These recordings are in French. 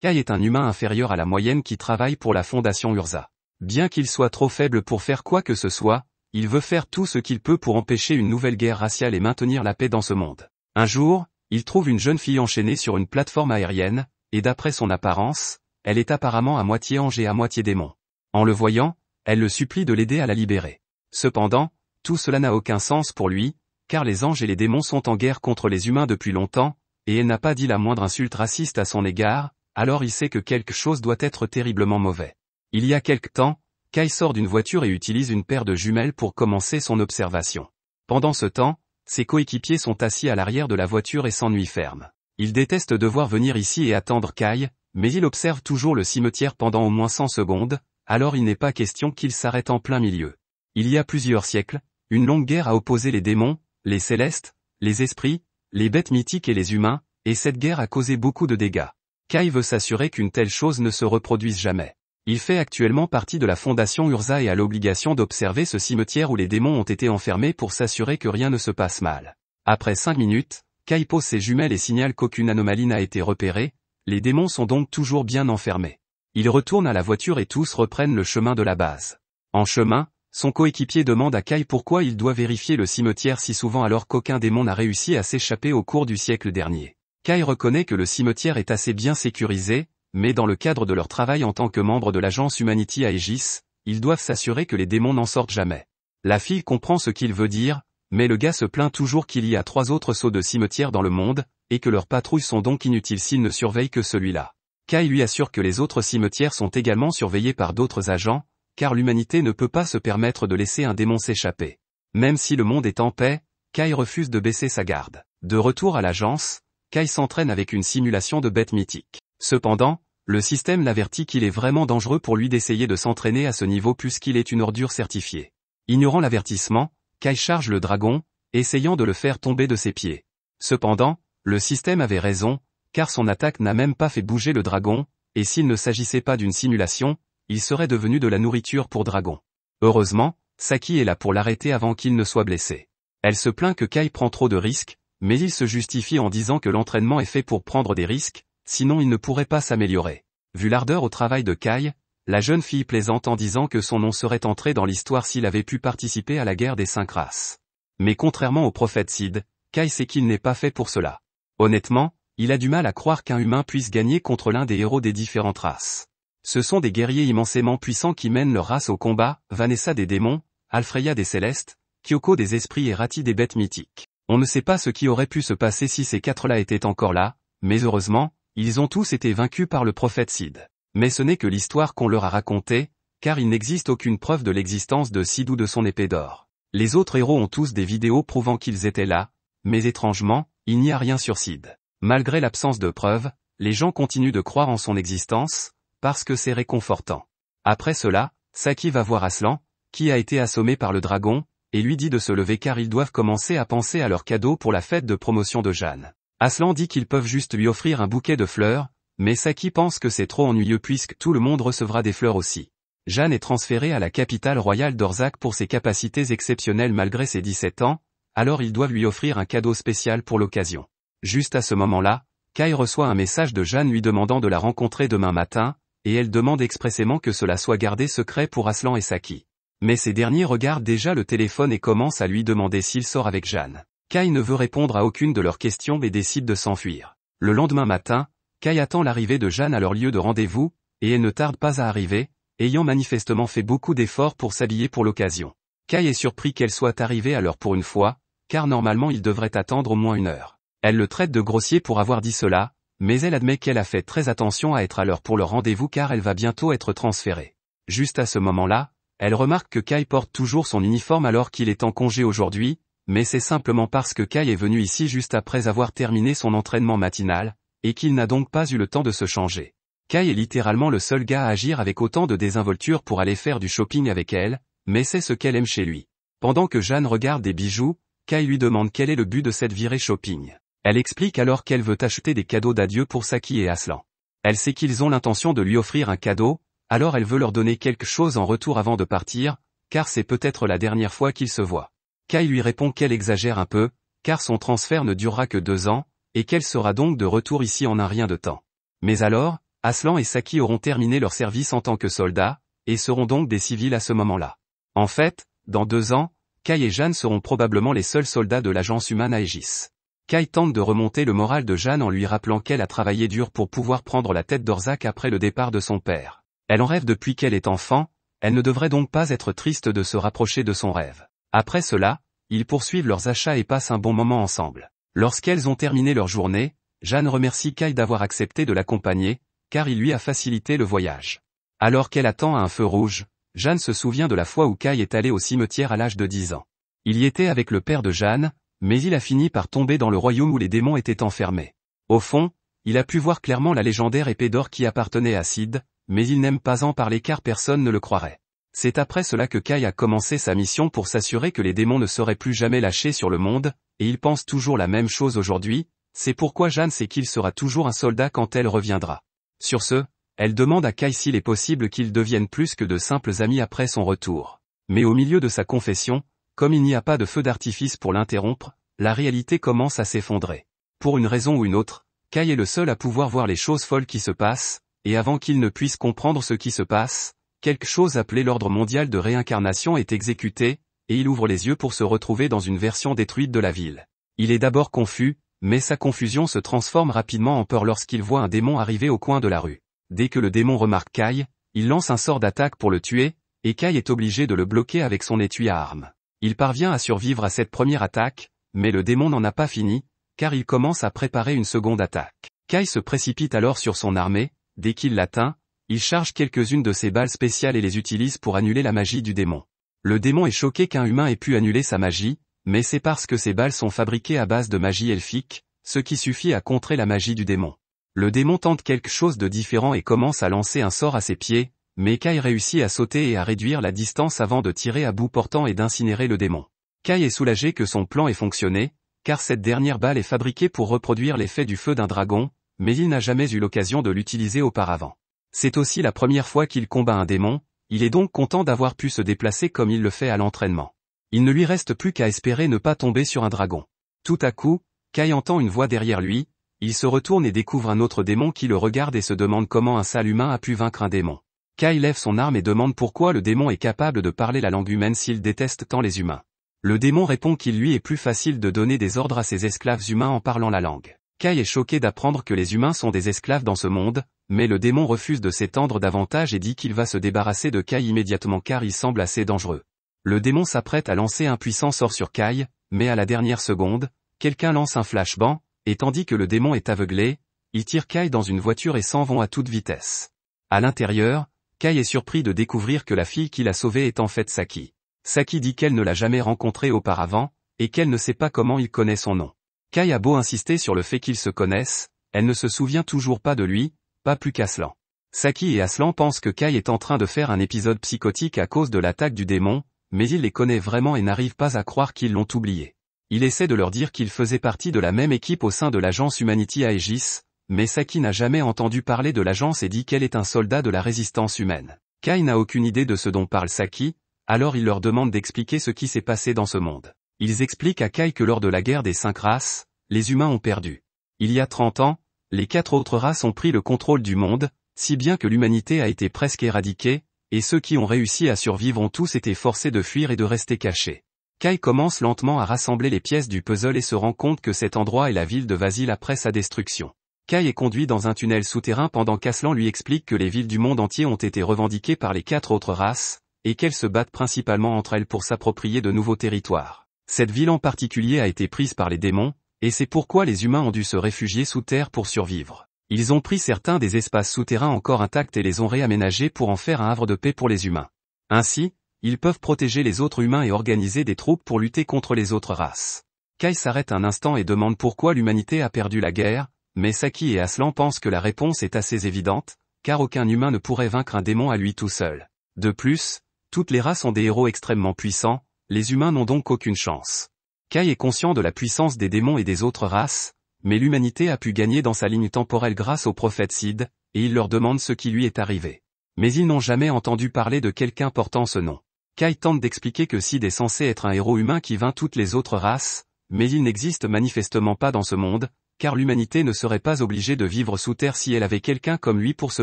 Kai est un humain inférieur à la moyenne qui travaille pour la Fondation Urza. Bien qu'il soit trop faible pour faire quoi que ce soit, il veut faire tout ce qu'il peut pour empêcher une nouvelle guerre raciale et maintenir la paix dans ce monde. Un jour, il trouve une jeune fille enchaînée sur une plateforme aérienne, et d'après son apparence, elle est apparemment à moitié ange et à moitié démon. En le voyant, elle le supplie de l'aider à la libérer. Cependant, tout cela n'a aucun sens pour lui, car les anges et les démons sont en guerre contre les humains depuis longtemps, et elle n'a pas dit la moindre insulte raciste à son égard, alors il sait que quelque chose doit être terriblement mauvais. Il y a quelque temps, Kai sort d'une voiture et utilise une paire de jumelles pour commencer son observation. Pendant ce temps, ses coéquipiers sont assis à l'arrière de la voiture et s'ennuient ferme. Il déteste devoir venir ici et attendre Kai, mais il observe toujours le cimetière pendant au moins 100 secondes, alors il n'est pas question qu'il s'arrête en plein milieu. Il y a plusieurs siècles, une longue guerre a opposé les démons, les célestes, les esprits, les bêtes mythiques et les humains, et cette guerre a causé beaucoup de dégâts. Kai veut s'assurer qu'une telle chose ne se reproduise jamais. Il fait actuellement partie de la fondation Urza et a l'obligation d'observer ce cimetière où les démons ont été enfermés pour s'assurer que rien ne se passe mal. Après cinq minutes, Kai pose ses jumelles et signale qu'aucune anomalie n'a été repérée, les démons sont donc toujours bien enfermés. Il retourne à la voiture et tous reprennent le chemin de la base. En chemin, son coéquipier demande à Kai pourquoi il doit vérifier le cimetière si souvent alors qu'aucun démon n'a réussi à s'échapper au cours du siècle dernier. Kai reconnaît que le cimetière est assez bien sécurisé, mais dans le cadre de leur travail en tant que membre de l'agence Humanity à Aegis, ils doivent s'assurer que les démons n'en sortent jamais. La fille comprend ce qu'il veut dire, mais le gars se plaint toujours qu'il y a trois autres sauts de cimetière dans le monde, et que leurs patrouilles sont donc inutiles s'ils ne surveillent que celui-là. Kai lui assure que les autres cimetières sont également surveillés par d'autres agents, car l'humanité ne peut pas se permettre de laisser un démon s'échapper. Même si le monde est en paix, Kai refuse de baisser sa garde. De retour à l'agence, Kai s'entraîne avec une simulation de bête mythique. Cependant, le système l'avertit qu'il est vraiment dangereux pour lui d'essayer de s'entraîner à ce niveau puisqu'il est une ordure certifiée. Ignorant l'avertissement, Kai charge le dragon, essayant de le faire tomber de ses pieds. Cependant, le système avait raison, car son attaque n'a même pas fait bouger le dragon, et s'il ne s'agissait pas d'une simulation, il serait devenu de la nourriture pour dragon. Heureusement, Saki est là pour l'arrêter avant qu'il ne soit blessé. Elle se plaint que Kai prend trop de risques, mais il se justifie en disant que l'entraînement est fait pour prendre des risques, sinon il ne pourrait pas s'améliorer. Vu l'ardeur au travail de Kai, la jeune fille plaisante en disant que son nom serait entré dans l'histoire s'il avait pu participer à la guerre des cinq races. Mais contrairement au prophète Sid, Kai sait qu'il n'est pas fait pour cela. Honnêtement, il a du mal à croire qu'un humain puisse gagner contre l'un des héros des différentes races. Ce sont des guerriers immensément puissants qui mènent leur race au combat, Vanessa des démons, Alfreya des célestes, Kyoko des esprits et Rati des bêtes mythiques. On ne sait pas ce qui aurait pu se passer si ces quatre-là étaient encore là, mais heureusement, ils ont tous été vaincus par le prophète Sid. Mais ce n'est que l'histoire qu'on leur a racontée, car il n'existe aucune preuve de l'existence de Sid ou de son épée d'or. Les autres héros ont tous des vidéos prouvant qu'ils étaient là, mais étrangement, il n'y a rien sur Sid. Malgré l'absence de preuves, les gens continuent de croire en son existence, parce que c'est réconfortant. Après cela, Saki va voir Aslan, qui a été assommé par le dragon, et lui dit de se lever car ils doivent commencer à penser à leur cadeau pour la fête de promotion de Jeanne. Aslan dit qu'ils peuvent juste lui offrir un bouquet de fleurs, mais Saki pense que c'est trop ennuyeux puisque tout le monde recevra des fleurs aussi. Jeanne est transférée à la capitale royale d'Orzac pour ses capacités exceptionnelles malgré ses 17 ans, alors ils doivent lui offrir un cadeau spécial pour l'occasion. Juste à ce moment-là, Kai reçoit un message de Jeanne lui demandant de la rencontrer demain matin, et elle demande expressément que cela soit gardé secret pour Aslan et Saki mais ces derniers regardent déjà le téléphone et commencent à lui demander s'il sort avec Jeanne. Kai ne veut répondre à aucune de leurs questions mais décide de s'enfuir. Le lendemain matin, Kai attend l'arrivée de Jeanne à leur lieu de rendez-vous, et elle ne tarde pas à arriver, ayant manifestement fait beaucoup d'efforts pour s'habiller pour l'occasion. Kai est surpris qu'elle soit arrivée à l'heure pour une fois, car normalement il devrait attendre au moins une heure. Elle le traite de grossier pour avoir dit cela, mais elle admet qu'elle a fait très attention à être à l'heure pour le rendez-vous car elle va bientôt être transférée. Juste à ce moment-là, elle remarque que Kai porte toujours son uniforme alors qu'il est en congé aujourd'hui, mais c'est simplement parce que Kai est venu ici juste après avoir terminé son entraînement matinal, et qu'il n'a donc pas eu le temps de se changer. Kai est littéralement le seul gars à agir avec autant de désinvolture pour aller faire du shopping avec elle, mais c'est ce qu'elle aime chez lui. Pendant que Jeanne regarde des bijoux, Kai lui demande quel est le but de cette virée shopping. Elle explique alors qu'elle veut acheter des cadeaux d'adieu pour Saki et Aslan. Elle sait qu'ils ont l'intention de lui offrir un cadeau, alors elle veut leur donner quelque chose en retour avant de partir, car c'est peut-être la dernière fois qu'ils se voient. Kai lui répond qu'elle exagère un peu, car son transfert ne durera que deux ans, et qu'elle sera donc de retour ici en un rien de temps. Mais alors, Aslan et Saki auront terminé leur service en tant que soldats, et seront donc des civils à ce moment-là. En fait, dans deux ans, Kai et Jeanne seront probablement les seuls soldats de l'agence humaine à Aegis. Kai tente de remonter le moral de Jeanne en lui rappelant qu'elle a travaillé dur pour pouvoir prendre la tête d'Orzac après le départ de son père. Elle en rêve depuis qu'elle est enfant, elle ne devrait donc pas être triste de se rapprocher de son rêve. Après cela, ils poursuivent leurs achats et passent un bon moment ensemble. Lorsqu'elles ont terminé leur journée, Jeanne remercie Kai d'avoir accepté de l'accompagner, car il lui a facilité le voyage. Alors qu'elle attend à un feu rouge, Jeanne se souvient de la fois où Kai est allé au cimetière à l'âge de 10 ans. Il y était avec le père de Jeanne, mais il a fini par tomber dans le royaume où les démons étaient enfermés. Au fond, il a pu voir clairement la légendaire épée d'or qui appartenait à Sid, mais il n'aime pas en parler car personne ne le croirait. C'est après cela que Kai a commencé sa mission pour s'assurer que les démons ne seraient plus jamais lâchés sur le monde, et il pense toujours la même chose aujourd'hui, c'est pourquoi Jeanne sait qu'il sera toujours un soldat quand elle reviendra. Sur ce, elle demande à Kai s'il est possible qu'ils deviennent plus que de simples amis après son retour. Mais au milieu de sa confession, comme il n'y a pas de feu d'artifice pour l'interrompre, la réalité commence à s'effondrer. Pour une raison ou une autre, Kai est le seul à pouvoir voir les choses folles qui se passent, et avant qu'il ne puisse comprendre ce qui se passe, quelque chose appelé l'ordre mondial de réincarnation est exécuté, et il ouvre les yeux pour se retrouver dans une version détruite de la ville. Il est d'abord confus, mais sa confusion se transforme rapidement en peur lorsqu'il voit un démon arriver au coin de la rue. Dès que le démon remarque Kai, il lance un sort d'attaque pour le tuer, et Kai est obligé de le bloquer avec son étui à armes. Il parvient à survivre à cette première attaque, mais le démon n'en a pas fini, car il commence à préparer une seconde attaque. Kai se précipite alors sur son armée, dès qu'il l'atteint, il charge quelques-unes de ses balles spéciales et les utilise pour annuler la magie du démon. Le démon est choqué qu'un humain ait pu annuler sa magie, mais c'est parce que ces balles sont fabriquées à base de magie elfique, ce qui suffit à contrer la magie du démon. Le démon tente quelque chose de différent et commence à lancer un sort à ses pieds, mais Kai réussit à sauter et à réduire la distance avant de tirer à bout portant et d'incinérer le démon. Kai est soulagé que son plan ait fonctionné, car cette dernière balle est fabriquée pour reproduire l'effet du feu d'un dragon, mais il n'a jamais eu l'occasion de l'utiliser auparavant. C'est aussi la première fois qu'il combat un démon, il est donc content d'avoir pu se déplacer comme il le fait à l'entraînement. Il ne lui reste plus qu'à espérer ne pas tomber sur un dragon. Tout à coup, Kai entend une voix derrière lui, il se retourne et découvre un autre démon qui le regarde et se demande comment un sale humain a pu vaincre un démon. Kai lève son arme et demande pourquoi le démon est capable de parler la langue humaine s'il déteste tant les humains. Le démon répond qu'il lui est plus facile de donner des ordres à ses esclaves humains en parlant la langue. Kai est choqué d'apprendre que les humains sont des esclaves dans ce monde, mais le démon refuse de s'étendre davantage et dit qu'il va se débarrasser de Kai immédiatement car il semble assez dangereux. Le démon s'apprête à lancer un puissant sort sur Kai, mais à la dernière seconde, quelqu'un lance un flash-ban, et tandis que le démon est aveuglé, il tire Kai dans une voiture et s'en vont à toute vitesse. À l'intérieur, Kai est surpris de découvrir que la fille qu'il a sauvée est en fait Saki. Saki dit qu'elle ne l'a jamais rencontré auparavant, et qu'elle ne sait pas comment il connaît son nom. Kai a beau insister sur le fait qu'ils se connaissent, elle ne se souvient toujours pas de lui, pas plus qu'Aslan. Saki et Aslan pensent que Kai est en train de faire un épisode psychotique à cause de l'attaque du démon, mais il les connaît vraiment et n'arrive pas à croire qu'ils l'ont oublié. Il essaie de leur dire qu'il faisait partie de la même équipe au sein de l'agence Humanity Aegis, mais Saki n'a jamais entendu parler de l'agence et dit qu'elle est un soldat de la résistance humaine. Kai n'a aucune idée de ce dont parle Saki, alors il leur demande d'expliquer ce qui s'est passé dans ce monde. Ils expliquent à Kai que lors de la guerre des cinq races, les humains ont perdu. Il y a 30 ans, les quatre autres races ont pris le contrôle du monde, si bien que l'humanité a été presque éradiquée, et ceux qui ont réussi à survivre ont tous été forcés de fuir et de rester cachés. Kai commence lentement à rassembler les pièces du puzzle et se rend compte que cet endroit est la ville de Vasile après sa destruction. Kai est conduit dans un tunnel souterrain pendant qu'Aslan lui explique que les villes du monde entier ont été revendiquées par les quatre autres races, et qu'elles se battent principalement entre elles pour s'approprier de nouveaux territoires. Cette ville en particulier a été prise par les démons, et c'est pourquoi les humains ont dû se réfugier sous terre pour survivre. Ils ont pris certains des espaces souterrains encore intacts et les ont réaménagés pour en faire un havre de paix pour les humains. Ainsi, ils peuvent protéger les autres humains et organiser des troupes pour lutter contre les autres races. Kai s'arrête un instant et demande pourquoi l'humanité a perdu la guerre, mais Saki et Aslan pensent que la réponse est assez évidente, car aucun humain ne pourrait vaincre un démon à lui tout seul. De plus, toutes les races ont des héros extrêmement puissants, les humains n'ont donc aucune chance. Kai est conscient de la puissance des démons et des autres races, mais l'humanité a pu gagner dans sa ligne temporelle grâce au prophète Sid, et il leur demande ce qui lui est arrivé. Mais ils n'ont jamais entendu parler de quelqu'un portant ce nom. Kai tente d'expliquer que Sid est censé être un héros humain qui vainc toutes les autres races, mais il n'existe manifestement pas dans ce monde, car l'humanité ne serait pas obligée de vivre sous terre si elle avait quelqu'un comme lui pour se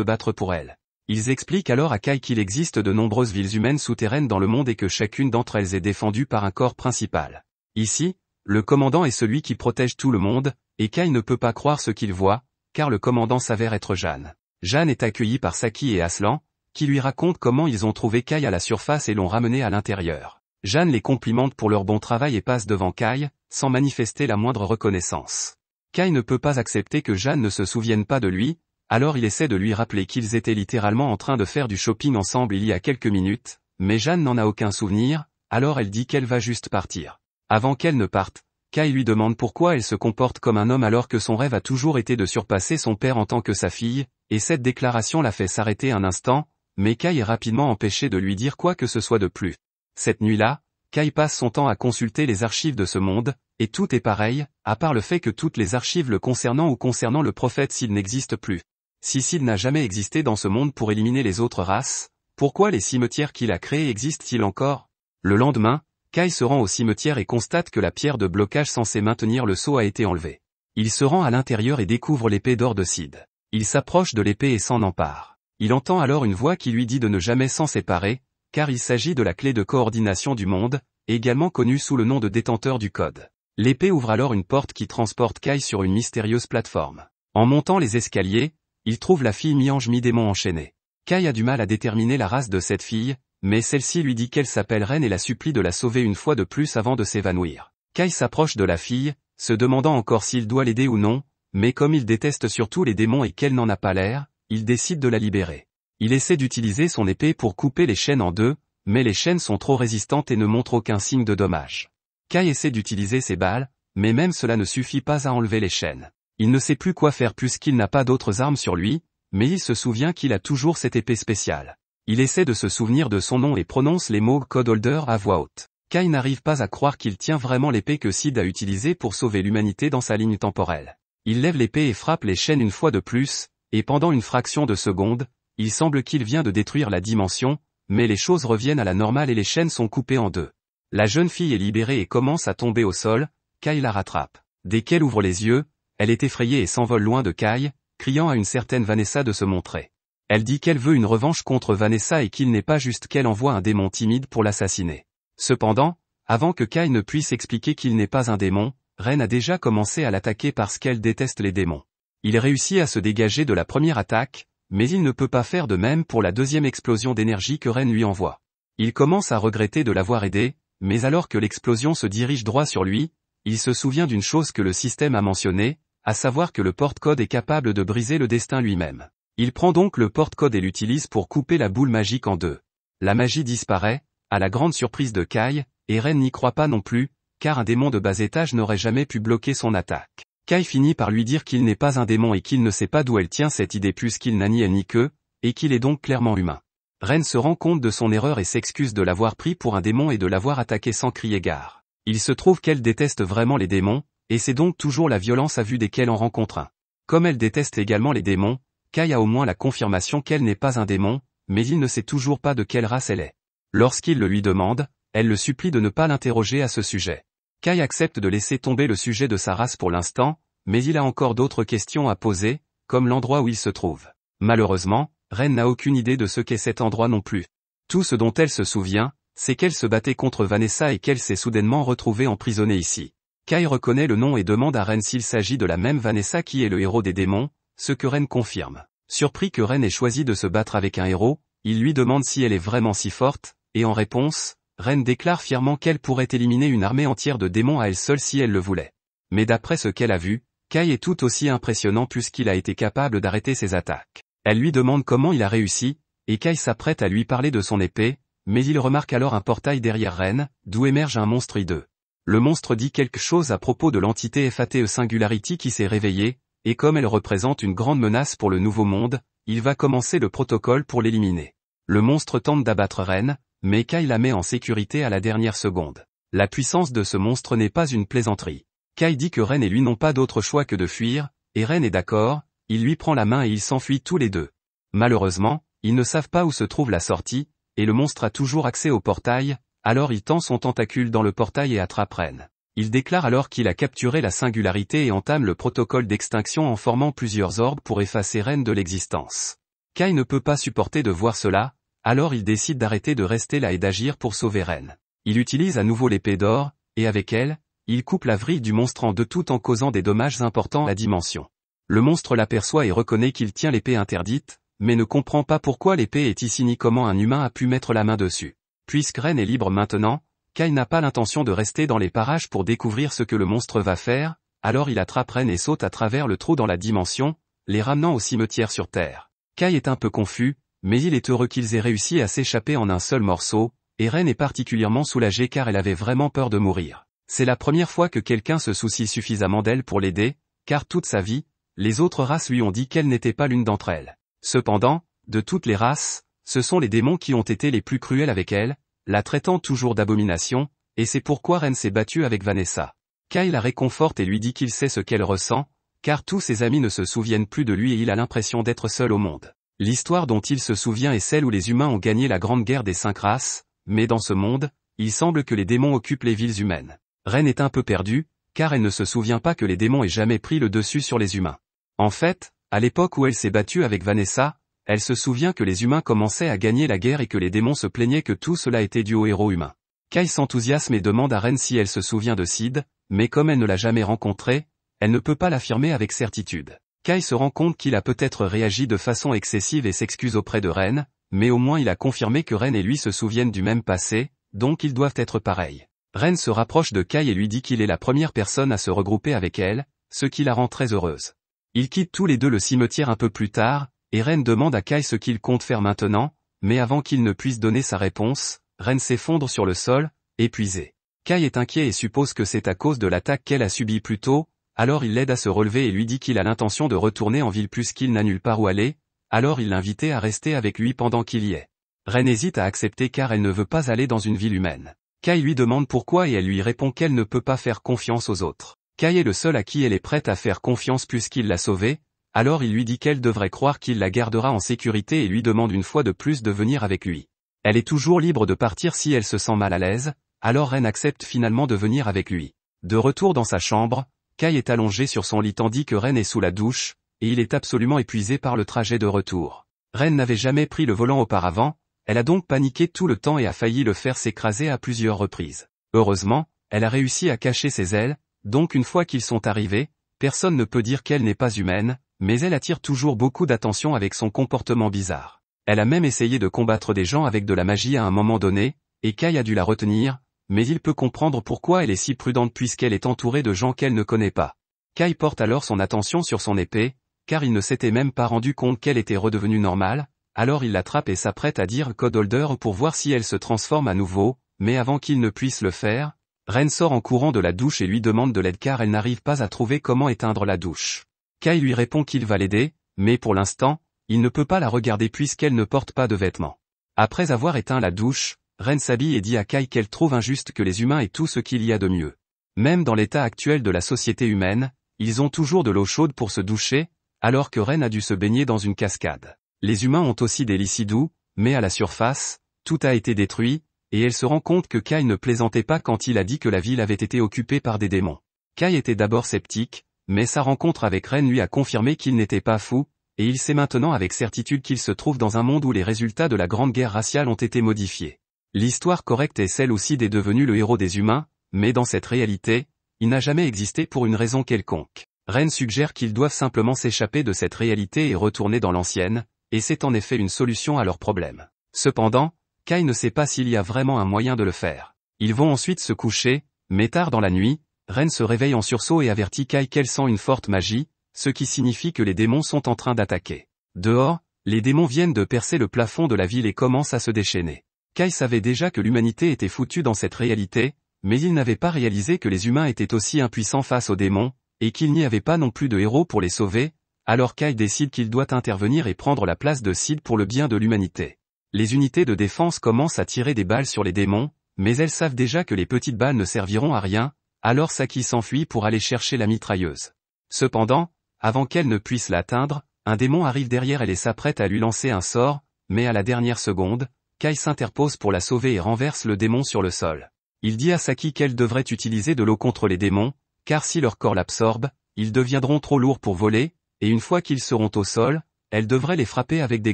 battre pour elle. Ils expliquent alors à Kai qu'il existe de nombreuses villes humaines souterraines dans le monde et que chacune d'entre elles est défendue par un corps principal. Ici, le commandant est celui qui protège tout le monde, et Kai ne peut pas croire ce qu'il voit, car le commandant s'avère être Jeanne. Jeanne est accueillie par Saki et Aslan, qui lui racontent comment ils ont trouvé Kai à la surface et l'ont ramené à l'intérieur. Jeanne les complimente pour leur bon travail et passe devant Kai, sans manifester la moindre reconnaissance. Kai ne peut pas accepter que Jeanne ne se souvienne pas de lui, alors il essaie de lui rappeler qu'ils étaient littéralement en train de faire du shopping ensemble il y a quelques minutes, mais Jeanne n'en a aucun souvenir, alors elle dit qu'elle va juste partir. Avant qu'elle ne parte, Kai lui demande pourquoi elle se comporte comme un homme alors que son rêve a toujours été de surpasser son père en tant que sa fille, et cette déclaration la fait s'arrêter un instant, mais Kai est rapidement empêché de lui dire quoi que ce soit de plus. Cette nuit-là, Kai passe son temps à consulter les archives de ce monde, et tout est pareil, à part le fait que toutes les archives le concernant ou concernant le prophète s'il n'existe plus. Si Sid n'a jamais existé dans ce monde pour éliminer les autres races, pourquoi les cimetières qu'il a créés existent-ils encore Le lendemain, Kai se rend au cimetière et constate que la pierre de blocage censée maintenir le sceau a été enlevée. Il se rend à l'intérieur et découvre l'épée d'or de Sid. Il s'approche de l'épée et s'en empare. Il entend alors une voix qui lui dit de ne jamais s'en séparer, car il s'agit de la clé de coordination du monde, également connue sous le nom de détenteur du code. L'épée ouvre alors une porte qui transporte Kai sur une mystérieuse plateforme. En montant les escaliers, il trouve la fille mi-ange mi-démon enchaînée. Kai a du mal à déterminer la race de cette fille, mais celle-ci lui dit qu'elle s'appelle Reine et la supplie de la sauver une fois de plus avant de s'évanouir. Kai s'approche de la fille, se demandant encore s'il doit l'aider ou non, mais comme il déteste surtout les démons et qu'elle n'en a pas l'air, il décide de la libérer. Il essaie d'utiliser son épée pour couper les chaînes en deux, mais les chaînes sont trop résistantes et ne montrent aucun signe de dommage. Kai essaie d'utiliser ses balles, mais même cela ne suffit pas à enlever les chaînes. Il ne sait plus quoi faire puisqu'il n'a pas d'autres armes sur lui, mais il se souvient qu'il a toujours cette épée spéciale. Il essaie de se souvenir de son nom et prononce les mots Code Holder à voix haute. Kai n'arrive pas à croire qu'il tient vraiment l'épée que Sid a utilisée pour sauver l'humanité dans sa ligne temporelle. Il lève l'épée et frappe les chaînes une fois de plus, et pendant une fraction de seconde, il semble qu'il vient de détruire la dimension, mais les choses reviennent à la normale et les chaînes sont coupées en deux. La jeune fille est libérée et commence à tomber au sol, Kai la rattrape. Dès qu'elle ouvre les yeux, elle est effrayée et s'envole loin de Kai, criant à une certaine Vanessa de se montrer. Elle dit qu'elle veut une revanche contre Vanessa et qu'il n'est pas juste qu'elle envoie un démon timide pour l'assassiner. Cependant, avant que Kai ne puisse expliquer qu'il n'est pas un démon, Ren a déjà commencé à l'attaquer parce qu'elle déteste les démons. Il réussit à se dégager de la première attaque, mais il ne peut pas faire de même pour la deuxième explosion d'énergie que Ren lui envoie. Il commence à regretter de l'avoir aidé, mais alors que l'explosion se dirige droit sur lui, il se souvient d'une chose que le système a mentionnée, à savoir que le porte-code est capable de briser le destin lui-même. Il prend donc le porte-code et l'utilise pour couper la boule magique en deux. La magie disparaît, à la grande surprise de Kai, et Ren n'y croit pas non plus, car un démon de bas étage n'aurait jamais pu bloquer son attaque. Kai finit par lui dire qu'il n'est pas un démon et qu'il ne sait pas d'où elle tient cette idée puisqu'il n'a ni elle ni que, et qu'il est donc clairement humain. Ren se rend compte de son erreur et s'excuse de l'avoir pris pour un démon et de l'avoir attaqué sans crier gare. Il se trouve qu'elle déteste vraiment les démons, et c'est donc toujours la violence à vue desquelles en rencontre un. Comme elle déteste également les démons, Kai a au moins la confirmation qu'elle n'est pas un démon, mais il ne sait toujours pas de quelle race elle est. Lorsqu'il le lui demande, elle le supplie de ne pas l'interroger à ce sujet. Kai accepte de laisser tomber le sujet de sa race pour l'instant, mais il a encore d'autres questions à poser, comme l'endroit où il se trouve. Malheureusement, Ren n'a aucune idée de ce qu'est cet endroit non plus. Tout ce dont elle se souvient, c'est qu'elle se battait contre Vanessa et qu'elle s'est soudainement retrouvée emprisonnée ici. Kai reconnaît le nom et demande à Ren s'il s'agit de la même Vanessa qui est le héros des démons, ce que Ren confirme. Surpris que Ren ait choisi de se battre avec un héros, il lui demande si elle est vraiment si forte, et en réponse, Ren déclare fièrement qu'elle pourrait éliminer une armée entière de démons à elle seule si elle le voulait. Mais d'après ce qu'elle a vu, Kai est tout aussi impressionnant puisqu'il a été capable d'arrêter ses attaques. Elle lui demande comment il a réussi, et Kai s'apprête à lui parler de son épée, mais il remarque alors un portail derrière Ren, d'où émerge un monstre hideux le monstre dit quelque chose à propos de l'entité FATE Singularity qui s'est réveillée, et comme elle représente une grande menace pour le nouveau monde, il va commencer le protocole pour l'éliminer. Le monstre tente d'abattre Ren, mais Kai la met en sécurité à la dernière seconde. La puissance de ce monstre n'est pas une plaisanterie. Kai dit que Ren et lui n'ont pas d'autre choix que de fuir, et Ren est d'accord, il lui prend la main et ils s'enfuient tous les deux. Malheureusement, ils ne savent pas où se trouve la sortie, et le monstre a toujours accès au portail, alors il tend son tentacule dans le portail et attrape Ren. Il déclare alors qu'il a capturé la singularité et entame le protocole d'extinction en formant plusieurs orbes pour effacer Ren de l'existence. Kai ne peut pas supporter de voir cela, alors il décide d'arrêter de rester là et d'agir pour sauver Ren. Il utilise à nouveau l'épée d'or, et avec elle, il coupe la vrille du monstre en deux tout en causant des dommages importants à la dimension. Le monstre l'aperçoit et reconnaît qu'il tient l'épée interdite, mais ne comprend pas pourquoi l'épée est ici ni comment un humain a pu mettre la main dessus. Puisque Ren est libre maintenant, Kai n'a pas l'intention de rester dans les parages pour découvrir ce que le monstre va faire, alors il attrape Ren et saute à travers le trou dans la dimension, les ramenant au cimetière sur Terre. Kai est un peu confus, mais il est heureux qu'ils aient réussi à s'échapper en un seul morceau, et Ren est particulièrement soulagée car elle avait vraiment peur de mourir. C'est la première fois que quelqu'un se soucie suffisamment d'elle pour l'aider, car toute sa vie, les autres races lui ont dit qu'elle n'était pas l'une d'entre elles. Cependant, de toutes les races, ce sont les démons qui ont été les plus cruels avec elle, la traitant toujours d'abomination, et c'est pourquoi Ren s'est battue avec Vanessa. Kai la réconforte et lui dit qu'il sait ce qu'elle ressent, car tous ses amis ne se souviennent plus de lui et il a l'impression d'être seul au monde. L'histoire dont il se souvient est celle où les humains ont gagné la grande guerre des cinq races, mais dans ce monde, il semble que les démons occupent les villes humaines. Ren est un peu perdue, car elle ne se souvient pas que les démons aient jamais pris le dessus sur les humains. En fait, à l'époque où elle s'est battue avec Vanessa, elle se souvient que les humains commençaient à gagner la guerre et que les démons se plaignaient que tout cela était dû aux héros humains. Kai s'enthousiasme et demande à Ren si elle se souvient de Sid, mais comme elle ne l'a jamais rencontré, elle ne peut pas l'affirmer avec certitude. Kai se rend compte qu'il a peut-être réagi de façon excessive et s'excuse auprès de Ren, mais au moins il a confirmé que Ren et lui se souviennent du même passé, donc ils doivent être pareils. Ren se rapproche de Kai et lui dit qu'il est la première personne à se regrouper avec elle, ce qui la rend très heureuse. Ils quittent tous les deux le cimetière un peu plus tard, Ren demande à Kai ce qu'il compte faire maintenant, mais avant qu'il ne puisse donner sa réponse, Ren s'effondre sur le sol, épuisé. Kai est inquiet et suppose que c'est à cause de l'attaque qu'elle a subie plus tôt, alors il l'aide à se relever et lui dit qu'il a l'intention de retourner en ville plus qu'il n'a nulle part où aller, alors il l'invitait à rester avec lui pendant qu'il y est. Ren hésite à accepter car elle ne veut pas aller dans une ville humaine. Kai lui demande pourquoi et elle lui répond qu'elle ne peut pas faire confiance aux autres. Kai est le seul à qui elle est prête à faire confiance puisqu'il l'a sauvée, alors il lui dit qu'elle devrait croire qu'il la gardera en sécurité et lui demande une fois de plus de venir avec lui. Elle est toujours libre de partir si elle se sent mal à l'aise, alors Ren accepte finalement de venir avec lui. De retour dans sa chambre, Kai est allongé sur son lit tandis que Ren est sous la douche, et il est absolument épuisé par le trajet de retour. Ren n'avait jamais pris le volant auparavant, elle a donc paniqué tout le temps et a failli le faire s'écraser à plusieurs reprises. Heureusement, elle a réussi à cacher ses ailes, donc une fois qu'ils sont arrivés, personne ne peut dire qu'elle n'est pas humaine, mais elle attire toujours beaucoup d'attention avec son comportement bizarre. Elle a même essayé de combattre des gens avec de la magie à un moment donné, et Kai a dû la retenir, mais il peut comprendre pourquoi elle est si prudente puisqu'elle est entourée de gens qu'elle ne connaît pas. Kai porte alors son attention sur son épée, car il ne s'était même pas rendu compte qu'elle était redevenue normale, alors il l'attrape et s'apprête à dire Code Holder pour voir si elle se transforme à nouveau, mais avant qu'il ne puisse le faire, Ren sort en courant de la douche et lui demande de l'aide car elle n'arrive pas à trouver comment éteindre la douche. Kai lui répond qu'il va l'aider, mais pour l'instant, il ne peut pas la regarder puisqu'elle ne porte pas de vêtements. Après avoir éteint la douche, Ren s'habille et dit à Kai qu'elle trouve injuste que les humains aient tout ce qu'il y a de mieux. Même dans l'état actuel de la société humaine, ils ont toujours de l'eau chaude pour se doucher, alors que Ren a dû se baigner dans une cascade. Les humains ont aussi des lits doux, mais à la surface, tout a été détruit, et elle se rend compte que Kai ne plaisantait pas quand il a dit que la ville avait été occupée par des démons. Kai était d'abord sceptique, mais sa rencontre avec Rennes lui a confirmé qu'il n'était pas fou, et il sait maintenant avec certitude qu'il se trouve dans un monde où les résultats de la Grande Guerre raciale ont été modifiés. L'histoire correcte est celle aussi des devenus le héros des humains, mais dans cette réalité, il n'a jamais existé pour une raison quelconque. Rennes suggère qu'ils doivent simplement s'échapper de cette réalité et retourner dans l'ancienne, et c'est en effet une solution à leur problème. Cependant, Kai ne sait pas s'il y a vraiment un moyen de le faire. Ils vont ensuite se coucher, mais tard dans la nuit, Ren se réveille en sursaut et avertit Kai qu'elle sent une forte magie, ce qui signifie que les démons sont en train d'attaquer. Dehors, les démons viennent de percer le plafond de la ville et commencent à se déchaîner. Kai savait déjà que l'humanité était foutue dans cette réalité, mais il n'avait pas réalisé que les humains étaient aussi impuissants face aux démons, et qu'il n'y avait pas non plus de héros pour les sauver, alors Kai décide qu'il doit intervenir et prendre la place de Sid pour le bien de l'humanité. Les unités de défense commencent à tirer des balles sur les démons, mais elles savent déjà que les petites balles ne serviront à rien, alors Saki s'enfuit pour aller chercher la mitrailleuse. Cependant, avant qu'elle ne puisse l'atteindre, un démon arrive derrière elle et s'apprête à lui lancer un sort, mais à la dernière seconde, Kai s'interpose pour la sauver et renverse le démon sur le sol. Il dit à Saki qu'elle devrait utiliser de l'eau contre les démons, car si leur corps l'absorbe, ils deviendront trop lourds pour voler, et une fois qu'ils seront au sol, elle devrait les frapper avec des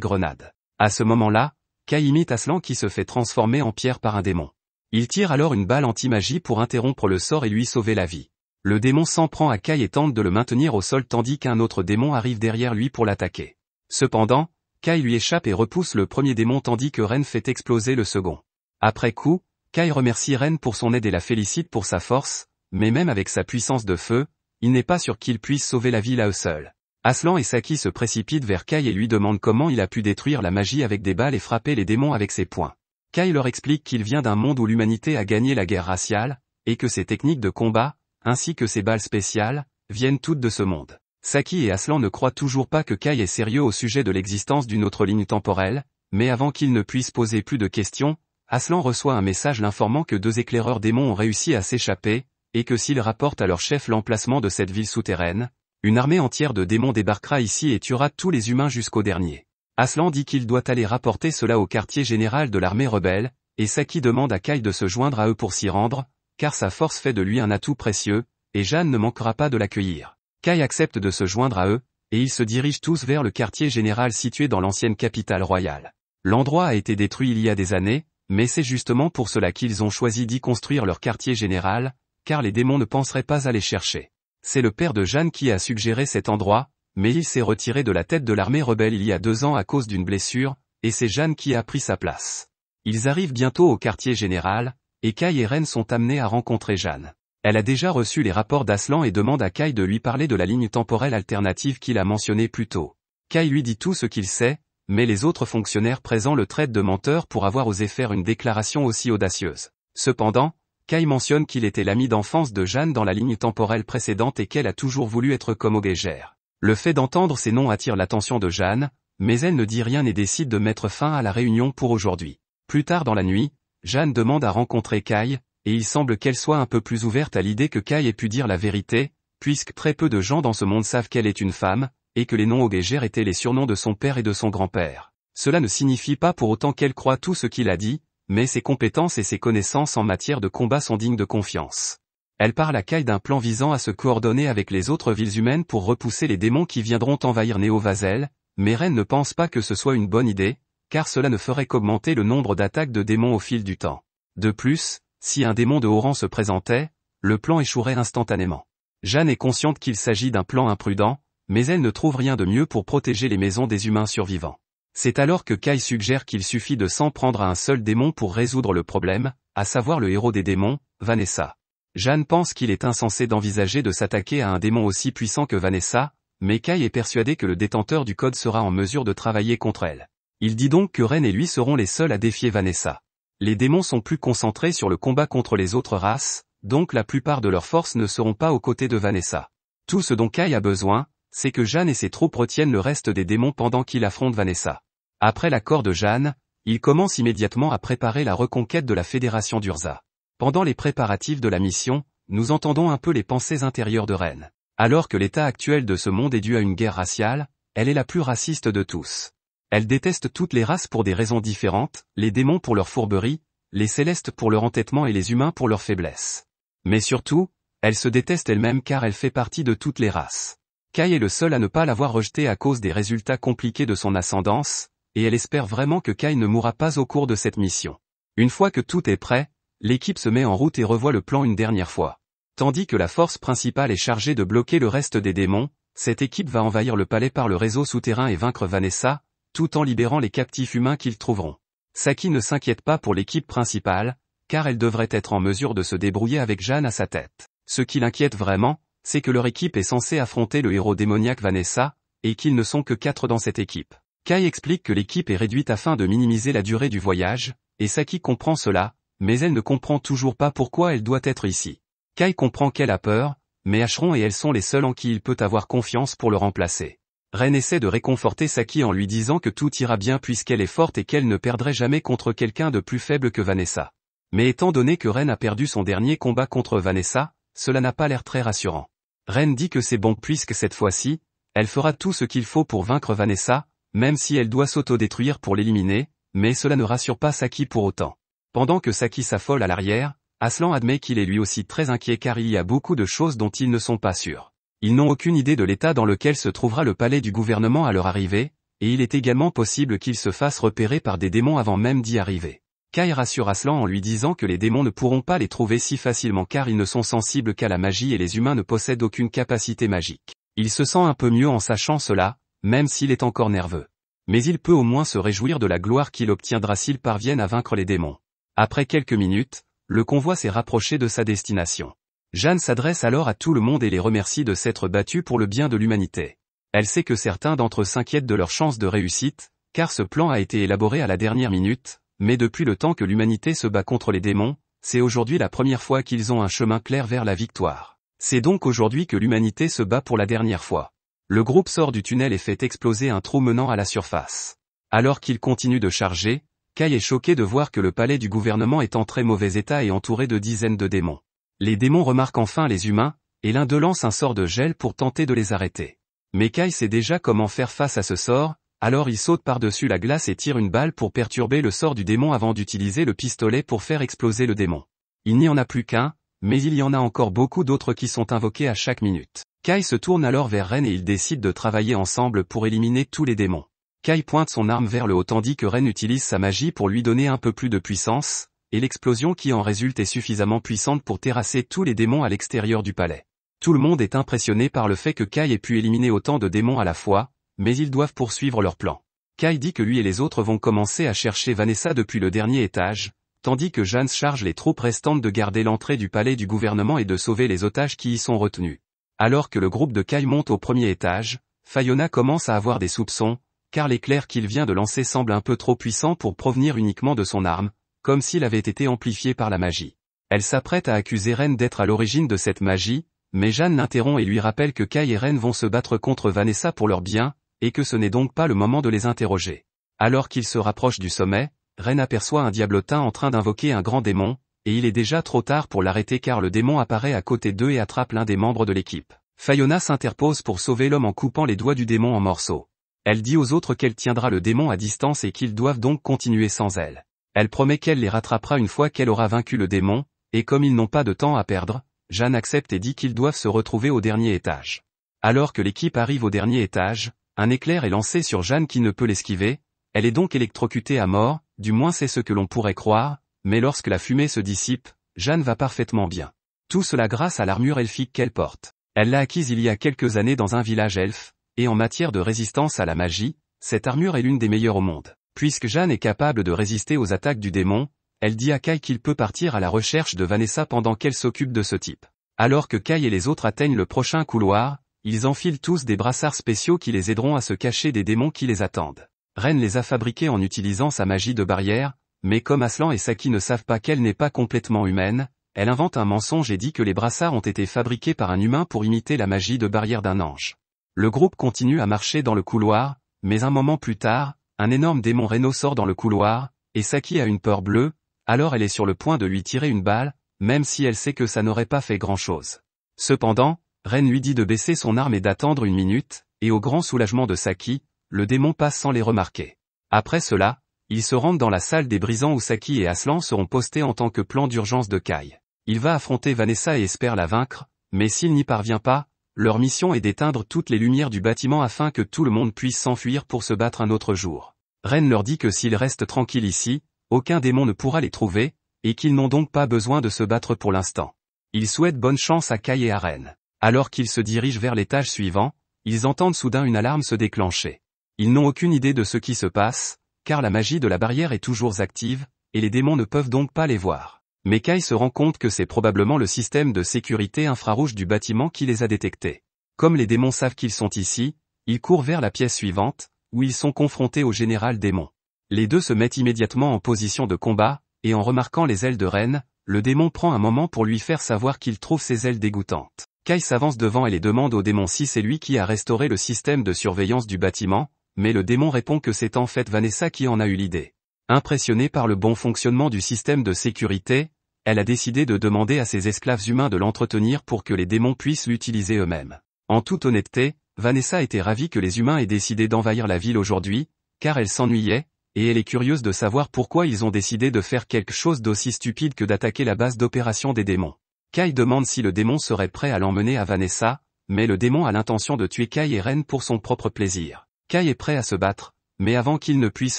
grenades. À ce moment-là, Kai imite Aslan qui se fait transformer en pierre par un démon. Il tire alors une balle anti-magie pour interrompre le sort et lui sauver la vie. Le démon s'en prend à Kai et tente de le maintenir au sol tandis qu'un autre démon arrive derrière lui pour l'attaquer. Cependant, Kai lui échappe et repousse le premier démon tandis que Ren fait exploser le second. Après coup, Kai remercie Ren pour son aide et la félicite pour sa force, mais même avec sa puissance de feu, il n'est pas sûr qu'il puisse sauver la ville là eux seuls. Aslan et Saki se précipitent vers Kai et lui demandent comment il a pu détruire la magie avec des balles et frapper les démons avec ses poings. Kai leur explique qu'il vient d'un monde où l'humanité a gagné la guerre raciale, et que ses techniques de combat, ainsi que ses balles spéciales, viennent toutes de ce monde. Saki et Aslan ne croient toujours pas que Kai est sérieux au sujet de l'existence d'une autre ligne temporelle, mais avant qu'ils ne puissent poser plus de questions, Aslan reçoit un message l'informant que deux éclaireurs démons ont réussi à s'échapper, et que s'ils rapportent à leur chef l'emplacement de cette ville souterraine, une armée entière de démons débarquera ici et tuera tous les humains jusqu'au dernier. Aslan dit qu'il doit aller rapporter cela au quartier général de l'armée rebelle, et Saki demande à Kai de se joindre à eux pour s'y rendre, car sa force fait de lui un atout précieux, et Jeanne ne manquera pas de l'accueillir. Kai accepte de se joindre à eux, et ils se dirigent tous vers le quartier général situé dans l'ancienne capitale royale. L'endroit a été détruit il y a des années, mais c'est justement pour cela qu'ils ont choisi d'y construire leur quartier général, car les démons ne penseraient pas à les chercher. C'est le père de Jeanne qui a suggéré cet endroit, mais il s'est retiré de la tête de l'armée rebelle il y a deux ans à cause d'une blessure, et c'est Jeanne qui a pris sa place. Ils arrivent bientôt au quartier général, et Kai et Ren sont amenés à rencontrer Jeanne. Elle a déjà reçu les rapports d'Aslan et demande à Kai de lui parler de la ligne temporelle alternative qu'il a mentionnée plus tôt. Kai lui dit tout ce qu'il sait, mais les autres fonctionnaires présents le traitent de menteur pour avoir osé faire une déclaration aussi audacieuse. Cependant, Kai mentionne qu'il était l'ami d'enfance de Jeanne dans la ligne temporelle précédente et qu'elle a toujours voulu être comme guégère. Le fait d'entendre ces noms attire l'attention de Jeanne, mais elle ne dit rien et décide de mettre fin à la réunion pour aujourd'hui. Plus tard dans la nuit, Jeanne demande à rencontrer Kai, et il semble qu'elle soit un peu plus ouverte à l'idée que Kai ait pu dire la vérité, puisque très peu de gens dans ce monde savent qu'elle est une femme, et que les noms Ogéger étaient les surnoms de son père et de son grand-père. Cela ne signifie pas pour autant qu'elle croit tout ce qu'il a dit, mais ses compétences et ses connaissances en matière de combat sont dignes de confiance elle parle à Kai d'un plan visant à se coordonner avec les autres villes humaines pour repousser les démons qui viendront envahir Néo-Vazel, mais Ren ne pense pas que ce soit une bonne idée, car cela ne ferait qu'augmenter le nombre d'attaques de démons au fil du temps. De plus, si un démon de haut rang se présentait, le plan échouerait instantanément. Jeanne est consciente qu'il s'agit d'un plan imprudent, mais elle ne trouve rien de mieux pour protéger les maisons des humains survivants. C'est alors que Kai suggère qu'il suffit de s'en prendre à un seul démon pour résoudre le problème, à savoir le héros des démons, Vanessa. Jeanne pense qu'il est insensé d'envisager de s'attaquer à un démon aussi puissant que Vanessa, mais Kai est persuadé que le détenteur du code sera en mesure de travailler contre elle. Il dit donc que Ren et lui seront les seuls à défier Vanessa. Les démons sont plus concentrés sur le combat contre les autres races, donc la plupart de leurs forces ne seront pas aux côtés de Vanessa. Tout ce dont Kai a besoin, c'est que Jeanne et ses troupes retiennent le reste des démons pendant qu'il affronte Vanessa. Après l'accord de Jeanne, il commence immédiatement à préparer la reconquête de la Fédération d'Urza. Pendant les préparatifs de la mission, nous entendons un peu les pensées intérieures de Rennes. Alors que l'état actuel de ce monde est dû à une guerre raciale, elle est la plus raciste de tous. Elle déteste toutes les races pour des raisons différentes, les démons pour leur fourberie, les célestes pour leur entêtement et les humains pour leur faiblesse. Mais surtout, elle se déteste elle-même car elle fait partie de toutes les races. Kai est le seul à ne pas l'avoir rejetée à cause des résultats compliqués de son ascendance, et elle espère vraiment que Kai ne mourra pas au cours de cette mission. Une fois que tout est prêt, l'équipe se met en route et revoit le plan une dernière fois. Tandis que la force principale est chargée de bloquer le reste des démons, cette équipe va envahir le palais par le réseau souterrain et vaincre Vanessa, tout en libérant les captifs humains qu'ils trouveront. Saki ne s'inquiète pas pour l'équipe principale, car elle devrait être en mesure de se débrouiller avec Jeanne à sa tête. Ce qui l'inquiète vraiment, c'est que leur équipe est censée affronter le héros démoniaque Vanessa, et qu'ils ne sont que quatre dans cette équipe. Kai explique que l'équipe est réduite afin de minimiser la durée du voyage, et Saki comprend cela, mais elle ne comprend toujours pas pourquoi elle doit être ici. Kai comprend qu'elle a peur, mais Ashron et elle sont les seuls en qui il peut avoir confiance pour le remplacer. Ren essaie de réconforter Saki en lui disant que tout ira bien puisqu'elle est forte et qu'elle ne perdrait jamais contre quelqu'un de plus faible que Vanessa. Mais étant donné que Ren a perdu son dernier combat contre Vanessa, cela n'a pas l'air très rassurant. Ren dit que c'est bon puisque cette fois-ci, elle fera tout ce qu'il faut pour vaincre Vanessa, même si elle doit s'autodétruire pour l'éliminer, mais cela ne rassure pas Saki pour autant. Pendant que Saki s'affole à l'arrière, Aslan admet qu'il est lui aussi très inquiet car il y a beaucoup de choses dont ils ne sont pas sûrs. Ils n'ont aucune idée de l'état dans lequel se trouvera le palais du gouvernement à leur arrivée, et il est également possible qu'ils se fassent repérer par des démons avant même d'y arriver. Kai rassure Aslan en lui disant que les démons ne pourront pas les trouver si facilement car ils ne sont sensibles qu'à la magie et les humains ne possèdent aucune capacité magique. Il se sent un peu mieux en sachant cela, même s'il est encore nerveux. Mais il peut au moins se réjouir de la gloire qu'il obtiendra s'il parviennent à vaincre les démons. Après quelques minutes, le convoi s'est rapproché de sa destination. Jeanne s'adresse alors à tout le monde et les remercie de s'être battus pour le bien de l'humanité. Elle sait que certains d'entre eux s'inquiètent de leur chance de réussite, car ce plan a été élaboré à la dernière minute, mais depuis le temps que l'humanité se bat contre les démons, c'est aujourd'hui la première fois qu'ils ont un chemin clair vers la victoire. C'est donc aujourd'hui que l'humanité se bat pour la dernière fois. Le groupe sort du tunnel et fait exploser un trou menant à la surface. Alors qu'il continue de charger, Kai est choqué de voir que le palais du gouvernement est en très mauvais état et entouré de dizaines de démons. Les démons remarquent enfin les humains, et l'un d'eux lance un sort de gel pour tenter de les arrêter. Mais Kai sait déjà comment faire face à ce sort, alors il saute par-dessus la glace et tire une balle pour perturber le sort du démon avant d'utiliser le pistolet pour faire exploser le démon. Il n'y en a plus qu'un, mais il y en a encore beaucoup d'autres qui sont invoqués à chaque minute. Kai se tourne alors vers Ren et ils décident de travailler ensemble pour éliminer tous les démons. Kai pointe son arme vers le haut tandis que Ren utilise sa magie pour lui donner un peu plus de puissance, et l'explosion qui en résulte est suffisamment puissante pour terrasser tous les démons à l'extérieur du palais. Tout le monde est impressionné par le fait que Kai ait pu éliminer autant de démons à la fois, mais ils doivent poursuivre leur plan. Kai dit que lui et les autres vont commencer à chercher Vanessa depuis le dernier étage, tandis que Jeanne charge les troupes restantes de garder l'entrée du palais du gouvernement et de sauver les otages qui y sont retenus. Alors que le groupe de Kai monte au premier étage, Fayona commence à avoir des soupçons, car l'éclair qu'il vient de lancer semble un peu trop puissant pour provenir uniquement de son arme, comme s'il avait été amplifié par la magie. Elle s'apprête à accuser Ren d'être à l'origine de cette magie, mais Jeanne l'interrompt et lui rappelle que Kai et Ren vont se battre contre Vanessa pour leur bien, et que ce n'est donc pas le moment de les interroger. Alors qu'ils se rapprochent du sommet, Ren aperçoit un diablotin en train d'invoquer un grand démon, et il est déjà trop tard pour l'arrêter car le démon apparaît à côté d'eux et attrape l'un des membres de l'équipe. Fayona s'interpose pour sauver l'homme en coupant les doigts du démon en morceaux. Elle dit aux autres qu'elle tiendra le démon à distance et qu'ils doivent donc continuer sans elle. Elle promet qu'elle les rattrapera une fois qu'elle aura vaincu le démon, et comme ils n'ont pas de temps à perdre, Jeanne accepte et dit qu'ils doivent se retrouver au dernier étage. Alors que l'équipe arrive au dernier étage, un éclair est lancé sur Jeanne qui ne peut l'esquiver, elle est donc électrocutée à mort, du moins c'est ce que l'on pourrait croire, mais lorsque la fumée se dissipe, Jeanne va parfaitement bien. Tout cela grâce à l'armure elfique qu'elle porte. Elle l'a acquise il y a quelques années dans un village elfe, et en matière de résistance à la magie, cette armure est l'une des meilleures au monde. Puisque Jeanne est capable de résister aux attaques du démon, elle dit à Kai qu'il peut partir à la recherche de Vanessa pendant qu'elle s'occupe de ce type. Alors que Kai et les autres atteignent le prochain couloir, ils enfilent tous des brassards spéciaux qui les aideront à se cacher des démons qui les attendent. Ren les a fabriqués en utilisant sa magie de barrière, mais comme Aslan et Saki ne savent pas qu'elle n'est pas complètement humaine, elle invente un mensonge et dit que les brassards ont été fabriqués par un humain pour imiter la magie de barrière d'un ange. Le groupe continue à marcher dans le couloir, mais un moment plus tard, un énorme démon Reno sort dans le couloir, et Saki a une peur bleue, alors elle est sur le point de lui tirer une balle, même si elle sait que ça n'aurait pas fait grand-chose. Cependant, Ren lui dit de baisser son arme et d'attendre une minute, et au grand soulagement de Saki, le démon passe sans les remarquer. Après cela, ils se rendent dans la salle des brisants où Saki et Aslan seront postés en tant que plan d'urgence de Kai. Il va affronter Vanessa et espère la vaincre, mais s'il n'y parvient pas, leur mission est d'éteindre toutes les lumières du bâtiment afin que tout le monde puisse s'enfuir pour se battre un autre jour. Ren leur dit que s'ils restent tranquilles ici, aucun démon ne pourra les trouver, et qu'ils n'ont donc pas besoin de se battre pour l'instant. Ils souhaitent bonne chance à Kai et à Ren. Alors qu'ils se dirigent vers l'étage suivant, ils entendent soudain une alarme se déclencher. Ils n'ont aucune idée de ce qui se passe, car la magie de la barrière est toujours active, et les démons ne peuvent donc pas les voir mais Kai se rend compte que c'est probablement le système de sécurité infrarouge du bâtiment qui les a détectés. Comme les démons savent qu'ils sont ici, ils courent vers la pièce suivante, où ils sont confrontés au général démon. Les deux se mettent immédiatement en position de combat, et en remarquant les ailes de Rennes, le démon prend un moment pour lui faire savoir qu'il trouve ses ailes dégoûtantes. Kai s'avance devant et les demande au démon si c'est lui qui a restauré le système de surveillance du bâtiment, mais le démon répond que c'est en fait Vanessa qui en a eu l'idée. Impressionnée par le bon fonctionnement du système de sécurité, elle a décidé de demander à ses esclaves humains de l'entretenir pour que les démons puissent l'utiliser eux-mêmes. En toute honnêteté, Vanessa était ravie que les humains aient décidé d'envahir la ville aujourd'hui, car elle s'ennuyait, et elle est curieuse de savoir pourquoi ils ont décidé de faire quelque chose d'aussi stupide que d'attaquer la base d'opération des démons. Kai demande si le démon serait prêt à l'emmener à Vanessa, mais le démon a l'intention de tuer Kai et Ren pour son propre plaisir. Kai est prêt à se battre, mais avant qu'il ne puisse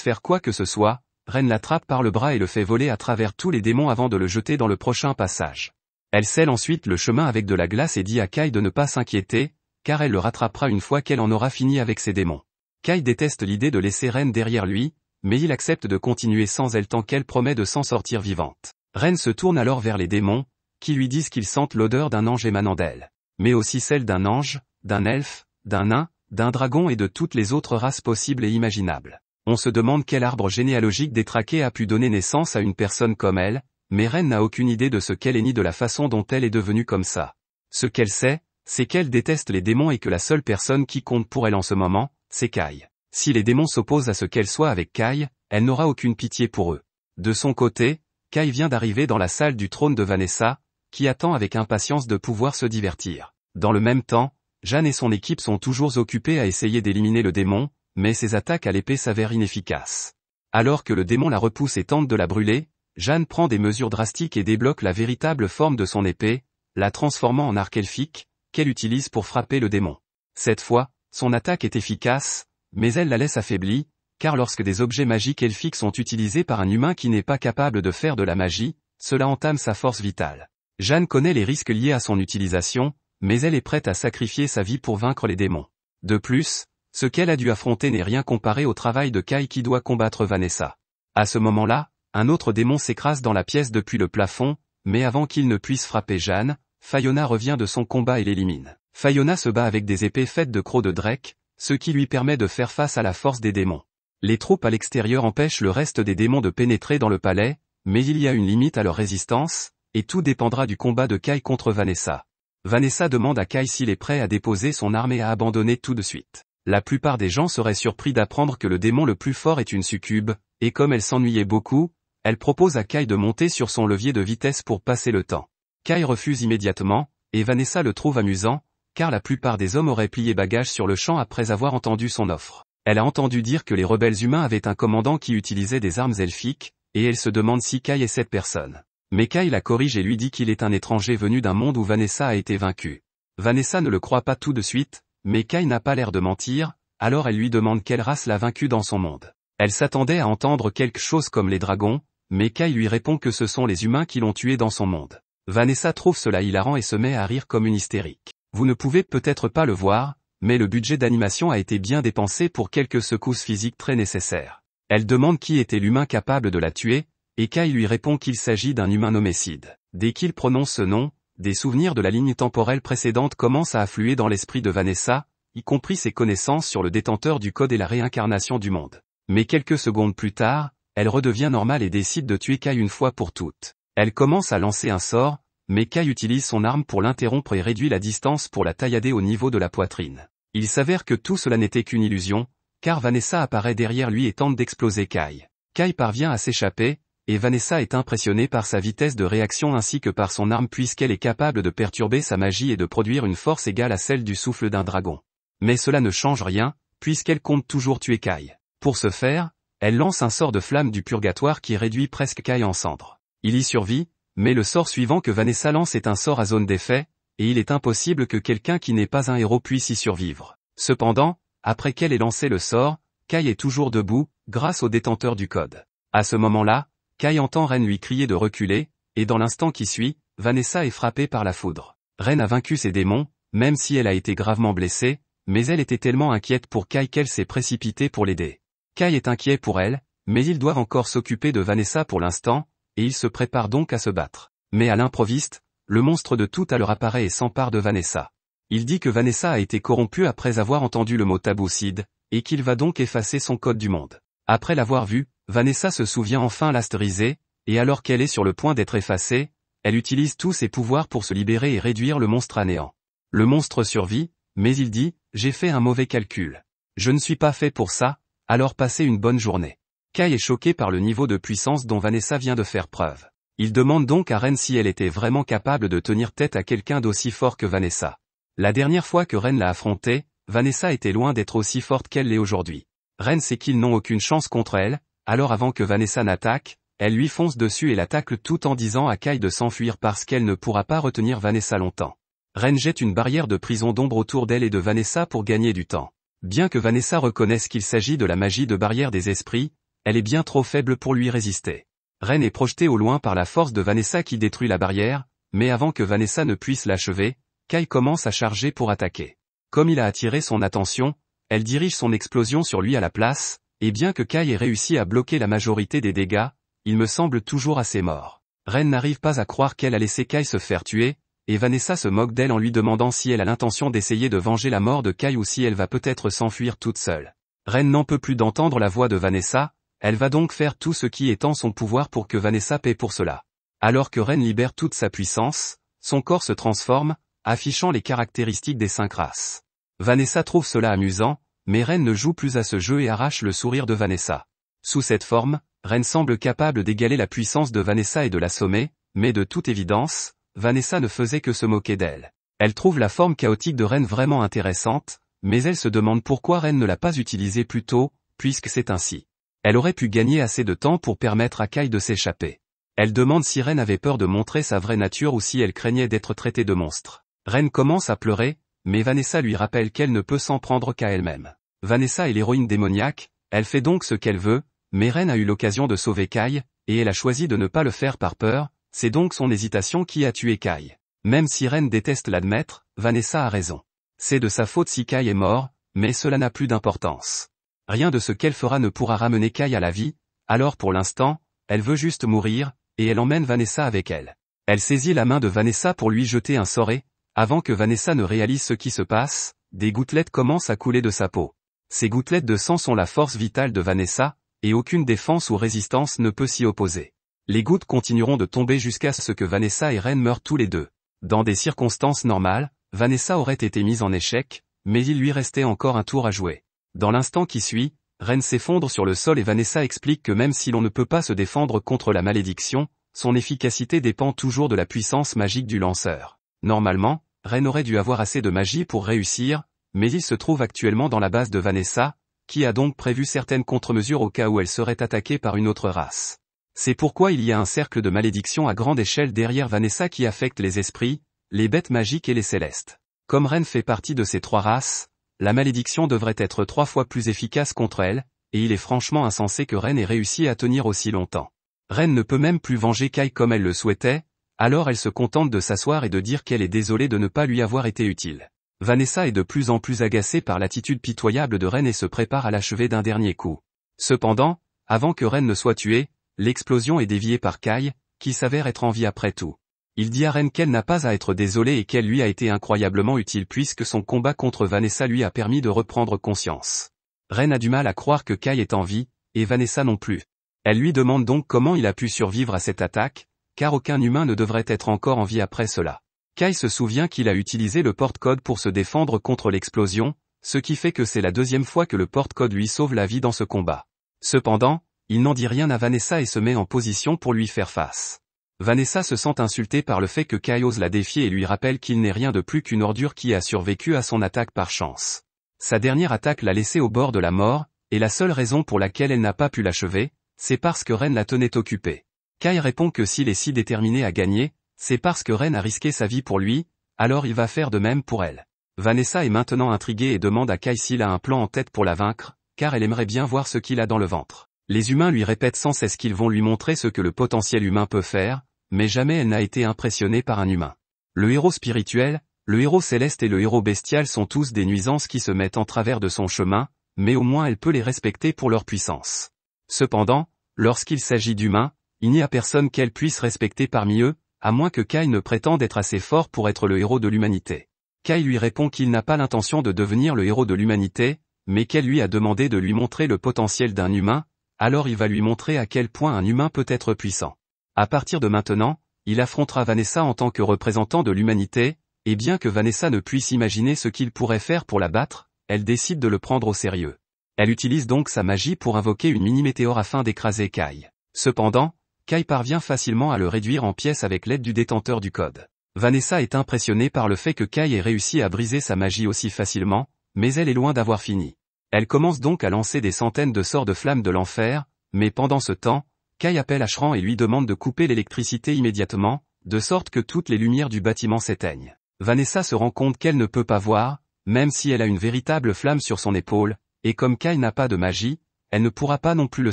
faire quoi que ce soit, Ren l'attrape par le bras et le fait voler à travers tous les démons avant de le jeter dans le prochain passage. Elle scelle ensuite le chemin avec de la glace et dit à Kai de ne pas s'inquiéter, car elle le rattrapera une fois qu'elle en aura fini avec ses démons. Kai déteste l'idée de laisser Ren derrière lui, mais il accepte de continuer sans elle tant qu'elle promet de s'en sortir vivante. Ren se tourne alors vers les démons, qui lui disent qu'ils sentent l'odeur d'un ange émanant d'elle, mais aussi celle d'un ange, d'un elfe, d'un nain, d'un dragon et de toutes les autres races possibles et imaginables. On se demande quel arbre généalogique détraqué a pu donner naissance à une personne comme elle, mais Ren n'a aucune idée de ce qu'elle est ni de la façon dont elle est devenue comme ça. Ce qu'elle sait, c'est qu'elle déteste les démons et que la seule personne qui compte pour elle en ce moment, c'est Kai. Si les démons s'opposent à ce qu'elle soit avec Kai, elle n'aura aucune pitié pour eux. De son côté, Kai vient d'arriver dans la salle du trône de Vanessa, qui attend avec impatience de pouvoir se divertir. Dans le même temps, Jeanne et son équipe sont toujours occupées à essayer d'éliminer le démon, mais ses attaques à l'épée s'avèrent inefficaces. Alors que le démon la repousse et tente de la brûler, Jeanne prend des mesures drastiques et débloque la véritable forme de son épée, la transformant en arc elfique, qu'elle utilise pour frapper le démon. Cette fois, son attaque est efficace, mais elle la laisse affaiblie, car lorsque des objets magiques elfiques sont utilisés par un humain qui n'est pas capable de faire de la magie, cela entame sa force vitale. Jeanne connaît les risques liés à son utilisation, mais elle est prête à sacrifier sa vie pour vaincre les démons. De plus, ce qu'elle a dû affronter n'est rien comparé au travail de Kai qui doit combattre Vanessa. À ce moment-là, un autre démon s'écrase dans la pièce depuis le plafond, mais avant qu'il ne puisse frapper Jeanne, Fayona revient de son combat et l'élimine. Fayona se bat avec des épées faites de crocs de Drake, ce qui lui permet de faire face à la force des démons. Les troupes à l'extérieur empêchent le reste des démons de pénétrer dans le palais, mais il y a une limite à leur résistance, et tout dépendra du combat de Kai contre Vanessa. Vanessa demande à Kai s'il est prêt à déposer son armée à abandonner tout de suite la plupart des gens seraient surpris d'apprendre que le démon le plus fort est une succube, et comme elle s'ennuyait beaucoup, elle propose à Kai de monter sur son levier de vitesse pour passer le temps. Kai refuse immédiatement, et Vanessa le trouve amusant, car la plupart des hommes auraient plié bagage sur le champ après avoir entendu son offre. Elle a entendu dire que les rebelles humains avaient un commandant qui utilisait des armes elfiques, et elle se demande si Kai est cette personne. Mais Kai la corrige et lui dit qu'il est un étranger venu d'un monde où Vanessa a été vaincue. Vanessa ne le croit pas tout de suite, mais Kai n'a pas l'air de mentir, alors elle lui demande quelle race l'a vaincu dans son monde. Elle s'attendait à entendre quelque chose comme les dragons, mais Kai lui répond que ce sont les humains qui l'ont tué dans son monde. Vanessa trouve cela hilarant et se met à rire comme une hystérique. Vous ne pouvez peut-être pas le voir, mais le budget d'animation a été bien dépensé pour quelques secousses physiques très nécessaires. Elle demande qui était l'humain capable de la tuer, et Kai lui répond qu'il s'agit d'un humain homicide. Dès qu'il prononce ce nom, des souvenirs de la ligne temporelle précédente commencent à affluer dans l'esprit de Vanessa, y compris ses connaissances sur le détenteur du code et la réincarnation du monde. Mais quelques secondes plus tard, elle redevient normale et décide de tuer Kai une fois pour toutes. Elle commence à lancer un sort, mais Kai utilise son arme pour l'interrompre et réduit la distance pour la taillader au niveau de la poitrine. Il s'avère que tout cela n'était qu'une illusion, car Vanessa apparaît derrière lui et tente d'exploser Kai. Kai parvient à s'échapper, et Vanessa est impressionnée par sa vitesse de réaction ainsi que par son arme puisqu'elle est capable de perturber sa magie et de produire une force égale à celle du souffle d'un dragon. Mais cela ne change rien, puisqu'elle compte toujours tuer Kai. Pour ce faire, elle lance un sort de flamme du purgatoire qui réduit presque Kai en cendres. Il y survit, mais le sort suivant que Vanessa lance est un sort à zone d'effet, et il est impossible que quelqu'un qui n'est pas un héros puisse y survivre. Cependant, après qu'elle ait lancé le sort, Kai est toujours debout, grâce au détenteur du code. À ce moment-là, Kai entend Ren lui crier de reculer, et dans l'instant qui suit, Vanessa est frappée par la foudre. Ren a vaincu ses démons, même si elle a été gravement blessée, mais elle était tellement inquiète pour Kai qu'elle s'est précipitée pour l'aider. Kai est inquiet pour elle, mais ils doivent encore s'occuper de Vanessa pour l'instant, et ils se préparent donc à se battre. Mais à l'improviste, le monstre de tout à leur apparaît et s'empare de Vanessa. Il dit que Vanessa a été corrompue après avoir entendu le mot taboucide, et qu'il va donc effacer son code du monde. Après l'avoir vue, Vanessa se souvient enfin l'astérisé, et alors qu'elle est sur le point d'être effacée, elle utilise tous ses pouvoirs pour se libérer et réduire le monstre à néant. Le monstre survit, mais il dit, j'ai fait un mauvais calcul. Je ne suis pas fait pour ça, alors passez une bonne journée. Kai est choqué par le niveau de puissance dont Vanessa vient de faire preuve. Il demande donc à Ren si elle était vraiment capable de tenir tête à quelqu'un d'aussi fort que Vanessa. La dernière fois que Ren l'a affrontée, Vanessa était loin d'être aussi forte qu'elle l'est aujourd'hui. Ren sait qu'ils n'ont aucune chance contre elle, alors avant que Vanessa n'attaque, elle lui fonce dessus et l'attaque tout en disant à Kai de s'enfuir parce qu'elle ne pourra pas retenir Vanessa longtemps. Ren jette une barrière de prison d'ombre autour d'elle et de Vanessa pour gagner du temps. Bien que Vanessa reconnaisse qu'il s'agit de la magie de barrière des esprits, elle est bien trop faible pour lui résister. Ren est projeté au loin par la force de Vanessa qui détruit la barrière, mais avant que Vanessa ne puisse l'achever, Kai commence à charger pour attaquer. Comme il a attiré son attention, elle dirige son explosion sur lui à la place, et bien que Kai ait réussi à bloquer la majorité des dégâts, il me semble toujours assez mort. Ren n'arrive pas à croire qu'elle a laissé Kai se faire tuer, et Vanessa se moque d'elle en lui demandant si elle a l'intention d'essayer de venger la mort de Kai ou si elle va peut-être s'enfuir toute seule. Ren n'en peut plus d'entendre la voix de Vanessa, elle va donc faire tout ce qui est en son pouvoir pour que Vanessa paie pour cela. Alors que Ren libère toute sa puissance, son corps se transforme, affichant les caractéristiques des cinq races. Vanessa trouve cela amusant, mais Ren ne joue plus à ce jeu et arrache le sourire de Vanessa. Sous cette forme, Ren semble capable d'égaler la puissance de Vanessa et de l'assommer, mais de toute évidence, Vanessa ne faisait que se moquer d'elle. Elle trouve la forme chaotique de Ren vraiment intéressante, mais elle se demande pourquoi Ren ne l'a pas utilisée plus tôt, puisque c'est ainsi. Elle aurait pu gagner assez de temps pour permettre à Kai de s'échapper. Elle demande si Ren avait peur de montrer sa vraie nature ou si elle craignait d'être traitée de monstre. Ren commence à pleurer, mais Vanessa lui rappelle qu'elle ne peut s'en prendre qu'à elle-même. Vanessa est l'héroïne démoniaque, elle fait donc ce qu'elle veut, mais Ren a eu l'occasion de sauver Kai, et elle a choisi de ne pas le faire par peur, c'est donc son hésitation qui a tué Kai. Même si Ren déteste l'admettre, Vanessa a raison. C'est de sa faute si Kai est mort, mais cela n'a plus d'importance. Rien de ce qu'elle fera ne pourra ramener Kai à la vie, alors pour l'instant, elle veut juste mourir, et elle emmène Vanessa avec elle. Elle saisit la main de Vanessa pour lui jeter un soré. Avant que Vanessa ne réalise ce qui se passe, des gouttelettes commencent à couler de sa peau. Ces gouttelettes de sang sont la force vitale de Vanessa, et aucune défense ou résistance ne peut s'y opposer. Les gouttes continueront de tomber jusqu'à ce que Vanessa et Ren meurent tous les deux. Dans des circonstances normales, Vanessa aurait été mise en échec, mais il lui restait encore un tour à jouer. Dans l'instant qui suit, Ren s'effondre sur le sol et Vanessa explique que même si l'on ne peut pas se défendre contre la malédiction, son efficacité dépend toujours de la puissance magique du lanceur. Normalement, Ren aurait dû avoir assez de magie pour réussir, mais il se trouve actuellement dans la base de Vanessa, qui a donc prévu certaines contre-mesures au cas où elle serait attaquée par une autre race. C'est pourquoi il y a un cercle de malédiction à grande échelle derrière Vanessa qui affecte les esprits, les bêtes magiques et les célestes. Comme Ren fait partie de ces trois races, la malédiction devrait être trois fois plus efficace contre elle, et il est franchement insensé que Ren ait réussi à tenir aussi longtemps. Ren ne peut même plus venger Kai comme elle le souhaitait, alors elle se contente de s'asseoir et de dire qu'elle est désolée de ne pas lui avoir été utile. Vanessa est de plus en plus agacée par l'attitude pitoyable de Ren et se prépare à l'achever d'un dernier coup. Cependant, avant que Ren ne soit tuée, l'explosion est déviée par Kai, qui s'avère être en vie après tout. Il dit à Ren qu'elle n'a pas à être désolée et qu'elle lui a été incroyablement utile puisque son combat contre Vanessa lui a permis de reprendre conscience. Ren a du mal à croire que Kai est en vie, et Vanessa non plus. Elle lui demande donc comment il a pu survivre à cette attaque, car aucun humain ne devrait être encore en vie après cela. Kai se souvient qu'il a utilisé le porte-code pour se défendre contre l'explosion, ce qui fait que c'est la deuxième fois que le porte-code lui sauve la vie dans ce combat. Cependant, il n'en dit rien à Vanessa et se met en position pour lui faire face. Vanessa se sent insultée par le fait que Kai ose la défier et lui rappelle qu'il n'est rien de plus qu'une ordure qui a survécu à son attaque par chance. Sa dernière attaque l'a laissée au bord de la mort, et la seule raison pour laquelle elle n'a pas pu l'achever, c'est parce que Ren la tenait occupée. Kai répond que s'il est si déterminé à gagner, c'est parce que Ren a risqué sa vie pour lui, alors il va faire de même pour elle. Vanessa est maintenant intriguée et demande à Kai s'il a un plan en tête pour la vaincre, car elle aimerait bien voir ce qu'il a dans le ventre. Les humains lui répètent sans cesse qu'ils vont lui montrer ce que le potentiel humain peut faire, mais jamais elle n'a été impressionnée par un humain. Le héros spirituel, le héros céleste et le héros bestial sont tous des nuisances qui se mettent en travers de son chemin, mais au moins elle peut les respecter pour leur puissance. Cependant, lorsqu'il s'agit d'humains, il n'y a personne qu'elle puisse respecter parmi eux, à moins que Kai ne prétende être assez fort pour être le héros de l'humanité. Kai lui répond qu'il n'a pas l'intention de devenir le héros de l'humanité, mais qu'elle lui a demandé de lui montrer le potentiel d'un humain, alors il va lui montrer à quel point un humain peut être puissant. À partir de maintenant, il affrontera Vanessa en tant que représentant de l'humanité, et bien que Vanessa ne puisse imaginer ce qu'il pourrait faire pour la battre, elle décide de le prendre au sérieux. Elle utilise donc sa magie pour invoquer une mini-météore afin d'écraser Kai. Cependant, Kai parvient facilement à le réduire en pièces avec l'aide du détenteur du code. Vanessa est impressionnée par le fait que Kai ait réussi à briser sa magie aussi facilement, mais elle est loin d'avoir fini. Elle commence donc à lancer des centaines de sorts de flammes de l'enfer, mais pendant ce temps, Kai appelle Ashran et lui demande de couper l'électricité immédiatement, de sorte que toutes les lumières du bâtiment s'éteignent. Vanessa se rend compte qu'elle ne peut pas voir, même si elle a une véritable flamme sur son épaule, et comme Kai n'a pas de magie, elle ne pourra pas non plus le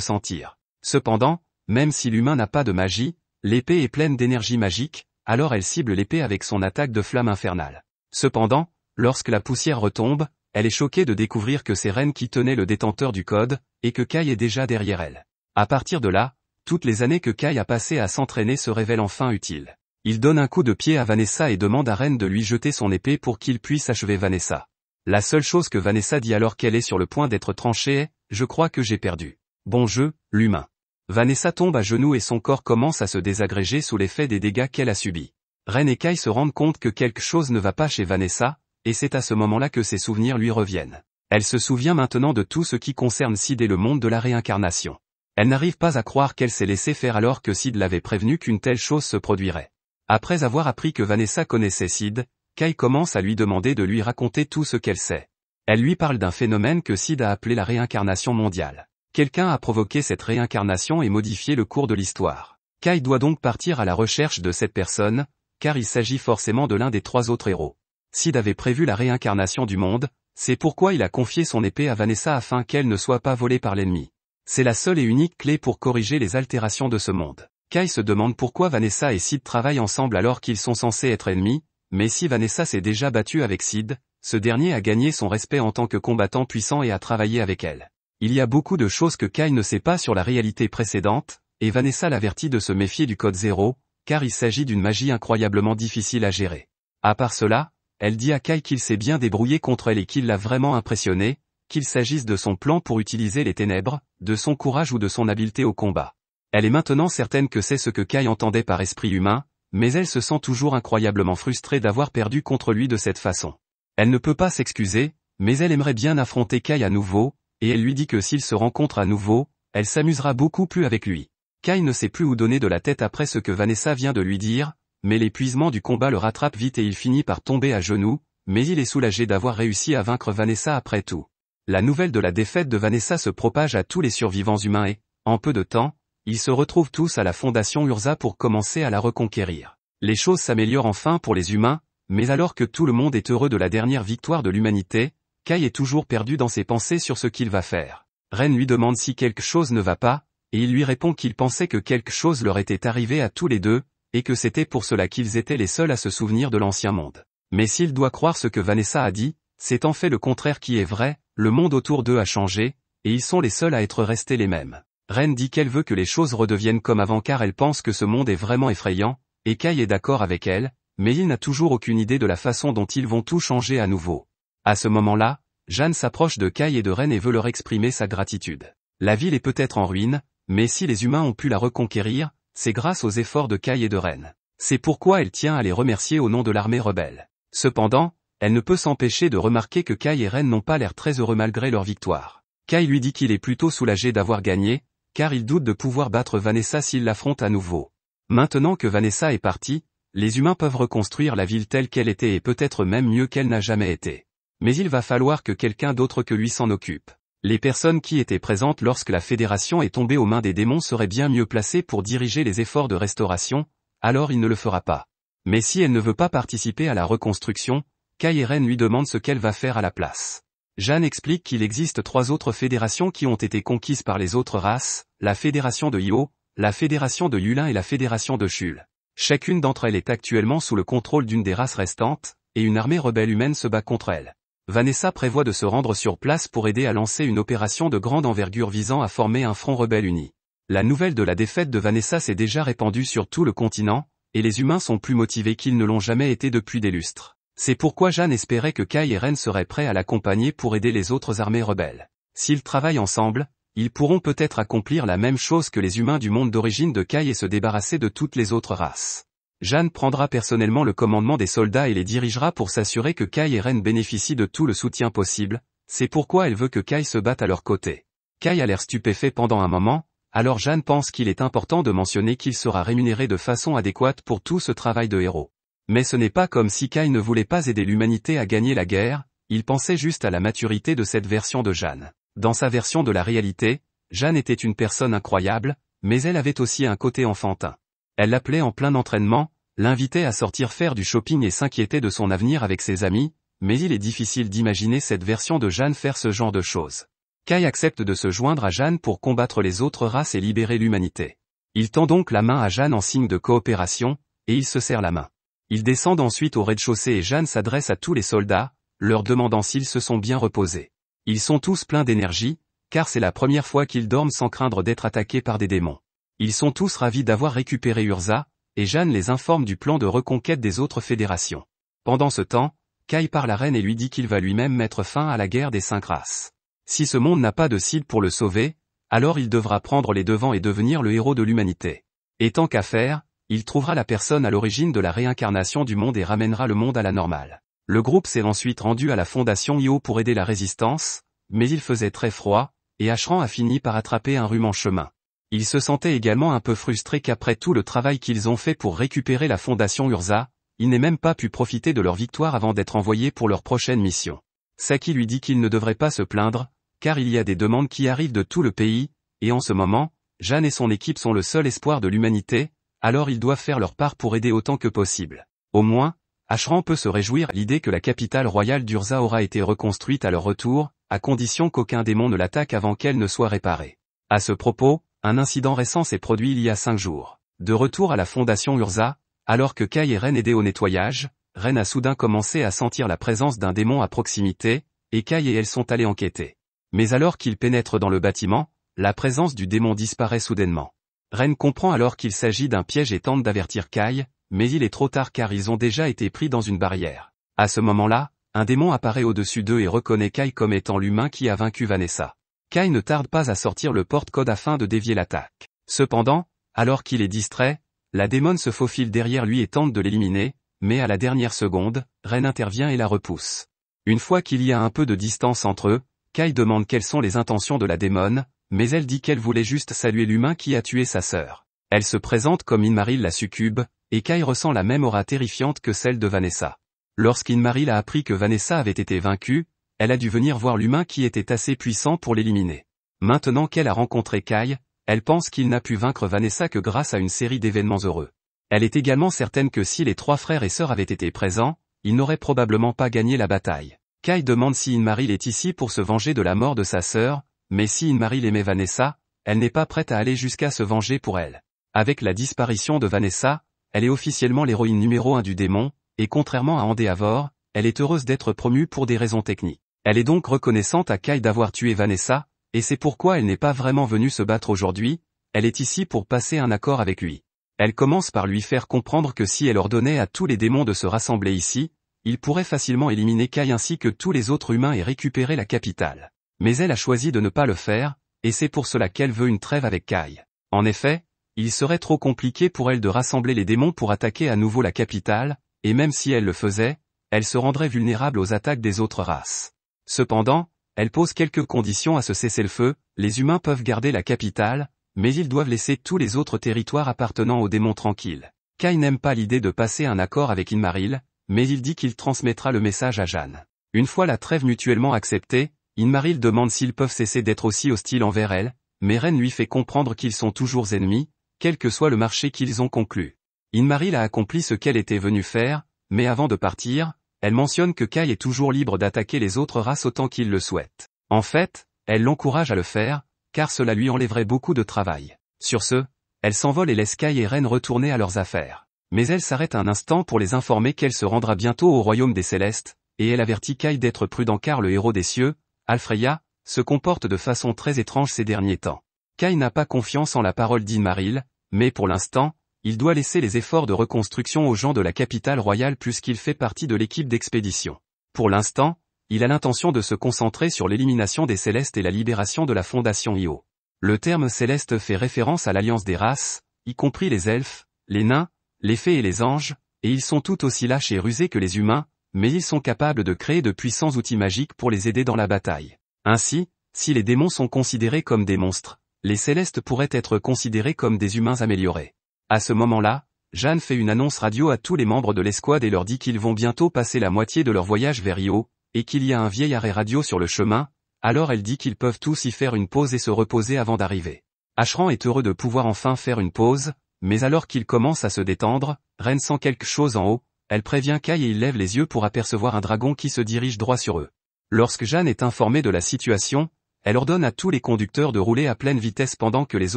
sentir. Cependant, même si l'humain n'a pas de magie, l'épée est pleine d'énergie magique, alors elle cible l'épée avec son attaque de flamme infernale. Cependant, lorsque la poussière retombe, elle est choquée de découvrir que c'est Ren qui tenait le détenteur du code, et que Kai est déjà derrière elle. À partir de là, toutes les années que Kai a passées à s'entraîner se révèlent enfin utiles. Il donne un coup de pied à Vanessa et demande à Ren de lui jeter son épée pour qu'il puisse achever Vanessa. La seule chose que Vanessa dit alors qu'elle est sur le point d'être tranchée est « Je crois que j'ai perdu. Bon jeu, l'humain. » Vanessa tombe à genoux et son corps commence à se désagréger sous l'effet des dégâts qu'elle a subis. Ren et Kai se rendent compte que quelque chose ne va pas chez Vanessa, et c'est à ce moment-là que ses souvenirs lui reviennent. Elle se souvient maintenant de tout ce qui concerne Sid et le monde de la réincarnation. Elle n'arrive pas à croire qu'elle s'est laissée faire alors que Sid l'avait prévenu qu'une telle chose se produirait. Après avoir appris que Vanessa connaissait Sid, Kai commence à lui demander de lui raconter tout ce qu'elle sait. Elle lui parle d'un phénomène que Sid a appelé la réincarnation mondiale. Quelqu'un a provoqué cette réincarnation et modifié le cours de l'histoire. Kai doit donc partir à la recherche de cette personne, car il s'agit forcément de l'un des trois autres héros. Sid avait prévu la réincarnation du monde, c'est pourquoi il a confié son épée à Vanessa afin qu'elle ne soit pas volée par l'ennemi. C'est la seule et unique clé pour corriger les altérations de ce monde. Kai se demande pourquoi Vanessa et Sid travaillent ensemble alors qu'ils sont censés être ennemis, mais si Vanessa s'est déjà battue avec Sid, ce dernier a gagné son respect en tant que combattant puissant et a travaillé avec elle. Il y a beaucoup de choses que Kai ne sait pas sur la réalité précédente, et Vanessa l'avertit de se méfier du code zéro, car il s'agit d'une magie incroyablement difficile à gérer. À part cela, elle dit à Kai qu'il s'est bien débrouillé contre elle et qu'il l'a vraiment impressionné, qu'il s'agisse de son plan pour utiliser les ténèbres, de son courage ou de son habileté au combat. Elle est maintenant certaine que c'est ce que Kai entendait par esprit humain, mais elle se sent toujours incroyablement frustrée d'avoir perdu contre lui de cette façon. Elle ne peut pas s'excuser, mais elle aimerait bien affronter Kai à nouveau, et elle lui dit que s'il se rencontre à nouveau, elle s'amusera beaucoup plus avec lui. Kai ne sait plus où donner de la tête après ce que Vanessa vient de lui dire, mais l'épuisement du combat le rattrape vite et il finit par tomber à genoux, mais il est soulagé d'avoir réussi à vaincre Vanessa après tout. La nouvelle de la défaite de Vanessa se propage à tous les survivants humains et, en peu de temps, ils se retrouvent tous à la Fondation Urza pour commencer à la reconquérir. Les choses s'améliorent enfin pour les humains, mais alors que tout le monde est heureux de la dernière victoire de l'humanité, Kai est toujours perdu dans ses pensées sur ce qu'il va faire. Ren lui demande si quelque chose ne va pas, et il lui répond qu'il pensait que quelque chose leur était arrivé à tous les deux, et que c'était pour cela qu'ils étaient les seuls à se souvenir de l'ancien monde. Mais s'il doit croire ce que Vanessa a dit, c'est en fait le contraire qui est vrai, le monde autour d'eux a changé, et ils sont les seuls à être restés les mêmes. Ren dit qu'elle veut que les choses redeviennent comme avant car elle pense que ce monde est vraiment effrayant, et Kai est d'accord avec elle, mais il n'a toujours aucune idée de la façon dont ils vont tout changer à nouveau. À ce moment-là, Jeanne s'approche de Kai et de Ren et veut leur exprimer sa gratitude. La ville est peut-être en ruine, mais si les humains ont pu la reconquérir, c'est grâce aux efforts de Kai et de Ren. C'est pourquoi elle tient à les remercier au nom de l'armée rebelle. Cependant, elle ne peut s'empêcher de remarquer que Kai et Ren n'ont pas l'air très heureux malgré leur victoire. Kai lui dit qu'il est plutôt soulagé d'avoir gagné, car il doute de pouvoir battre Vanessa s'il l'affronte à nouveau. Maintenant que Vanessa est partie, les humains peuvent reconstruire la ville telle qu'elle était et peut-être même mieux qu'elle n'a jamais été mais il va falloir que quelqu'un d'autre que lui s'en occupe. Les personnes qui étaient présentes lorsque la fédération est tombée aux mains des démons seraient bien mieux placées pour diriger les efforts de restauration, alors il ne le fera pas. Mais si elle ne veut pas participer à la reconstruction, Kairen lui demande ce qu'elle va faire à la place. Jeanne explique qu'il existe trois autres fédérations qui ont été conquises par les autres races, la fédération de Io, la fédération de Yulin et la fédération de Shul. Chacune d'entre elles est actuellement sous le contrôle d'une des races restantes, et une armée rebelle humaine se bat contre elle. Vanessa prévoit de se rendre sur place pour aider à lancer une opération de grande envergure visant à former un front rebelle uni. La nouvelle de la défaite de Vanessa s'est déjà répandue sur tout le continent, et les humains sont plus motivés qu'ils ne l'ont jamais été depuis des lustres. C'est pourquoi Jeanne espérait que Kai et Ren seraient prêts à l'accompagner pour aider les autres armées rebelles. S'ils travaillent ensemble, ils pourront peut-être accomplir la même chose que les humains du monde d'origine de Kai et se débarrasser de toutes les autres races. Jeanne prendra personnellement le commandement des soldats et les dirigera pour s'assurer que Kai et Ren bénéficient de tout le soutien possible, c'est pourquoi elle veut que Kai se batte à leur côté. Kai a l'air stupéfait pendant un moment, alors Jeanne pense qu'il est important de mentionner qu'il sera rémunéré de façon adéquate pour tout ce travail de héros. Mais ce n'est pas comme si Kai ne voulait pas aider l'humanité à gagner la guerre, il pensait juste à la maturité de cette version de Jeanne. Dans sa version de la réalité, Jeanne était une personne incroyable, mais elle avait aussi un côté enfantin. Elle l'appelait en plein entraînement, l'invitait à sortir faire du shopping et s'inquiéter de son avenir avec ses amis, mais il est difficile d'imaginer cette version de Jeanne faire ce genre de choses. Kai accepte de se joindre à Jeanne pour combattre les autres races et libérer l'humanité. Il tend donc la main à Jeanne en signe de coopération, et il se serre la main. Ils descendent ensuite au rez-de-chaussée et Jeanne s'adresse à tous les soldats, leur demandant s'ils se sont bien reposés. Ils sont tous pleins d'énergie, car c'est la première fois qu'ils dorment sans craindre d'être attaqués par des démons. Ils sont tous ravis d'avoir récupéré Urza, et Jeanne les informe du plan de reconquête des autres fédérations. Pendant ce temps, Kai parle à Reine et lui dit qu'il va lui-même mettre fin à la guerre des cinq races. Si ce monde n'a pas de cible pour le sauver, alors il devra prendre les devants et devenir le héros de l'humanité. Et tant qu'à faire, il trouvera la personne à l'origine de la réincarnation du monde et ramènera le monde à la normale. Le groupe s'est ensuite rendu à la fondation Io pour aider la résistance, mais il faisait très froid, et Ashran a fini par attraper un rhume en chemin. Il se sentait également un peu frustré qu'après tout le travail qu'ils ont fait pour récupérer la fondation Urza, ils n'aient même pas pu profiter de leur victoire avant d'être envoyés pour leur prochaine mission. Saki lui dit qu'il ne devrait pas se plaindre, car il y a des demandes qui arrivent de tout le pays, et en ce moment, Jeanne et son équipe sont le seul espoir de l'humanité, alors ils doivent faire leur part pour aider autant que possible. Au moins, Ashran peut se réjouir l'idée que la capitale royale d'Urza aura été reconstruite à leur retour, à condition qu'aucun démon ne l'attaque avant qu'elle ne soit réparée. À ce propos, un incident récent s'est produit il y a cinq jours. De retour à la fondation Urza, alors que Kai et Ren aidaient au nettoyage, Ren a soudain commencé à sentir la présence d'un démon à proximité, et Kai et elle sont allés enquêter. Mais alors qu'ils pénètrent dans le bâtiment, la présence du démon disparaît soudainement. Ren comprend alors qu'il s'agit d'un piège et tente d'avertir Kai, mais il est trop tard car ils ont déjà été pris dans une barrière. À ce moment-là, un démon apparaît au-dessus d'eux et reconnaît Kai comme étant l'humain qui a vaincu Vanessa. Kai ne tarde pas à sortir le porte-code afin de dévier l'attaque. Cependant, alors qu'il est distrait, la démon se faufile derrière lui et tente de l'éliminer, mais à la dernière seconde, Ren intervient et la repousse. Une fois qu'il y a un peu de distance entre eux, Kai demande quelles sont les intentions de la démon, mais elle dit qu'elle voulait juste saluer l'humain qui a tué sa sœur. Elle se présente comme Inmaril la succube, et Kai ressent la même aura terrifiante que celle de Vanessa. Lorsqu'Inmaril a appris que Vanessa avait été vaincue, elle a dû venir voir l'humain qui était assez puissant pour l'éliminer. Maintenant qu'elle a rencontré Kai, elle pense qu'il n'a pu vaincre Vanessa que grâce à une série d'événements heureux. Elle est également certaine que si les trois frères et sœurs avaient été présents, ils n'auraient probablement pas gagné la bataille. Kai demande si Inmaril est ici pour se venger de la mort de sa sœur, mais si Inmaril aimait Vanessa, elle n'est pas prête à aller jusqu'à se venger pour elle. Avec la disparition de Vanessa, elle est officiellement l'héroïne numéro un du démon, et contrairement à Andéavor, elle est heureuse d'être promue pour des raisons techniques. Elle est donc reconnaissante à Kai d'avoir tué Vanessa, et c'est pourquoi elle n'est pas vraiment venue se battre aujourd'hui, elle est ici pour passer un accord avec lui. Elle commence par lui faire comprendre que si elle ordonnait à tous les démons de se rassembler ici, il pourrait facilement éliminer Kai ainsi que tous les autres humains et récupérer la capitale. Mais elle a choisi de ne pas le faire, et c'est pour cela qu'elle veut une trêve avec Kai. En effet, il serait trop compliqué pour elle de rassembler les démons pour attaquer à nouveau la capitale, et même si elle le faisait, elle se rendrait vulnérable aux attaques des autres races. Cependant, elle pose quelques conditions à ce cessez-le-feu, les humains peuvent garder la capitale, mais ils doivent laisser tous les autres territoires appartenant aux démons tranquilles. Kai n'aime pas l'idée de passer un accord avec Inmaril, mais il dit qu'il transmettra le message à Jeanne. Une fois la trêve mutuellement acceptée, Inmaril demande s'ils peuvent cesser d'être aussi hostiles envers elle, mais Ren lui fait comprendre qu'ils sont toujours ennemis, quel que soit le marché qu'ils ont conclu. Inmaril a accompli ce qu'elle était venue faire, mais avant de partir, elle mentionne que Kai est toujours libre d'attaquer les autres races autant qu'il le souhaite. En fait, elle l'encourage à le faire, car cela lui enlèverait beaucoup de travail. Sur ce, elle s'envole et laisse Kai et Ren retourner à leurs affaires. Mais elle s'arrête un instant pour les informer qu'elle se rendra bientôt au royaume des Célestes, et elle avertit Kai d'être prudent car le héros des cieux, Alfreya, se comporte de façon très étrange ces derniers temps. Kai n'a pas confiance en la parole d'Inmaril, mais pour l'instant, il doit laisser les efforts de reconstruction aux gens de la capitale royale puisqu'il fait partie de l'équipe d'expédition. Pour l'instant, il a l'intention de se concentrer sur l'élimination des Célestes et la libération de la Fondation Io. Le terme Céleste fait référence à l'alliance des races, y compris les elfes, les nains, les fées et les anges, et ils sont tout aussi lâches et rusés que les humains, mais ils sont capables de créer de puissants outils magiques pour les aider dans la bataille. Ainsi, si les démons sont considérés comme des monstres, les Célestes pourraient être considérés comme des humains améliorés. À ce moment-là, Jeanne fait une annonce radio à tous les membres de l'escouade et leur dit qu'ils vont bientôt passer la moitié de leur voyage vers Rio, et qu'il y a un vieil arrêt radio sur le chemin, alors elle dit qu'ils peuvent tous y faire une pause et se reposer avant d'arriver. Ashran est heureux de pouvoir enfin faire une pause, mais alors qu'il commence à se détendre, Ren sent quelque chose en haut, elle prévient Kai et il lève les yeux pour apercevoir un dragon qui se dirige droit sur eux. Lorsque Jeanne est informée de la situation, elle ordonne à tous les conducteurs de rouler à pleine vitesse pendant que les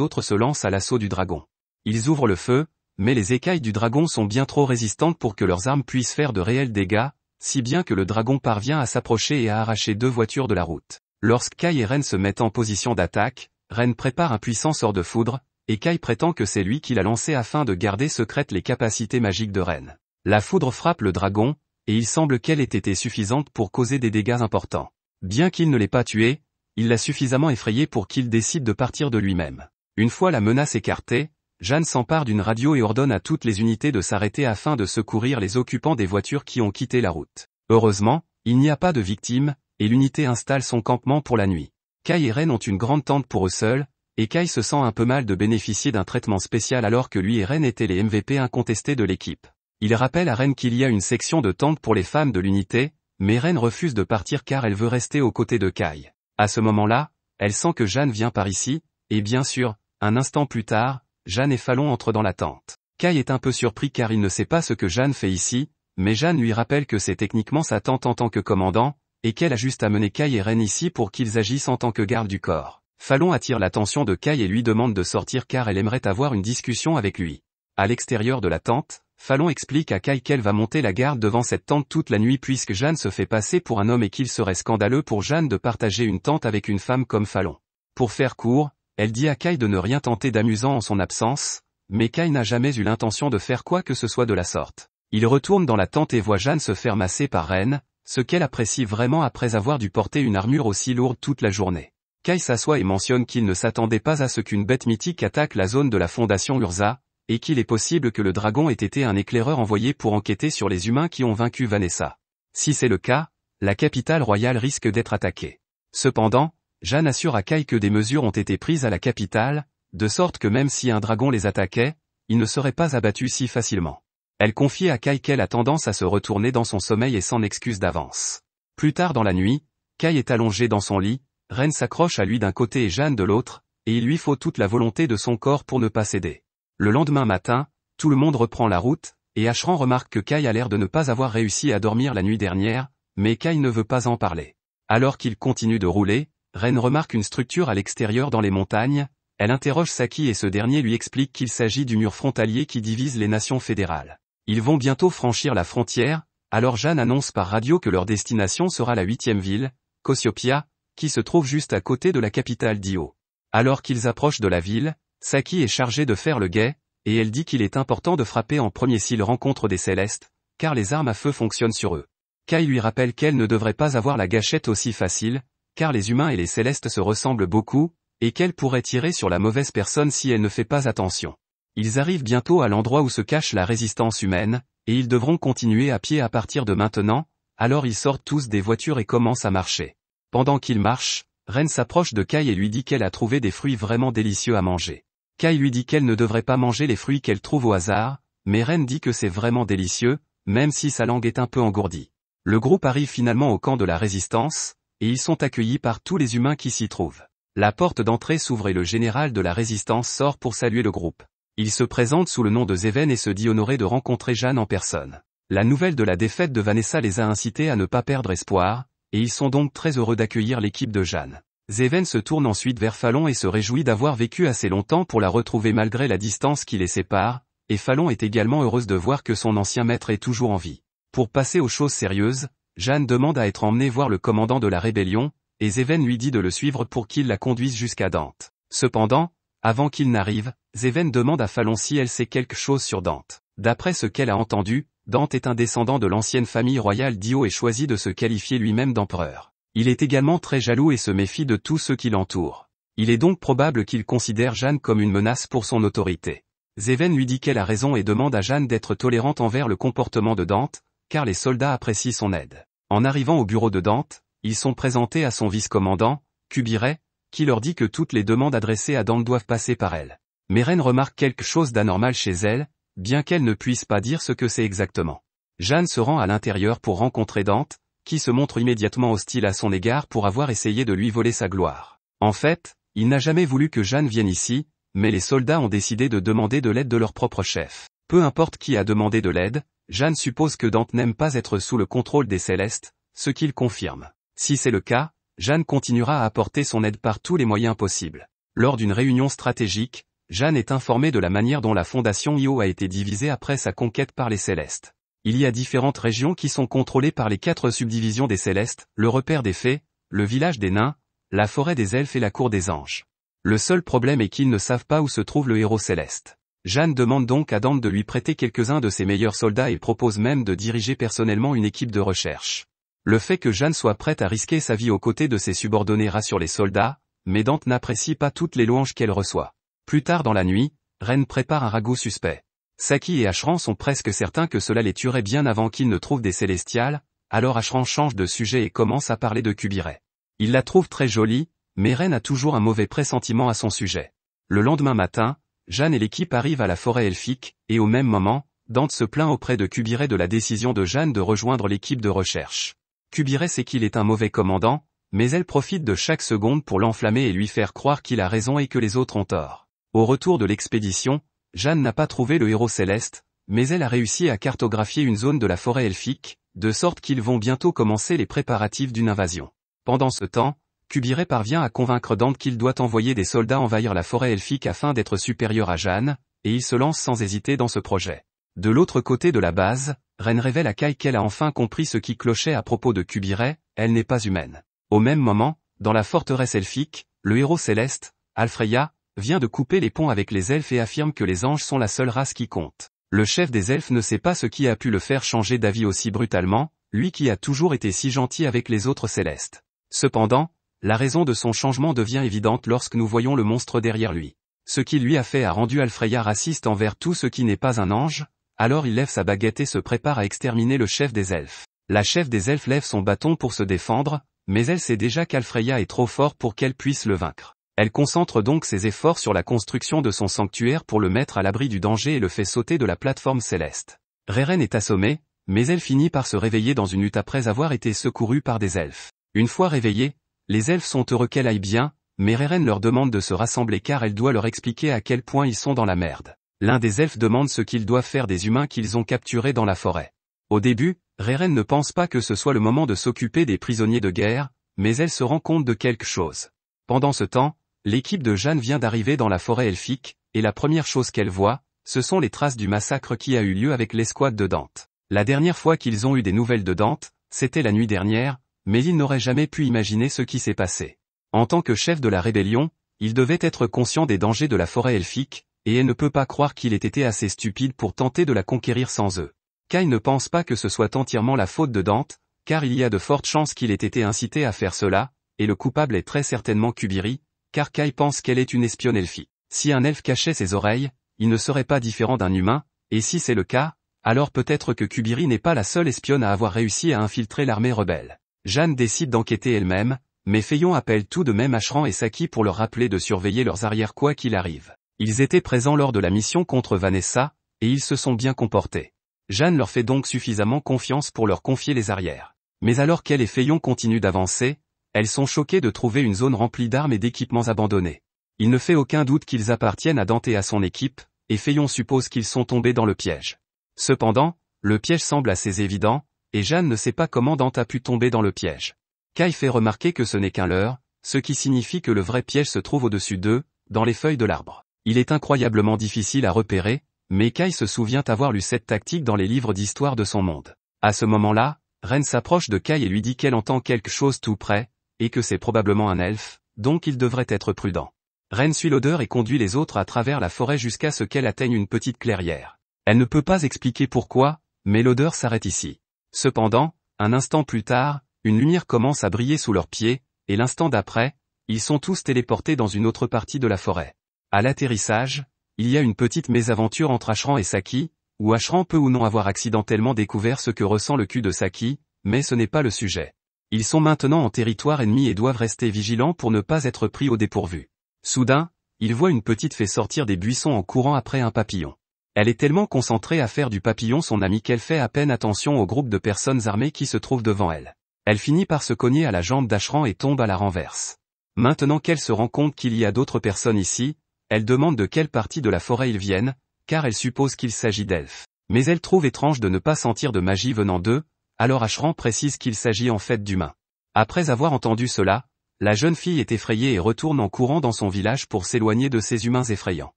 autres se lancent à l'assaut du dragon. Ils ouvrent le feu, mais les écailles du dragon sont bien trop résistantes pour que leurs armes puissent faire de réels dégâts, si bien que le dragon parvient à s'approcher et à arracher deux voitures de la route. Lorsque Kai et Ren se mettent en position d'attaque, Ren prépare un puissant sort de foudre, et Kai prétend que c'est lui qui l'a lancé afin de garder secrète les capacités magiques de Ren. La foudre frappe le dragon, et il semble qu'elle ait été suffisante pour causer des dégâts importants. Bien qu'il ne l'ait pas tué, il l'a suffisamment effrayé pour qu'il décide de partir de lui-même. Une fois la menace écartée, Jeanne s'empare d'une radio et ordonne à toutes les unités de s'arrêter afin de secourir les occupants des voitures qui ont quitté la route. Heureusement, il n'y a pas de victimes, et l'unité installe son campement pour la nuit. Kai et Ren ont une grande tente pour eux seuls, et Kai se sent un peu mal de bénéficier d'un traitement spécial alors que lui et Ren étaient les MVP incontestés de l'équipe. Il rappelle à Ren qu'il y a une section de tente pour les femmes de l'unité, mais Ren refuse de partir car elle veut rester aux côtés de Kai. À ce moment-là, elle sent que Jeanne vient par ici, et bien sûr, un instant plus tard, Jeanne et Fallon entrent dans la tente. Kai est un peu surpris car il ne sait pas ce que Jeanne fait ici, mais Jeanne lui rappelle que c'est techniquement sa tente en tant que commandant, et qu'elle a juste amené Kai et Ren ici pour qu'ils agissent en tant que garde du corps. Fallon attire l'attention de Kai et lui demande de sortir car elle aimerait avoir une discussion avec lui. À l'extérieur de la tente, Fallon explique à Kai qu'elle va monter la garde devant cette tente toute la nuit puisque Jeanne se fait passer pour un homme et qu'il serait scandaleux pour Jeanne de partager une tente avec une femme comme Fallon. Pour faire court, elle dit à Kai de ne rien tenter d'amusant en son absence, mais Kai n'a jamais eu l'intention de faire quoi que ce soit de la sorte. Il retourne dans la tente et voit Jeanne se faire masser par Ren, ce qu'elle apprécie vraiment après avoir dû porter une armure aussi lourde toute la journée. Kai s'assoit et mentionne qu'il ne s'attendait pas à ce qu'une bête mythique attaque la zone de la Fondation Urza, et qu'il est possible que le dragon ait été un éclaireur envoyé pour enquêter sur les humains qui ont vaincu Vanessa. Si c'est le cas, la capitale royale risque d'être attaquée. Cependant, Jeanne assure à Kai que des mesures ont été prises à la capitale, de sorte que même si un dragon les attaquait, il ne serait pas abattus si facilement. Elle confie à Kai qu'elle a tendance à se retourner dans son sommeil et s'en excuse d'avance. Plus tard dans la nuit, Kai est allongé dans son lit, Ren s'accroche à lui d'un côté et Jeanne de l'autre, et il lui faut toute la volonté de son corps pour ne pas céder. Le lendemain matin, tout le monde reprend la route, et Ashran remarque que Kai a l'air de ne pas avoir réussi à dormir la nuit dernière, mais Kai ne veut pas en parler. Alors qu'il continue de rouler, Ren remarque une structure à l'extérieur dans les montagnes, elle interroge Saki et ce dernier lui explique qu'il s'agit du mur frontalier qui divise les nations fédérales. Ils vont bientôt franchir la frontière, alors Jeanne annonce par radio que leur destination sera la huitième ville, Kosiopia, qui se trouve juste à côté de la capitale d'Io. Alors qu'ils approchent de la ville, Saki est chargé de faire le guet, et elle dit qu'il est important de frapper en premier le rencontre des célestes, car les armes à feu fonctionnent sur eux. Kai lui rappelle qu'elle ne devrait pas avoir la gâchette aussi facile, car les humains et les célestes se ressemblent beaucoup, et qu'elle pourrait tirer sur la mauvaise personne si elle ne fait pas attention. Ils arrivent bientôt à l'endroit où se cache la résistance humaine, et ils devront continuer à pied à partir de maintenant, alors ils sortent tous des voitures et commencent à marcher. Pendant qu'ils marchent, Ren s'approche de Kai et lui dit qu'elle a trouvé des fruits vraiment délicieux à manger. Kai lui dit qu'elle ne devrait pas manger les fruits qu'elle trouve au hasard, mais Ren dit que c'est vraiment délicieux, même si sa langue est un peu engourdie. Le groupe arrive finalement au camp de la résistance, et ils sont accueillis par tous les humains qui s'y trouvent. La porte d'entrée s'ouvre et le général de la résistance sort pour saluer le groupe. Il se présente sous le nom de Zeven et se dit honoré de rencontrer Jeanne en personne. La nouvelle de la défaite de Vanessa les a incités à ne pas perdre espoir, et ils sont donc très heureux d'accueillir l'équipe de Jeanne. Zeven se tourne ensuite vers Fallon et se réjouit d'avoir vécu assez longtemps pour la retrouver malgré la distance qui les sépare, et Fallon est également heureuse de voir que son ancien maître est toujours en vie. Pour passer aux choses sérieuses, Jeanne demande à être emmenée voir le commandant de la rébellion, et Zéven lui dit de le suivre pour qu'il la conduise jusqu'à Dante. Cependant, avant qu'il n'arrive, Zéven demande à Fallon si elle sait quelque chose sur Dante. D'après ce qu'elle a entendu, Dante est un descendant de l'ancienne famille royale d'Io et choisit de se qualifier lui-même d'empereur. Il est également très jaloux et se méfie de tous ceux qui l'entourent. Il est donc probable qu'il considère Jeanne comme une menace pour son autorité. Zéven lui dit qu'elle a raison et demande à Jeanne d'être tolérante envers le comportement de Dante, car les soldats apprécient son aide. En arrivant au bureau de Dante, ils sont présentés à son vice-commandant, Cubiret, qui leur dit que toutes les demandes adressées à Dante doivent passer par elle. Mais remarque quelque chose d'anormal chez elle, bien qu'elle ne puisse pas dire ce que c'est exactement. Jeanne se rend à l'intérieur pour rencontrer Dante, qui se montre immédiatement hostile à son égard pour avoir essayé de lui voler sa gloire. En fait, il n'a jamais voulu que Jeanne vienne ici, mais les soldats ont décidé de demander de l'aide de leur propre chef. Peu importe qui a demandé de l'aide, Jeanne suppose que Dante n'aime pas être sous le contrôle des Célestes, ce qu'il confirme. Si c'est le cas, Jeanne continuera à apporter son aide par tous les moyens possibles. Lors d'une réunion stratégique, Jeanne est informée de la manière dont la Fondation Io a été divisée après sa conquête par les Célestes. Il y a différentes régions qui sont contrôlées par les quatre subdivisions des Célestes, le repère des Fées, le village des Nains, la forêt des Elfes et la cour des Anges. Le seul problème est qu'ils ne savent pas où se trouve le héros céleste. Jeanne demande donc à Dante de lui prêter quelques-uns de ses meilleurs soldats et propose même de diriger personnellement une équipe de recherche. Le fait que Jeanne soit prête à risquer sa vie aux côtés de ses subordonnés rassure les soldats, mais Dante n'apprécie pas toutes les louanges qu'elle reçoit. Plus tard dans la nuit, Ren prépare un ragoût suspect. Saki et Ashran sont presque certains que cela les tuerait bien avant qu'ils ne trouvent des célestials, alors Ashran change de sujet et commence à parler de Kubiray. Il la trouve très jolie, mais Ren a toujours un mauvais pressentiment à son sujet. Le lendemain matin, Jeanne et l'équipe arrivent à la forêt elfique, et au même moment, Dante se plaint auprès de Cubiret de la décision de Jeanne de rejoindre l'équipe de recherche. Cubiret sait qu'il est un mauvais commandant, mais elle profite de chaque seconde pour l'enflammer et lui faire croire qu'il a raison et que les autres ont tort. Au retour de l'expédition, Jeanne n'a pas trouvé le héros céleste, mais elle a réussi à cartographier une zone de la forêt elfique, de sorte qu'ils vont bientôt commencer les préparatifs d'une invasion. Pendant ce temps, Kubiré parvient à convaincre Dante qu'il doit envoyer des soldats envahir la forêt elfique afin d'être supérieur à Jeanne, et il se lance sans hésiter dans ce projet. De l'autre côté de la base, Ren révèle à Kai qu'elle a enfin compris ce qui clochait à propos de Kubiré, elle n'est pas humaine. Au même moment, dans la forteresse elfique, le héros céleste, Alfreya, vient de couper les ponts avec les elfes et affirme que les anges sont la seule race qui compte. Le chef des elfes ne sait pas ce qui a pu le faire changer d'avis aussi brutalement, lui qui a toujours été si gentil avec les autres célestes. Cependant, la raison de son changement devient évidente lorsque nous voyons le monstre derrière lui. Ce qui lui a fait a rendu Alfreya raciste envers tout ce qui n'est pas un ange, alors il lève sa baguette et se prépare à exterminer le chef des elfes. La chef des elfes lève son bâton pour se défendre, mais elle sait déjà qu'Alfreya est trop fort pour qu'elle puisse le vaincre. Elle concentre donc ses efforts sur la construction de son sanctuaire pour le mettre à l'abri du danger et le fait sauter de la plateforme céleste. Reren est assommée, mais elle finit par se réveiller dans une hutte après avoir été secourue par des elfes. Une fois réveillée, les elfes sont heureux qu'elle aille bien, mais Reren leur demande de se rassembler car elle doit leur expliquer à quel point ils sont dans la merde. L'un des elfes demande ce qu'ils doivent faire des humains qu'ils ont capturés dans la forêt. Au début, Reren ne pense pas que ce soit le moment de s'occuper des prisonniers de guerre, mais elle se rend compte de quelque chose. Pendant ce temps, l'équipe de Jeanne vient d'arriver dans la forêt elfique, et la première chose qu'elle voit, ce sont les traces du massacre qui a eu lieu avec l'escouade de Dante. La dernière fois qu'ils ont eu des nouvelles de Dante, c'était la nuit dernière, mais il n'aurait jamais pu imaginer ce qui s'est passé. En tant que chef de la rébellion, il devait être conscient des dangers de la forêt elfique, et elle ne peut pas croire qu'il ait été assez stupide pour tenter de la conquérir sans eux. Kai ne pense pas que ce soit entièrement la faute de Dante, car il y a de fortes chances qu'il ait été incité à faire cela, et le coupable est très certainement Kubiri, car Kai pense qu'elle est une espionne elfie. Si un elfe cachait ses oreilles, il ne serait pas différent d'un humain, et si c'est le cas, alors peut-être que Kubiri n'est pas la seule espionne à avoir réussi à infiltrer l'armée rebelle. Jeanne décide d'enquêter elle-même, mais Fayon appelle tout de même Achran et Saki pour leur rappeler de surveiller leurs arrières quoi qu'il arrive. Ils étaient présents lors de la mission contre Vanessa, et ils se sont bien comportés. Jeanne leur fait donc suffisamment confiance pour leur confier les arrières. Mais alors qu'elle et Fayon continuent d'avancer, elles sont choquées de trouver une zone remplie d'armes et d'équipements abandonnés. Il ne fait aucun doute qu'ils appartiennent à Dante et à son équipe, et Fayon suppose qu'ils sont tombés dans le piège. Cependant, le piège semble assez évident, et Jeanne ne sait pas comment Dante a pu tomber dans le piège. Kai fait remarquer que ce n'est qu'un leurre, ce qui signifie que le vrai piège se trouve au-dessus d'eux, dans les feuilles de l'arbre. Il est incroyablement difficile à repérer, mais Kai se souvient avoir lu cette tactique dans les livres d'histoire de son monde. À ce moment-là, Ren s'approche de Kai et lui dit qu'elle entend quelque chose tout près, et que c'est probablement un elfe, donc il devrait être prudent. Ren suit l'odeur et conduit les autres à travers la forêt jusqu'à ce qu'elle atteigne une petite clairière. Elle ne peut pas expliquer pourquoi, mais l'odeur s'arrête ici. Cependant, un instant plus tard, une lumière commence à briller sous leurs pieds, et l'instant d'après, ils sont tous téléportés dans une autre partie de la forêt. À l'atterrissage, il y a une petite mésaventure entre Ashran et Saki, où Ashran peut ou non avoir accidentellement découvert ce que ressent le cul de Saki, mais ce n'est pas le sujet. Ils sont maintenant en territoire ennemi et doivent rester vigilants pour ne pas être pris au dépourvu. Soudain, ils voient une petite fée sortir des buissons en courant après un papillon. Elle est tellement concentrée à faire du papillon son ami qu'elle fait à peine attention au groupe de personnes armées qui se trouvent devant elle. Elle finit par se cogner à la jambe d'Ashran et tombe à la renverse. Maintenant qu'elle se rend compte qu'il y a d'autres personnes ici, elle demande de quelle partie de la forêt ils viennent, car elle suppose qu'il s'agit d'elfes. Mais elle trouve étrange de ne pas sentir de magie venant d'eux, alors Ashran précise qu'il s'agit en fait d'humains. Après avoir entendu cela, la jeune fille est effrayée et retourne en courant dans son village pour s'éloigner de ces humains effrayants.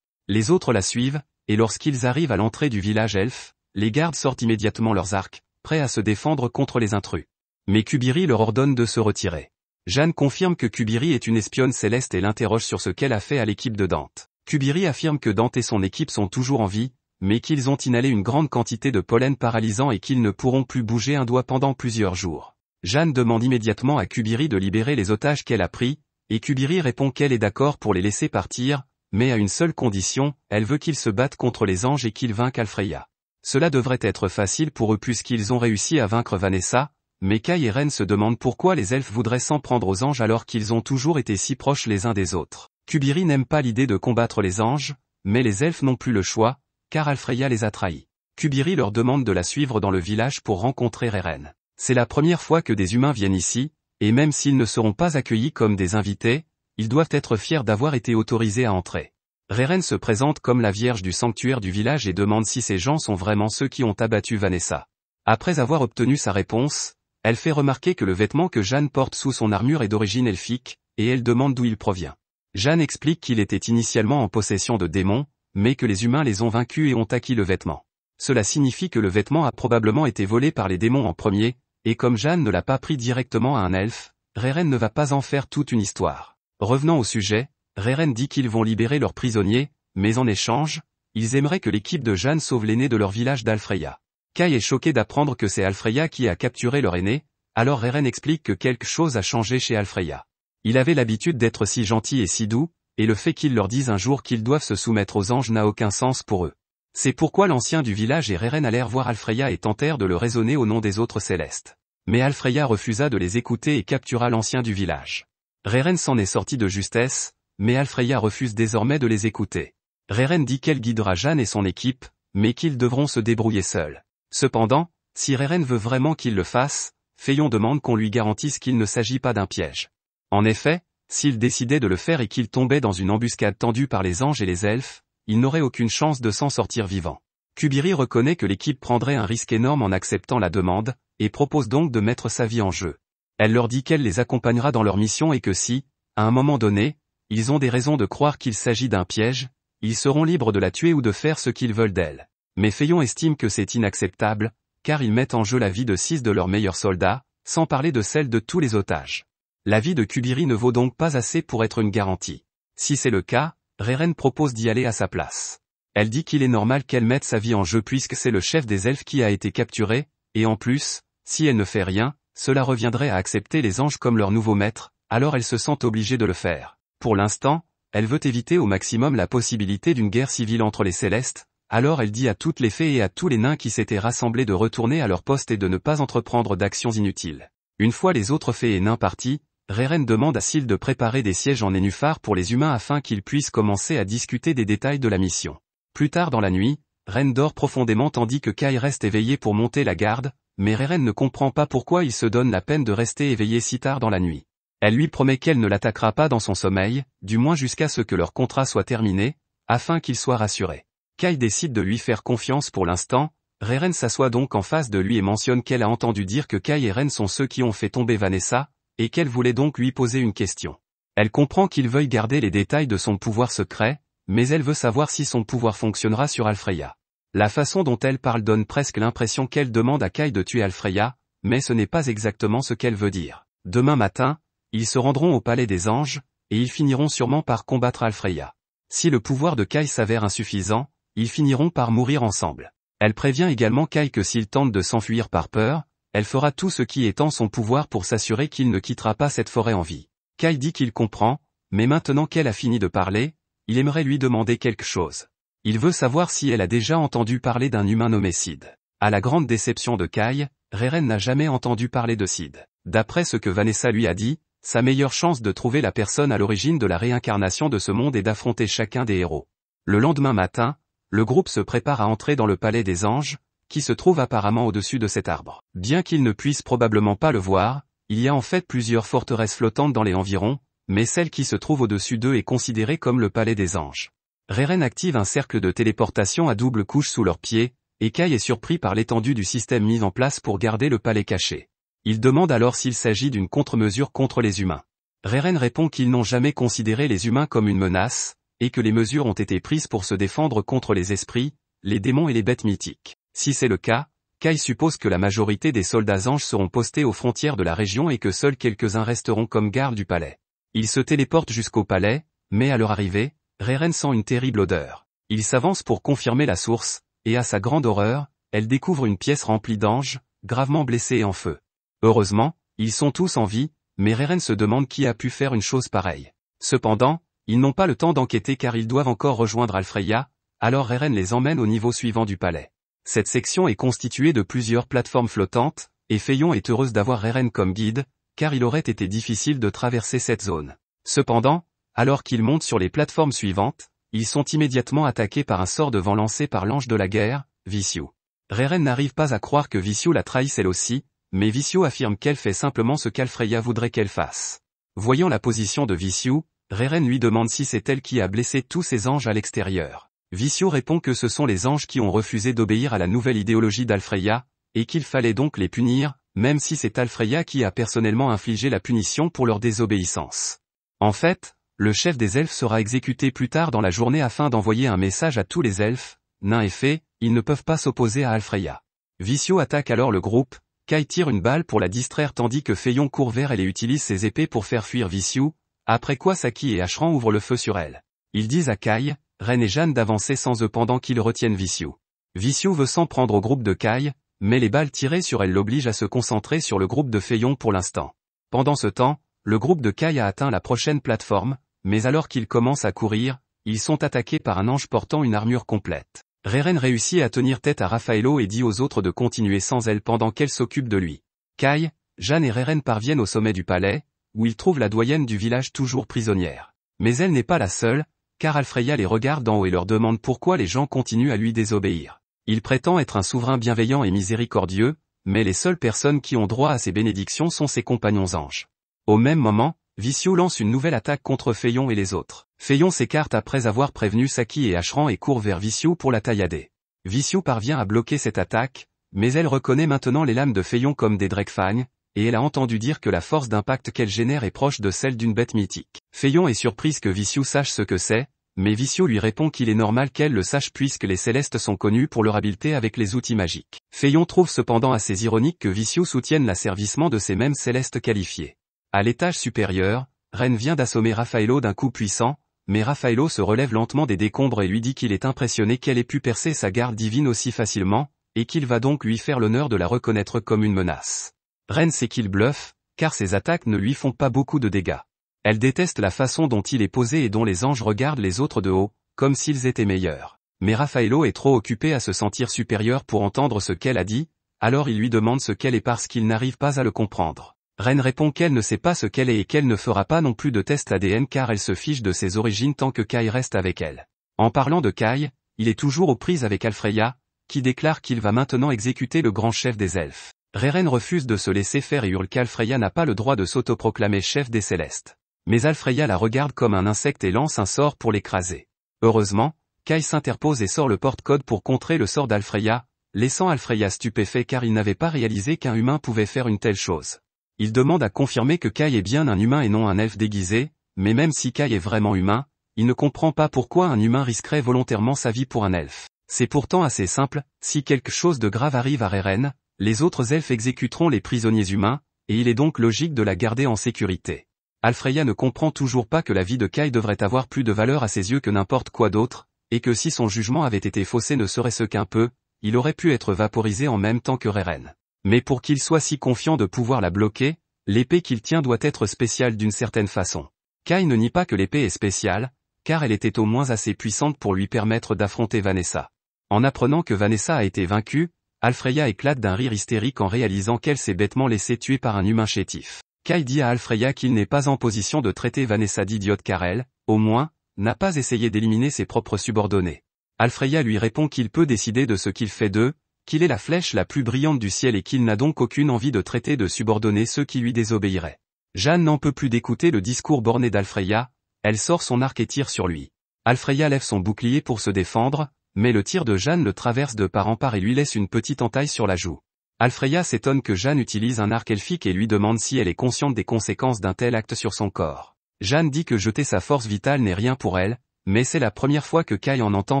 Les autres la suivent, et lorsqu'ils arrivent à l'entrée du village elfe, les gardes sortent immédiatement leurs arcs, prêts à se défendre contre les intrus. Mais Kubiri leur ordonne de se retirer. Jeanne confirme que Kubiri est une espionne céleste et l'interroge sur ce qu'elle a fait à l'équipe de Dante. Kubiri affirme que Dante et son équipe sont toujours en vie, mais qu'ils ont inhalé une grande quantité de pollen paralysant et qu'ils ne pourront plus bouger un doigt pendant plusieurs jours. Jeanne demande immédiatement à Kubiri de libérer les otages qu'elle a pris, et Kubiri répond qu'elle est d'accord pour les laisser partir, mais à une seule condition, elle veut qu'ils se battent contre les anges et qu'ils vainquent Alfreya. Cela devrait être facile pour eux puisqu'ils ont réussi à vaincre Vanessa, mais Kai et Ren se demandent pourquoi les elfes voudraient s'en prendre aux anges alors qu'ils ont toujours été si proches les uns des autres. Kubiri n'aime pas l'idée de combattre les anges, mais les elfes n'ont plus le choix, car Alfreya les a trahis. Kubiri leur demande de la suivre dans le village pour rencontrer Ren. C'est la première fois que des humains viennent ici, et même s'ils ne seront pas accueillis comme des invités, ils doivent être fiers d'avoir été autorisés à entrer. Reren se présente comme la vierge du sanctuaire du village et demande si ces gens sont vraiment ceux qui ont abattu Vanessa. Après avoir obtenu sa réponse, elle fait remarquer que le vêtement que Jeanne porte sous son armure est d'origine elfique, et elle demande d'où il provient. Jeanne explique qu'il était initialement en possession de démons, mais que les humains les ont vaincus et ont acquis le vêtement. Cela signifie que le vêtement a probablement été volé par les démons en premier, et comme Jeanne ne l'a pas pris directement à un elfe, Reren ne va pas en faire toute une histoire. Revenant au sujet, Reren dit qu'ils vont libérer leurs prisonniers, mais en échange, ils aimeraient que l'équipe de Jeanne sauve l'aîné de leur village d'Alfreya. Kai est choqué d'apprendre que c'est Alfreya qui a capturé leur aîné, alors Reren explique que quelque chose a changé chez Alfreya. Il avait l'habitude d'être si gentil et si doux, et le fait qu'il leur dise un jour qu'ils doivent se soumettre aux anges n'a aucun sens pour eux. C'est pourquoi l'ancien du village et Reren allèrent voir Alfreya et tentèrent de le raisonner au nom des autres célestes. Mais Alfreya refusa de les écouter et captura l'ancien du village. Reren s'en est sorti de justesse, mais Alfreya refuse désormais de les écouter. Reren dit qu'elle guidera Jeanne et son équipe, mais qu'ils devront se débrouiller seuls. Cependant, si Reren veut vraiment qu'il le fasse, Fayon demande qu'on lui garantisse qu'il ne s'agit pas d'un piège. En effet, s'il décidait de le faire et qu'il tombait dans une embuscade tendue par les anges et les elfes, il n'aurait aucune chance de s'en sortir vivant. Kubiri reconnaît que l'équipe prendrait un risque énorme en acceptant la demande, et propose donc de mettre sa vie en jeu elle leur dit qu'elle les accompagnera dans leur mission et que si, à un moment donné, ils ont des raisons de croire qu'il s'agit d'un piège, ils seront libres de la tuer ou de faire ce qu'ils veulent d'elle. Mais Fayon estime que c'est inacceptable, car ils mettent en jeu la vie de six de leurs meilleurs soldats, sans parler de celle de tous les otages. La vie de Kubiri ne vaut donc pas assez pour être une garantie. Si c'est le cas, Reren propose d'y aller à sa place. Elle dit qu'il est normal qu'elle mette sa vie en jeu puisque c'est le chef des elfes qui a été capturé, et en plus, si elle ne fait rien, cela reviendrait à accepter les anges comme leur nouveau maître, alors elle se sent obligée de le faire. Pour l'instant, elle veut éviter au maximum la possibilité d'une guerre civile entre les célestes, alors elle dit à toutes les fées et à tous les nains qui s'étaient rassemblés de retourner à leur poste et de ne pas entreprendre d'actions inutiles. Une fois les autres fées et nains partis, Reren demande à Syl de préparer des sièges en nénuphar pour les humains afin qu'ils puissent commencer à discuter des détails de la mission. Plus tard dans la nuit, Ren dort profondément tandis que Kai reste éveillé pour monter la garde, mais Reren ne comprend pas pourquoi il se donne la peine de rester éveillé si tard dans la nuit. Elle lui promet qu'elle ne l'attaquera pas dans son sommeil, du moins jusqu'à ce que leur contrat soit terminé, afin qu'il soit rassuré. Kai décide de lui faire confiance pour l'instant, Reren s'assoit donc en face de lui et mentionne qu'elle a entendu dire que Kai et Ren sont ceux qui ont fait tomber Vanessa, et qu'elle voulait donc lui poser une question. Elle comprend qu'il veuille garder les détails de son pouvoir secret, mais elle veut savoir si son pouvoir fonctionnera sur Alfreya. La façon dont elle parle donne presque l'impression qu'elle demande à Kai de tuer Alfreya, mais ce n'est pas exactement ce qu'elle veut dire. Demain matin, ils se rendront au Palais des Anges, et ils finiront sûrement par combattre Alfreya. Si le pouvoir de Kai s'avère insuffisant, ils finiront par mourir ensemble. Elle prévient également Kai que s'il tente de s'enfuir par peur, elle fera tout ce qui est en son pouvoir pour s'assurer qu'il ne quittera pas cette forêt en vie. Kai dit qu'il comprend, mais maintenant qu'elle a fini de parler, il aimerait lui demander quelque chose. Il veut savoir si elle a déjà entendu parler d'un humain nommé Sid. À la grande déception de Kai, Reren n'a jamais entendu parler de Sid. D'après ce que Vanessa lui a dit, sa meilleure chance de trouver la personne à l'origine de la réincarnation de ce monde est d'affronter chacun des héros. Le lendemain matin, le groupe se prépare à entrer dans le palais des anges, qui se trouve apparemment au-dessus de cet arbre. Bien qu'ils ne puissent probablement pas le voir, il y a en fait plusieurs forteresses flottantes dans les environs, mais celle qui se trouve au-dessus d'eux est considérée comme le palais des anges. Reren active un cercle de téléportation à double couche sous leurs pieds, et Kai est surpris par l'étendue du système mis en place pour garder le palais caché. Il demande alors s'il s'agit d'une contre-mesure contre les humains. Reren répond qu'ils n'ont jamais considéré les humains comme une menace, et que les mesures ont été prises pour se défendre contre les esprits, les démons et les bêtes mythiques. Si c'est le cas, Kai suppose que la majorité des soldats anges seront postés aux frontières de la région et que seuls quelques-uns resteront comme gardes du palais. Ils se téléportent jusqu'au palais, mais à leur arrivée, Reren sent une terrible odeur. Il s'avance pour confirmer la source, et à sa grande horreur, elle découvre une pièce remplie d'anges, gravement blessés et en feu. Heureusement, ils sont tous en vie, mais Reren se demande qui a pu faire une chose pareille. Cependant, ils n'ont pas le temps d'enquêter car ils doivent encore rejoindre Alfreya, alors Reren les emmène au niveau suivant du palais. Cette section est constituée de plusieurs plateformes flottantes, et Feyon est heureuse d'avoir Reren comme guide, car il aurait été difficile de traverser cette zone. Cependant, alors qu'ils montent sur les plateformes suivantes, ils sont immédiatement attaqués par un sort de vent lancé par l'ange de la guerre, Vicio. Reren n'arrive pas à croire que Vicio la trahisse elle aussi, mais Vicio affirme qu'elle fait simplement ce qu'Alfreya voudrait qu'elle fasse. Voyant la position de Vicio, Reren lui demande si c'est elle qui a blessé tous ses anges à l'extérieur. Vicio répond que ce sont les anges qui ont refusé d'obéir à la nouvelle idéologie d'Alfreya, et qu'il fallait donc les punir, même si c'est Alfreya qui a personnellement infligé la punition pour leur désobéissance. En fait, le chef des elfes sera exécuté plus tard dans la journée afin d'envoyer un message à tous les elfes, nains et fées, ils ne peuvent pas s'opposer à Alfreya. Vicio attaque alors le groupe, Kai tire une balle pour la distraire tandis que Feyon court vers elle et utilise ses épées pour faire fuir Vicio, après quoi Saki et Ashran ouvrent le feu sur elle. Ils disent à Kai, Reine et Jeanne d'avancer sans eux pendant qu'ils retiennent Vicio. Vicio veut s'en prendre au groupe de Kai, mais les balles tirées sur elle l'obligent à se concentrer sur le groupe de Feyon pour l'instant. Pendant ce temps, le groupe de Kai a atteint la prochaine plateforme, mais alors qu'ils commencent à courir, ils sont attaqués par un ange portant une armure complète. Reren réussit à tenir tête à Raffaello et dit aux autres de continuer sans elle pendant qu'elle s'occupe de lui. Kai, Jeanne et Reren parviennent au sommet du palais, où ils trouvent la doyenne du village toujours prisonnière. Mais elle n'est pas la seule, car Alfreya les regarde d'en haut et leur demande pourquoi les gens continuent à lui désobéir. Il prétend être un souverain bienveillant et miséricordieux, mais les seules personnes qui ont droit à ses bénédictions sont ses compagnons anges. Au même moment, Vissio lance une nouvelle attaque contre Feyon et les autres. Feyon s'écarte après avoir prévenu Saki et Ashran et court vers Vissio pour la taillader. Vissio parvient à bloquer cette attaque, mais elle reconnaît maintenant les lames de Feyon comme des dregfagnes, et elle a entendu dire que la force d'impact qu'elle génère est proche de celle d'une bête mythique. Feyon est surprise que Viciou sache ce que c'est, mais Vicio lui répond qu'il est normal qu'elle le sache puisque les célestes sont connus pour leur habileté avec les outils magiques. Feyon trouve cependant assez ironique que Viciou soutienne l'asservissement de ces mêmes célestes qualifiés. À l'étage supérieur, Ren vient d'assommer Raffaello d'un coup puissant, mais Raffaello se relève lentement des décombres et lui dit qu'il est impressionné qu'elle ait pu percer sa garde divine aussi facilement, et qu'il va donc lui faire l'honneur de la reconnaître comme une menace. Ren sait qu'il bluffe, car ses attaques ne lui font pas beaucoup de dégâts. Elle déteste la façon dont il est posé et dont les anges regardent les autres de haut, comme s'ils étaient meilleurs. Mais Raffaello est trop occupé à se sentir supérieur pour entendre ce qu'elle a dit, alors il lui demande ce qu'elle est parce qu'il n'arrive pas à le comprendre. Ren répond qu'elle ne sait pas ce qu'elle est et qu'elle ne fera pas non plus de test ADN car elle se fiche de ses origines tant que Kai reste avec elle. En parlant de Kai, il est toujours aux prises avec Alfreya, qui déclare qu'il va maintenant exécuter le grand chef des elfes. Reren refuse de se laisser faire et hurle qu'Alfreya n'a pas le droit de s'autoproclamer chef des Célestes. Mais Alfreya la regarde comme un insecte et lance un sort pour l'écraser. Heureusement, Kai s'interpose et sort le porte-code pour contrer le sort d'Alfreya, laissant Alfreya stupéfait car il n'avait pas réalisé qu'un humain pouvait faire une telle chose. Il demande à confirmer que Kai est bien un humain et non un elfe déguisé, mais même si Kai est vraiment humain, il ne comprend pas pourquoi un humain risquerait volontairement sa vie pour un elfe. C'est pourtant assez simple, si quelque chose de grave arrive à Reren, les autres elfes exécuteront les prisonniers humains, et il est donc logique de la garder en sécurité. Alfreya ne comprend toujours pas que la vie de Kai devrait avoir plus de valeur à ses yeux que n'importe quoi d'autre, et que si son jugement avait été faussé ne serait-ce qu'un peu, il aurait pu être vaporisé en même temps que Reren. Mais pour qu'il soit si confiant de pouvoir la bloquer, l'épée qu'il tient doit être spéciale d'une certaine façon. Kai ne nie pas que l'épée est spéciale, car elle était au moins assez puissante pour lui permettre d'affronter Vanessa. En apprenant que Vanessa a été vaincue, Alfreya éclate d'un rire hystérique en réalisant qu'elle s'est bêtement laissée tuer par un humain chétif. Kai dit à Alfreya qu'il n'est pas en position de traiter Vanessa d'idiote car elle, au moins, n'a pas essayé d'éliminer ses propres subordonnés. Alfreya lui répond qu'il peut décider de ce qu'il fait d'eux, qu'il est la flèche la plus brillante du ciel et qu'il n'a donc aucune envie de traiter de subordonner ceux qui lui désobéiraient. Jeanne n'en peut plus d'écouter le discours borné d'Alfreya, elle sort son arc et tire sur lui. Alfreya lève son bouclier pour se défendre, mais le tir de Jeanne le traverse de part en part et lui laisse une petite entaille sur la joue. Alfreya s'étonne que Jeanne utilise un arc elfique et lui demande si elle est consciente des conséquences d'un tel acte sur son corps. Jeanne dit que jeter sa force vitale n'est rien pour elle, mais c'est la première fois que Kai en entend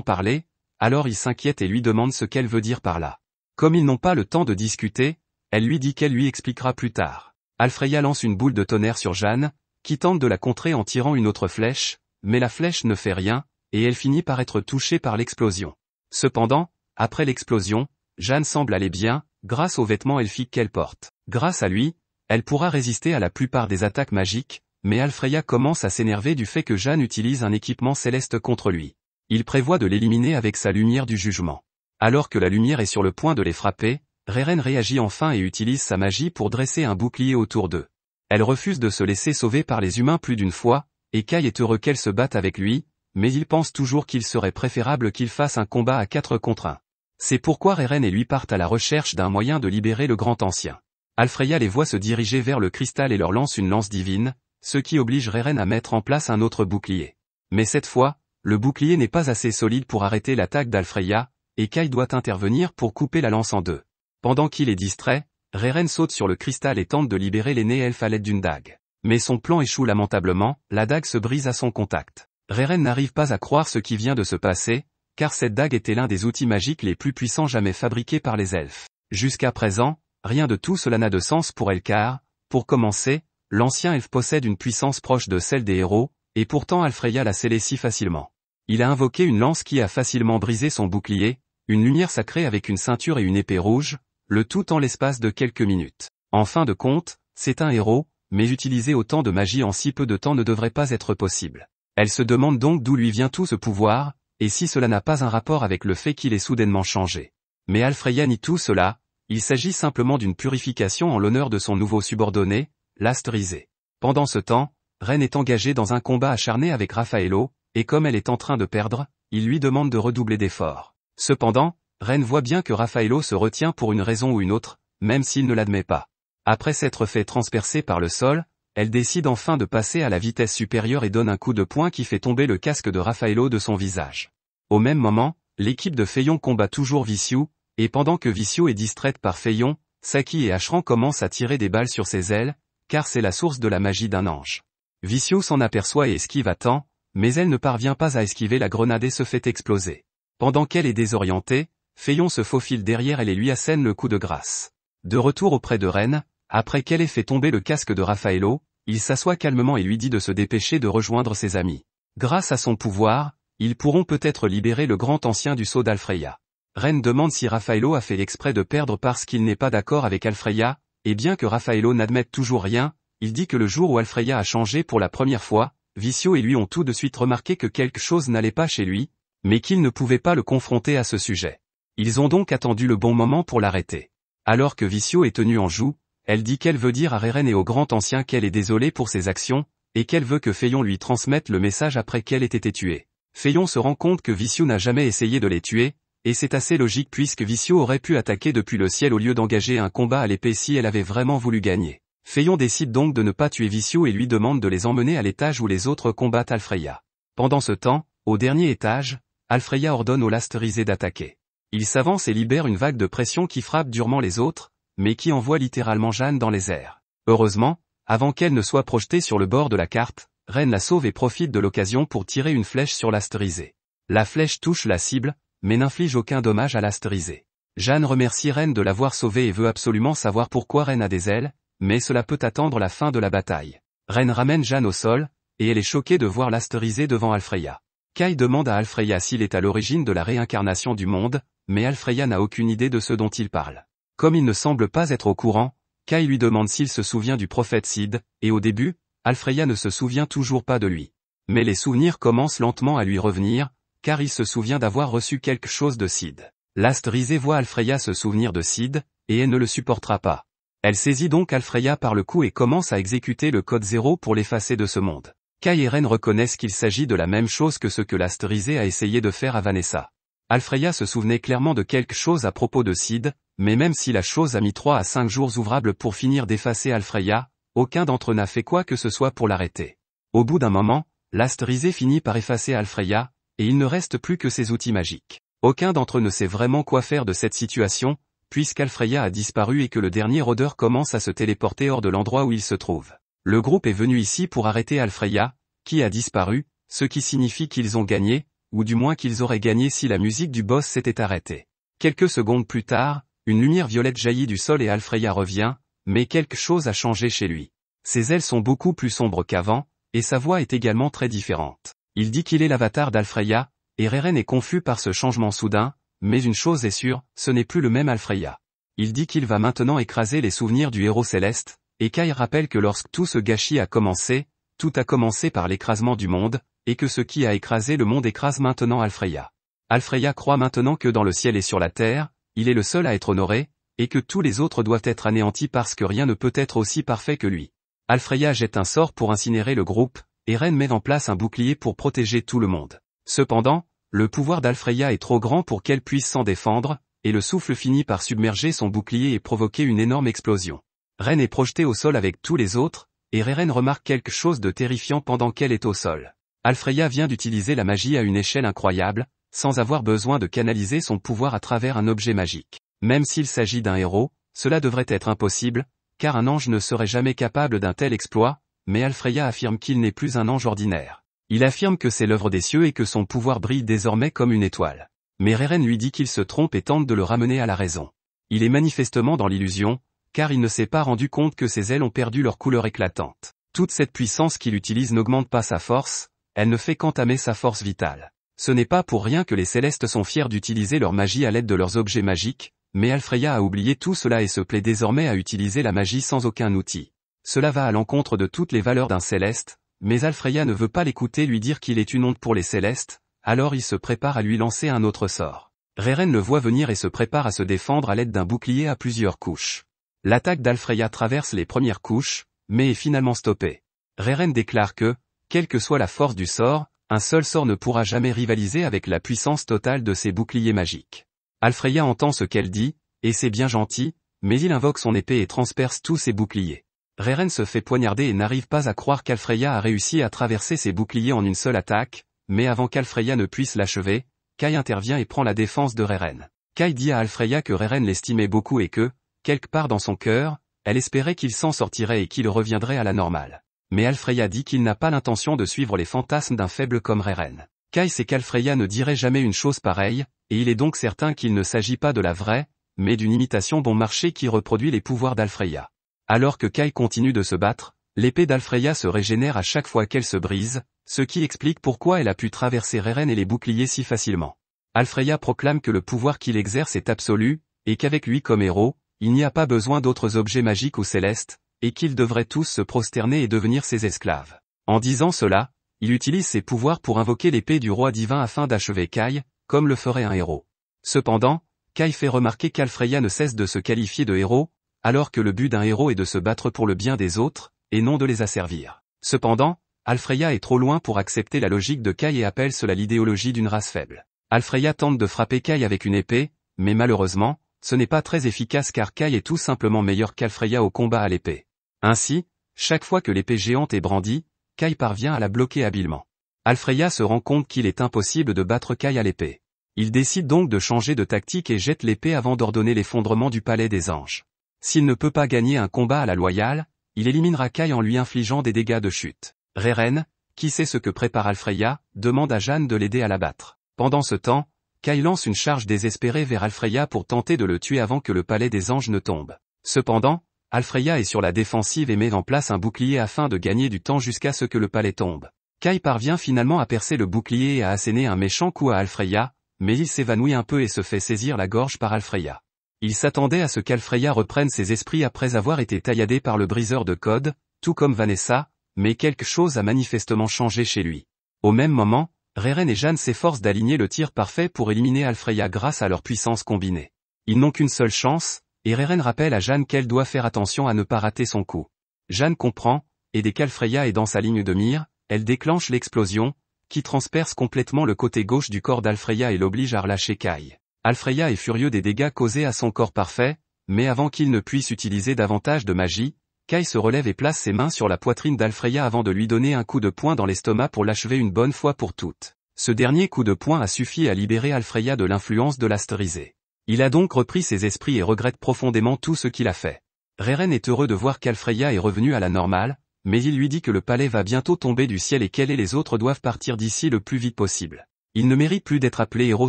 parler, alors il s'inquiète et lui demande ce qu'elle veut dire par là. Comme ils n'ont pas le temps de discuter, elle lui dit qu'elle lui expliquera plus tard. Alfreya lance une boule de tonnerre sur Jeanne, qui tente de la contrer en tirant une autre flèche, mais la flèche ne fait rien, et elle finit par être touchée par l'explosion. Cependant, après l'explosion, Jeanne semble aller bien, grâce aux vêtements elfiques qu'elle porte. Grâce à lui, elle pourra résister à la plupart des attaques magiques, mais Alfreya commence à s'énerver du fait que Jeanne utilise un équipement céleste contre lui il prévoit de l'éliminer avec sa lumière du jugement. Alors que la lumière est sur le point de les frapper, Reren réagit enfin et utilise sa magie pour dresser un bouclier autour d'eux. Elle refuse de se laisser sauver par les humains plus d'une fois, et Kai est heureux qu'elle se batte avec lui, mais il pense toujours qu'il serait préférable qu'il fasse un combat à quatre contre un. C'est pourquoi Reren et lui partent à la recherche d'un moyen de libérer le grand ancien. Alfreya les voit se diriger vers le cristal et leur lance une lance divine, ce qui oblige Reren à mettre en place un autre bouclier. Mais cette fois, le bouclier n'est pas assez solide pour arrêter l'attaque d'Alfreya, et Kai doit intervenir pour couper la lance en deux. Pendant qu'il est distrait, Reren saute sur le cristal et tente de libérer l'aîné elfe à l'aide d'une dague. Mais son plan échoue lamentablement, la dague se brise à son contact. Reren n'arrive pas à croire ce qui vient de se passer, car cette dague était l'un des outils magiques les plus puissants jamais fabriqués par les elfes. Jusqu'à présent, rien de tout cela n'a de sens pour Elkar, pour commencer, l'ancien elfe possède une puissance proche de celle des héros, et pourtant Alfreya l'a scellé si facilement. Il a invoqué une lance qui a facilement brisé son bouclier, une lumière sacrée avec une ceinture et une épée rouge, le tout en l'espace de quelques minutes. En fin de compte, c'est un héros, mais utiliser autant de magie en si peu de temps ne devrait pas être possible. Elle se demande donc d'où lui vient tout ce pouvoir, et si cela n'a pas un rapport avec le fait qu'il est soudainement changé. Mais Alfreya nie tout cela, il s'agit simplement d'une purification en l'honneur de son nouveau subordonné, l'Asterisé. Pendant ce temps, Ren est engagée dans un combat acharné avec Raffaello, et comme elle est en train de perdre, il lui demande de redoubler d'efforts. Cependant, Ren voit bien que Raffaello se retient pour une raison ou une autre, même s'il ne l'admet pas. Après s'être fait transpercer par le sol, elle décide enfin de passer à la vitesse supérieure et donne un coup de poing qui fait tomber le casque de Raffaello de son visage. Au même moment, l'équipe de Feyon combat toujours Viciou, et pendant que Viciou est distraite par Feyon, Saki et Ashran commencent à tirer des balles sur ses ailes, car c'est la source de la magie d'un ange. Vicio s'en aperçoit et esquive à temps, mais elle ne parvient pas à esquiver la grenade et se fait exploser. Pendant qu'elle est désorientée, Fayon se faufile derrière elle et lui assène le coup de grâce. De retour auprès de Rennes, après qu'elle ait fait tomber le casque de Raffaello, il s'assoit calmement et lui dit de se dépêcher de rejoindre ses amis. Grâce à son pouvoir, ils pourront peut-être libérer le grand ancien du sceau d'Alfreya. Rennes demande si Raffaello a fait exprès de perdre parce qu'il n'est pas d'accord avec Alfreya, et bien que Raffaello n'admette toujours rien, il dit que le jour où Alfreya a changé pour la première fois, Vicio et lui ont tout de suite remarqué que quelque chose n'allait pas chez lui, mais qu'ils ne pouvaient pas le confronter à ce sujet. Ils ont donc attendu le bon moment pour l'arrêter. Alors que Vicio est tenu en joue, elle dit qu'elle veut dire à Reren et au grand ancien qu'elle est désolée pour ses actions, et qu'elle veut que Fayon lui transmette le message après qu'elle ait été tuée. Fayon se rend compte que Vicio n'a jamais essayé de les tuer, et c'est assez logique puisque Vicio aurait pu attaquer depuis le ciel au lieu d'engager un combat à l'épée si elle avait vraiment voulu gagner. Féon décide donc de ne pas tuer Vicio et lui demande de les emmener à l'étage où les autres combattent Alfreya. Pendant ce temps, au dernier étage, Alfreya ordonne au l'Asterisé d'attaquer. Il s'avance et libère une vague de pression qui frappe durement les autres, mais qui envoie littéralement Jeanne dans les airs. Heureusement, avant qu'elle ne soit projetée sur le bord de la carte, Reine la sauve et profite de l'occasion pour tirer une flèche sur l'asterisé. La flèche touche la cible, mais n'inflige aucun dommage à l'asterisé. Jeanne remercie Reine de l'avoir sauvée et veut absolument savoir pourquoi Rennes a des ailes, mais cela peut attendre la fin de la bataille. Ren ramène Jeanne au sol, et elle est choquée de voir l'Asterisé devant Alfreya. Kai demande à Alfreya s'il est à l'origine de la réincarnation du monde, mais Alfreya n'a aucune idée de ce dont il parle. Comme il ne semble pas être au courant, Kai lui demande s'il se souvient du prophète Sid, et au début, Alfreya ne se souvient toujours pas de lui. Mais les souvenirs commencent lentement à lui revenir, car il se souvient d'avoir reçu quelque chose de Sid. L'Asterisé voit Alfreya se souvenir de Sid, et elle ne le supportera pas. Elle saisit donc Alfreya par le cou et commence à exécuter le code zéro pour l'effacer de ce monde. Kai et Ren reconnaissent qu'il s'agit de la même chose que ce que l'Asterisé a essayé de faire à Vanessa. Alfreya se souvenait clairement de quelque chose à propos de Sid, mais même si la chose a mis trois à cinq jours ouvrables pour finir d'effacer Alfreya, aucun d'entre eux n'a fait quoi que ce soit pour l'arrêter. Au bout d'un moment, l'Asterisé finit par effacer Alfreya, et il ne reste plus que ses outils magiques. Aucun d'entre eux ne sait vraiment quoi faire de cette situation, puisqu'Alfreya a disparu et que le dernier rôdeur commence à se téléporter hors de l'endroit où il se trouve. Le groupe est venu ici pour arrêter Alfreya, qui a disparu, ce qui signifie qu'ils ont gagné, ou du moins qu'ils auraient gagné si la musique du boss s'était arrêtée. Quelques secondes plus tard, une lumière violette jaillit du sol et Alfreya revient, mais quelque chose a changé chez lui. Ses ailes sont beaucoup plus sombres qu'avant, et sa voix est également très différente. Il dit qu'il est l'avatar d'Alfreya, et Reren est confus par ce changement soudain, mais une chose est sûre, ce n'est plus le même Alfreya. Il dit qu'il va maintenant écraser les souvenirs du héros céleste, et Kai rappelle que lorsque tout ce gâchis a commencé, tout a commencé par l'écrasement du monde, et que ce qui a écrasé le monde écrase maintenant Alfreya. Alfreya croit maintenant que dans le ciel et sur la terre, il est le seul à être honoré, et que tous les autres doivent être anéantis parce que rien ne peut être aussi parfait que lui. Alfreya jette un sort pour incinérer le groupe, et Ren met en place un bouclier pour protéger tout le monde. Cependant, le pouvoir d'Alfreya est trop grand pour qu'elle puisse s'en défendre, et le souffle finit par submerger son bouclier et provoquer une énorme explosion. Ren est projetée au sol avec tous les autres, et Reren remarque quelque chose de terrifiant pendant qu'elle est au sol. Alfreya vient d'utiliser la magie à une échelle incroyable, sans avoir besoin de canaliser son pouvoir à travers un objet magique. Même s'il s'agit d'un héros, cela devrait être impossible, car un ange ne serait jamais capable d'un tel exploit, mais Alfreya affirme qu'il n'est plus un ange ordinaire. Il affirme que c'est l'œuvre des cieux et que son pouvoir brille désormais comme une étoile. Mais Reren lui dit qu'il se trompe et tente de le ramener à la raison. Il est manifestement dans l'illusion, car il ne s'est pas rendu compte que ses ailes ont perdu leur couleur éclatante. Toute cette puissance qu'il utilise n'augmente pas sa force, elle ne fait qu'entamer sa force vitale. Ce n'est pas pour rien que les célestes sont fiers d'utiliser leur magie à l'aide de leurs objets magiques, mais Alfreya a oublié tout cela et se plaît désormais à utiliser la magie sans aucun outil. Cela va à l'encontre de toutes les valeurs d'un céleste, mais Alfreya ne veut pas l'écouter lui dire qu'il est une honte pour les célestes, alors il se prépare à lui lancer un autre sort. Reren le voit venir et se prépare à se défendre à l'aide d'un bouclier à plusieurs couches. L'attaque d'Alfreya traverse les premières couches, mais est finalement stoppée. Reren déclare que, quelle que soit la force du sort, un seul sort ne pourra jamais rivaliser avec la puissance totale de ses boucliers magiques. Alfreya entend ce qu'elle dit, et c'est bien gentil, mais il invoque son épée et transperce tous ses boucliers. Reren se fait poignarder et n'arrive pas à croire qu'Alfreya a réussi à traverser ses boucliers en une seule attaque, mais avant qu'Alfreya ne puisse l'achever, Kai intervient et prend la défense de Reren. Kai dit à Alfreya que Reren l'estimait beaucoup et que, quelque part dans son cœur, elle espérait qu'il s'en sortirait et qu'il reviendrait à la normale. Mais Alfreya dit qu'il n'a pas l'intention de suivre les fantasmes d'un faible comme Reren. Kai sait qu'Alfreya ne dirait jamais une chose pareille, et il est donc certain qu'il ne s'agit pas de la vraie, mais d'une imitation bon marché qui reproduit les pouvoirs d'Alfreya. Alors que Kai continue de se battre, l'épée d'Alfreya se régénère à chaque fois qu'elle se brise, ce qui explique pourquoi elle a pu traverser Reren et les boucliers si facilement. Alfreya proclame que le pouvoir qu'il exerce est absolu, et qu'avec lui comme héros, il n'y a pas besoin d'autres objets magiques ou célestes, et qu'ils devraient tous se prosterner et devenir ses esclaves. En disant cela, il utilise ses pouvoirs pour invoquer l'épée du roi divin afin d'achever Kai, comme le ferait un héros. Cependant, Kai fait remarquer qu'Alfreya ne cesse de se qualifier de héros, alors que le but d'un héros est de se battre pour le bien des autres, et non de les asservir. Cependant, Alfreya est trop loin pour accepter la logique de Kai et appelle cela l'idéologie d'une race faible. Alfreya tente de frapper Kai avec une épée, mais malheureusement, ce n'est pas très efficace car Kai est tout simplement meilleur qu'Alfreya au combat à l'épée. Ainsi, chaque fois que l'épée géante est brandie, Kai parvient à la bloquer habilement. Alfreya se rend compte qu'il est impossible de battre Kai à l'épée. Il décide donc de changer de tactique et jette l'épée avant d'ordonner l'effondrement du palais des anges. S'il ne peut pas gagner un combat à la loyale, il éliminera Kai en lui infligeant des dégâts de chute. Reren, qui sait ce que prépare Alfreya, demande à Jeanne de l'aider à l'abattre. Pendant ce temps, Kai lance une charge désespérée vers Alfreya pour tenter de le tuer avant que le palais des anges ne tombe. Cependant, Alfreya est sur la défensive et met en place un bouclier afin de gagner du temps jusqu'à ce que le palais tombe. Kai parvient finalement à percer le bouclier et à asséner un méchant coup à Alfreya, mais il s'évanouit un peu et se fait saisir la gorge par Alfreya. Il s'attendait à ce qu'Alfreya reprenne ses esprits après avoir été tailladé par le briseur de code, tout comme Vanessa, mais quelque chose a manifestement changé chez lui. Au même moment, Reren et Jeanne s'efforcent d'aligner le tir parfait pour éliminer Alfreya grâce à leur puissance combinée. Ils n'ont qu'une seule chance, et Reren rappelle à Jeanne qu'elle doit faire attention à ne pas rater son coup. Jeanne comprend, et dès qu'Alfreya est dans sa ligne de mire, elle déclenche l'explosion, qui transperce complètement le côté gauche du corps d'Alfreya et l'oblige à relâcher Kai. Alfreya est furieux des dégâts causés à son corps parfait, mais avant qu'il ne puisse utiliser davantage de magie, Kai se relève et place ses mains sur la poitrine d'Alfreya avant de lui donner un coup de poing dans l'estomac pour l'achever une bonne fois pour toutes. Ce dernier coup de poing a suffi à libérer Alfreya de l'influence de l'astérisé. Il a donc repris ses esprits et regrette profondément tout ce qu'il a fait. Reren est heureux de voir qu'Alfreya est revenu à la normale, mais il lui dit que le palais va bientôt tomber du ciel et qu'elle et les autres doivent partir d'ici le plus vite possible. Il ne mérite plus d'être appelé héros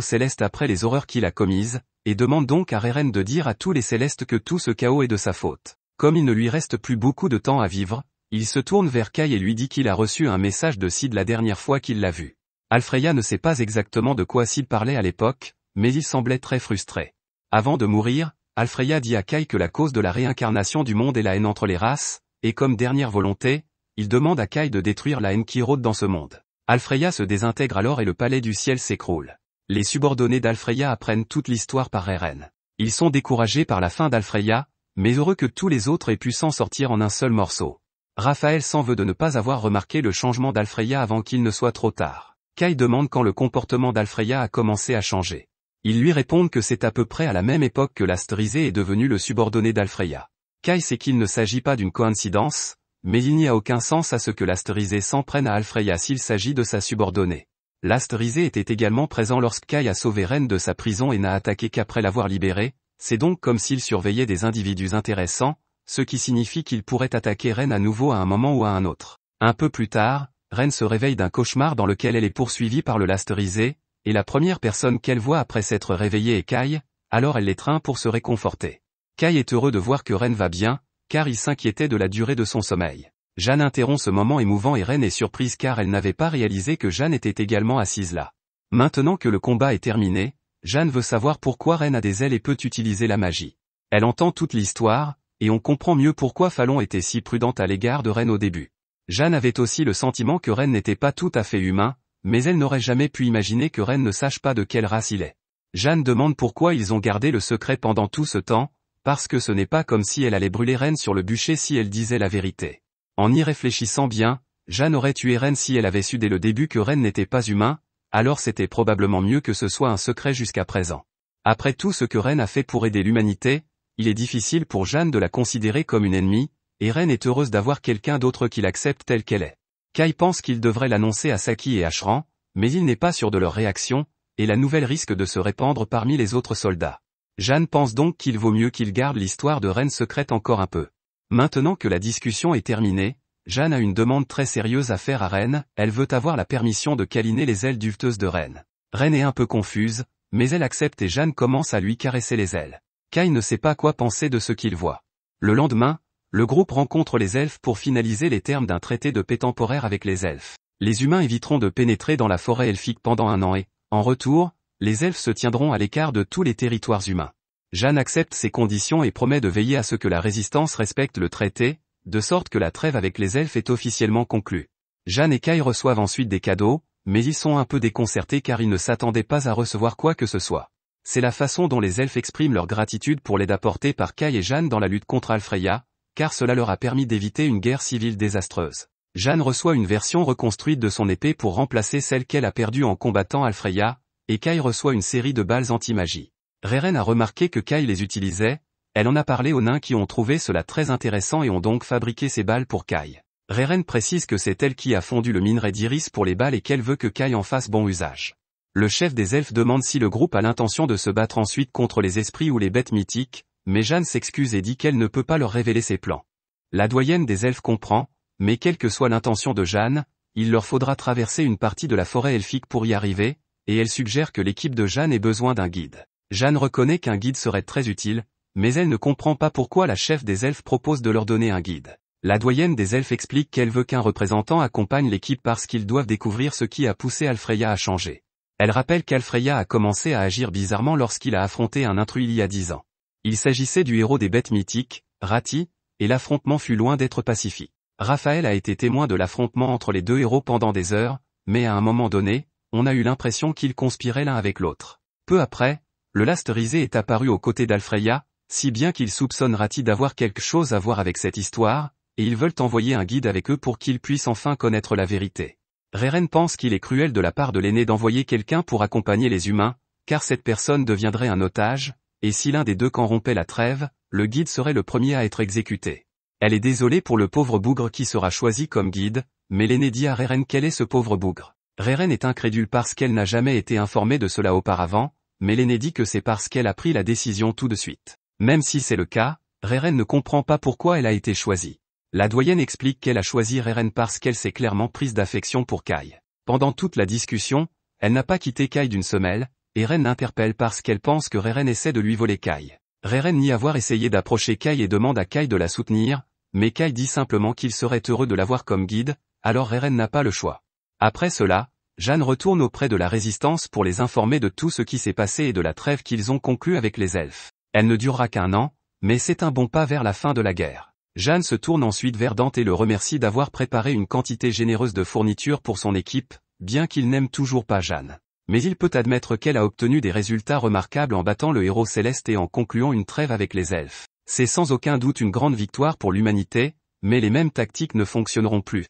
céleste après les horreurs qu'il a commises, et demande donc à Reren de dire à tous les célestes que tout ce chaos est de sa faute. Comme il ne lui reste plus beaucoup de temps à vivre, il se tourne vers Kai et lui dit qu'il a reçu un message de Sid la dernière fois qu'il l'a vu. Alfreya ne sait pas exactement de quoi Sid parlait à l'époque, mais il semblait très frustré. Avant de mourir, Alfreya dit à Kai que la cause de la réincarnation du monde est la haine entre les races, et comme dernière volonté, il demande à Kai de détruire la haine qui rôde dans ce monde. Alfreya se désintègre alors et le palais du ciel s'écroule. Les subordonnés d'Alfreya apprennent toute l'histoire par Eren. Ils sont découragés par la fin d'Alfreya, mais heureux que tous les autres aient pu s'en sortir en un seul morceau. Raphaël s'en veut de ne pas avoir remarqué le changement d'Alfreya avant qu'il ne soit trop tard. Kai demande quand le comportement d'Alfreya a commencé à changer. Ils lui répondent que c'est à peu près à la même époque que l'Asterisé est devenu le subordonné d'Alfreya. Kai sait qu'il ne s'agit pas d'une coïncidence, mais il n'y a aucun sens à ce que l'asterisé s'en prenne à Alfreya s'il s'agit de sa subordonnée. L'asterisé était également présent lorsque Kai a sauvé Ren de sa prison et n'a attaqué qu'après l'avoir libéré, c'est donc comme s'il surveillait des individus intéressants, ce qui signifie qu'il pourrait attaquer Ren à nouveau à un moment ou à un autre. Un peu plus tard, Ren se réveille d'un cauchemar dans lequel elle est poursuivie par le lasterisé, et la première personne qu'elle voit après s'être réveillée est Kai, alors elle l'étreint pour se réconforter. Kai est heureux de voir que Ren va bien, car il s'inquiétait de la durée de son sommeil. Jeanne interrompt ce moment émouvant et Reine est surprise car elle n'avait pas réalisé que Jeanne était également assise là. Maintenant que le combat est terminé, Jeanne veut savoir pourquoi Reine a des ailes et peut utiliser la magie. Elle entend toute l'histoire, et on comprend mieux pourquoi Fallon était si prudente à l'égard de Reine au début. Jeanne avait aussi le sentiment que Reine n'était pas tout à fait humain, mais elle n'aurait jamais pu imaginer que Reine ne sache pas de quelle race il est. Jeanne demande pourquoi ils ont gardé le secret pendant tout ce temps, parce que ce n'est pas comme si elle allait brûler Rennes sur le bûcher si elle disait la vérité. En y réfléchissant bien, Jeanne aurait tué Rennes si elle avait su dès le début que Rennes n'était pas humain, alors c'était probablement mieux que ce soit un secret jusqu'à présent. Après tout ce que Rennes a fait pour aider l'humanité, il est difficile pour Jeanne de la considérer comme une ennemie, et Rennes est heureuse d'avoir quelqu'un d'autre qui l'accepte telle qu'elle est. Kai pense qu'il devrait l'annoncer à Saki et Ashran, mais il n'est pas sûr de leur réaction, et la nouvelle risque de se répandre parmi les autres soldats. Jeanne pense donc qu'il vaut mieux qu'il garde l'histoire de Rennes secrète encore un peu. Maintenant que la discussion est terminée, Jeanne a une demande très sérieuse à faire à Rennes, elle veut avoir la permission de câliner les ailes duveteuses de Rennes. Rennes est un peu confuse, mais elle accepte et Jeanne commence à lui caresser les ailes. Kai ne sait pas quoi penser de ce qu'il voit. Le lendemain, le groupe rencontre les elfes pour finaliser les termes d'un traité de paix temporaire avec les elfes. Les humains éviteront de pénétrer dans la forêt elfique pendant un an et, en retour, les elfes se tiendront à l'écart de tous les territoires humains. Jeanne accepte ces conditions et promet de veiller à ce que la résistance respecte le traité, de sorte que la trêve avec les elfes est officiellement conclue. Jeanne et Kai reçoivent ensuite des cadeaux, mais ils sont un peu déconcertés car ils ne s'attendaient pas à recevoir quoi que ce soit. C'est la façon dont les elfes expriment leur gratitude pour l'aide apportée par Kai et Jeanne dans la lutte contre Alfreya, car cela leur a permis d'éviter une guerre civile désastreuse. Jeanne reçoit une version reconstruite de son épée pour remplacer celle qu'elle a perdue en combattant Alfreya, et Kai reçoit une série de balles anti-magie. Reren a remarqué que Kai les utilisait, elle en a parlé aux nains qui ont trouvé cela très intéressant et ont donc fabriqué ces balles pour Kai. Reren précise que c'est elle qui a fondu le minerai d'iris pour les balles et qu'elle veut que Kai en fasse bon usage. Le chef des elfes demande si le groupe a l'intention de se battre ensuite contre les esprits ou les bêtes mythiques, mais Jeanne s'excuse et dit qu'elle ne peut pas leur révéler ses plans. La doyenne des elfes comprend, mais quelle que soit l'intention de Jeanne, il leur faudra traverser une partie de la forêt elfique pour y arriver, et elle suggère que l'équipe de Jeanne ait besoin d'un guide. Jeanne reconnaît qu'un guide serait très utile, mais elle ne comprend pas pourquoi la chef des elfes propose de leur donner un guide. La doyenne des elfes explique qu'elle veut qu'un représentant accompagne l'équipe parce qu'ils doivent découvrir ce qui a poussé Alfreya à changer. Elle rappelle qu'Alfreya a commencé à agir bizarrement lorsqu'il a affronté un intrus il y a dix ans. Il s'agissait du héros des bêtes mythiques, Rati, et l'affrontement fut loin d'être pacifique. Raphaël a été témoin de l'affrontement entre les deux héros pendant des heures, mais à un moment donné, on a eu l'impression qu'ils conspiraient l'un avec l'autre. Peu après, le Lasterisé est apparu aux côtés d'Alfreya, si bien qu'il soupçonne Rati d'avoir quelque chose à voir avec cette histoire, et ils veulent envoyer un guide avec eux pour qu'ils puissent enfin connaître la vérité. Reren pense qu'il est cruel de la part de l'aîné d'envoyer quelqu'un pour accompagner les humains, car cette personne deviendrait un otage, et si l'un des deux camps rompait la trêve, le guide serait le premier à être exécuté. Elle est désolée pour le pauvre bougre qui sera choisi comme guide, mais l'aîné dit à Reren quel est ce pauvre bougre. Reren est incrédule parce qu'elle n'a jamais été informée de cela auparavant, mais l'aîné dit que c'est parce qu'elle a pris la décision tout de suite. Même si c'est le cas, Reren ne comprend pas pourquoi elle a été choisie. La doyenne explique qu'elle a choisi Reren parce qu'elle s'est clairement prise d'affection pour Kai. Pendant toute la discussion, elle n'a pas quitté Kai d'une semelle, et Ren l'interpelle parce qu'elle pense que Reren essaie de lui voler Kai. Reren nie avoir essayé d'approcher Kai et demande à Kai de la soutenir, mais Kai dit simplement qu'il serait heureux de l'avoir comme guide, alors Reren n'a pas le choix. Après cela, Jeanne retourne auprès de la résistance pour les informer de tout ce qui s'est passé et de la trêve qu'ils ont conclue avec les elfes. Elle ne durera qu'un an, mais c'est un bon pas vers la fin de la guerre. Jeanne se tourne ensuite vers Dante et le remercie d'avoir préparé une quantité généreuse de fournitures pour son équipe, bien qu'il n'aime toujours pas Jeanne. Mais il peut admettre qu'elle a obtenu des résultats remarquables en battant le héros céleste et en concluant une trêve avec les elfes. C'est sans aucun doute une grande victoire pour l'humanité, mais les mêmes tactiques ne fonctionneront plus.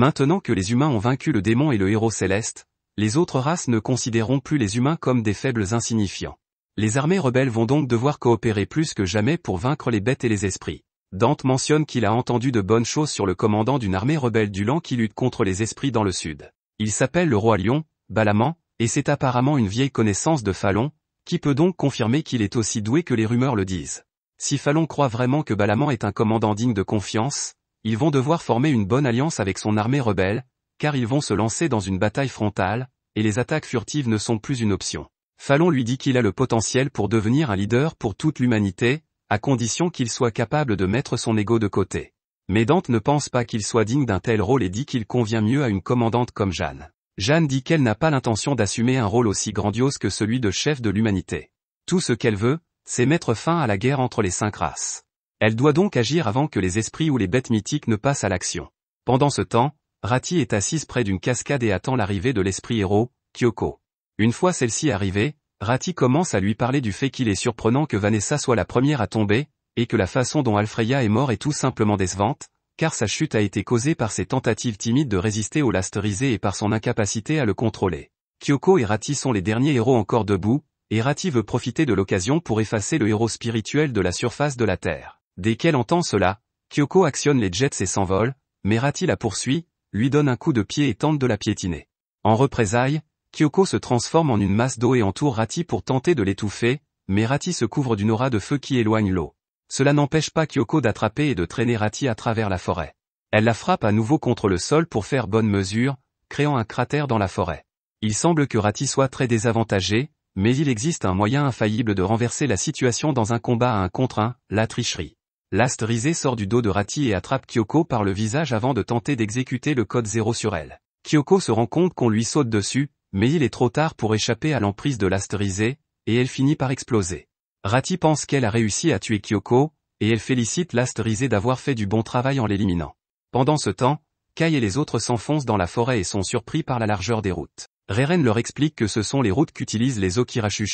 Maintenant que les humains ont vaincu le démon et le héros céleste, les autres races ne considéreront plus les humains comme des faibles insignifiants. Les armées rebelles vont donc devoir coopérer plus que jamais pour vaincre les bêtes et les esprits. Dante mentionne qu'il a entendu de bonnes choses sur le commandant d'une armée rebelle du Lan qui lutte contre les esprits dans le sud. Il s'appelle le roi Lion, Balaman, et c'est apparemment une vieille connaissance de Fallon, qui peut donc confirmer qu'il est aussi doué que les rumeurs le disent. Si Fallon croit vraiment que Balaman est un commandant digne de confiance, ils vont devoir former une bonne alliance avec son armée rebelle, car ils vont se lancer dans une bataille frontale, et les attaques furtives ne sont plus une option. Fallon lui dit qu'il a le potentiel pour devenir un leader pour toute l'humanité, à condition qu'il soit capable de mettre son ego de côté. Mais Dante ne pense pas qu'il soit digne d'un tel rôle et dit qu'il convient mieux à une commandante comme Jeanne. Jeanne dit qu'elle n'a pas l'intention d'assumer un rôle aussi grandiose que celui de chef de l'humanité. Tout ce qu'elle veut, c'est mettre fin à la guerre entre les cinq races. Elle doit donc agir avant que les esprits ou les bêtes mythiques ne passent à l'action. Pendant ce temps, Rati est assise près d'une cascade et attend l'arrivée de l'esprit héros, Kyoko. Une fois celle-ci arrivée, Rati commence à lui parler du fait qu'il est surprenant que Vanessa soit la première à tomber, et que la façon dont Alfreya est mort est tout simplement décevante, car sa chute a été causée par ses tentatives timides de résister au lasterisé et par son incapacité à le contrôler. Kyoko et Rati sont les derniers héros encore debout, et Rati veut profiter de l'occasion pour effacer le héros spirituel de la surface de la Terre. Dès qu'elle entend cela, Kyoko actionne les jets et s'envole, mais Rati la poursuit, lui donne un coup de pied et tente de la piétiner. En représailles, Kyoko se transforme en une masse d'eau et entoure Rati pour tenter de l'étouffer, mais Rati se couvre d'une aura de feu qui éloigne l'eau. Cela n'empêche pas Kyoko d'attraper et de traîner Rati à travers la forêt. Elle la frappe à nouveau contre le sol pour faire bonne mesure, créant un cratère dans la forêt. Il semble que Rati soit très désavantagé, mais il existe un moyen infaillible de renverser la situation dans un combat à un contre un, la tricherie. Rizé sort du dos de Rati et attrape Kyoko par le visage avant de tenter d'exécuter le code zéro sur elle. Kyoko se rend compte qu'on lui saute dessus, mais il est trop tard pour échapper à l'emprise de Rizé, et elle finit par exploser. Rati pense qu'elle a réussi à tuer Kyoko, et elle félicite Rizé d'avoir fait du bon travail en l'éliminant. Pendant ce temps, Kai et les autres s'enfoncent dans la forêt et sont surpris par la largeur des routes. Reren leur explique que ce sont les routes qu'utilisent les Okirashu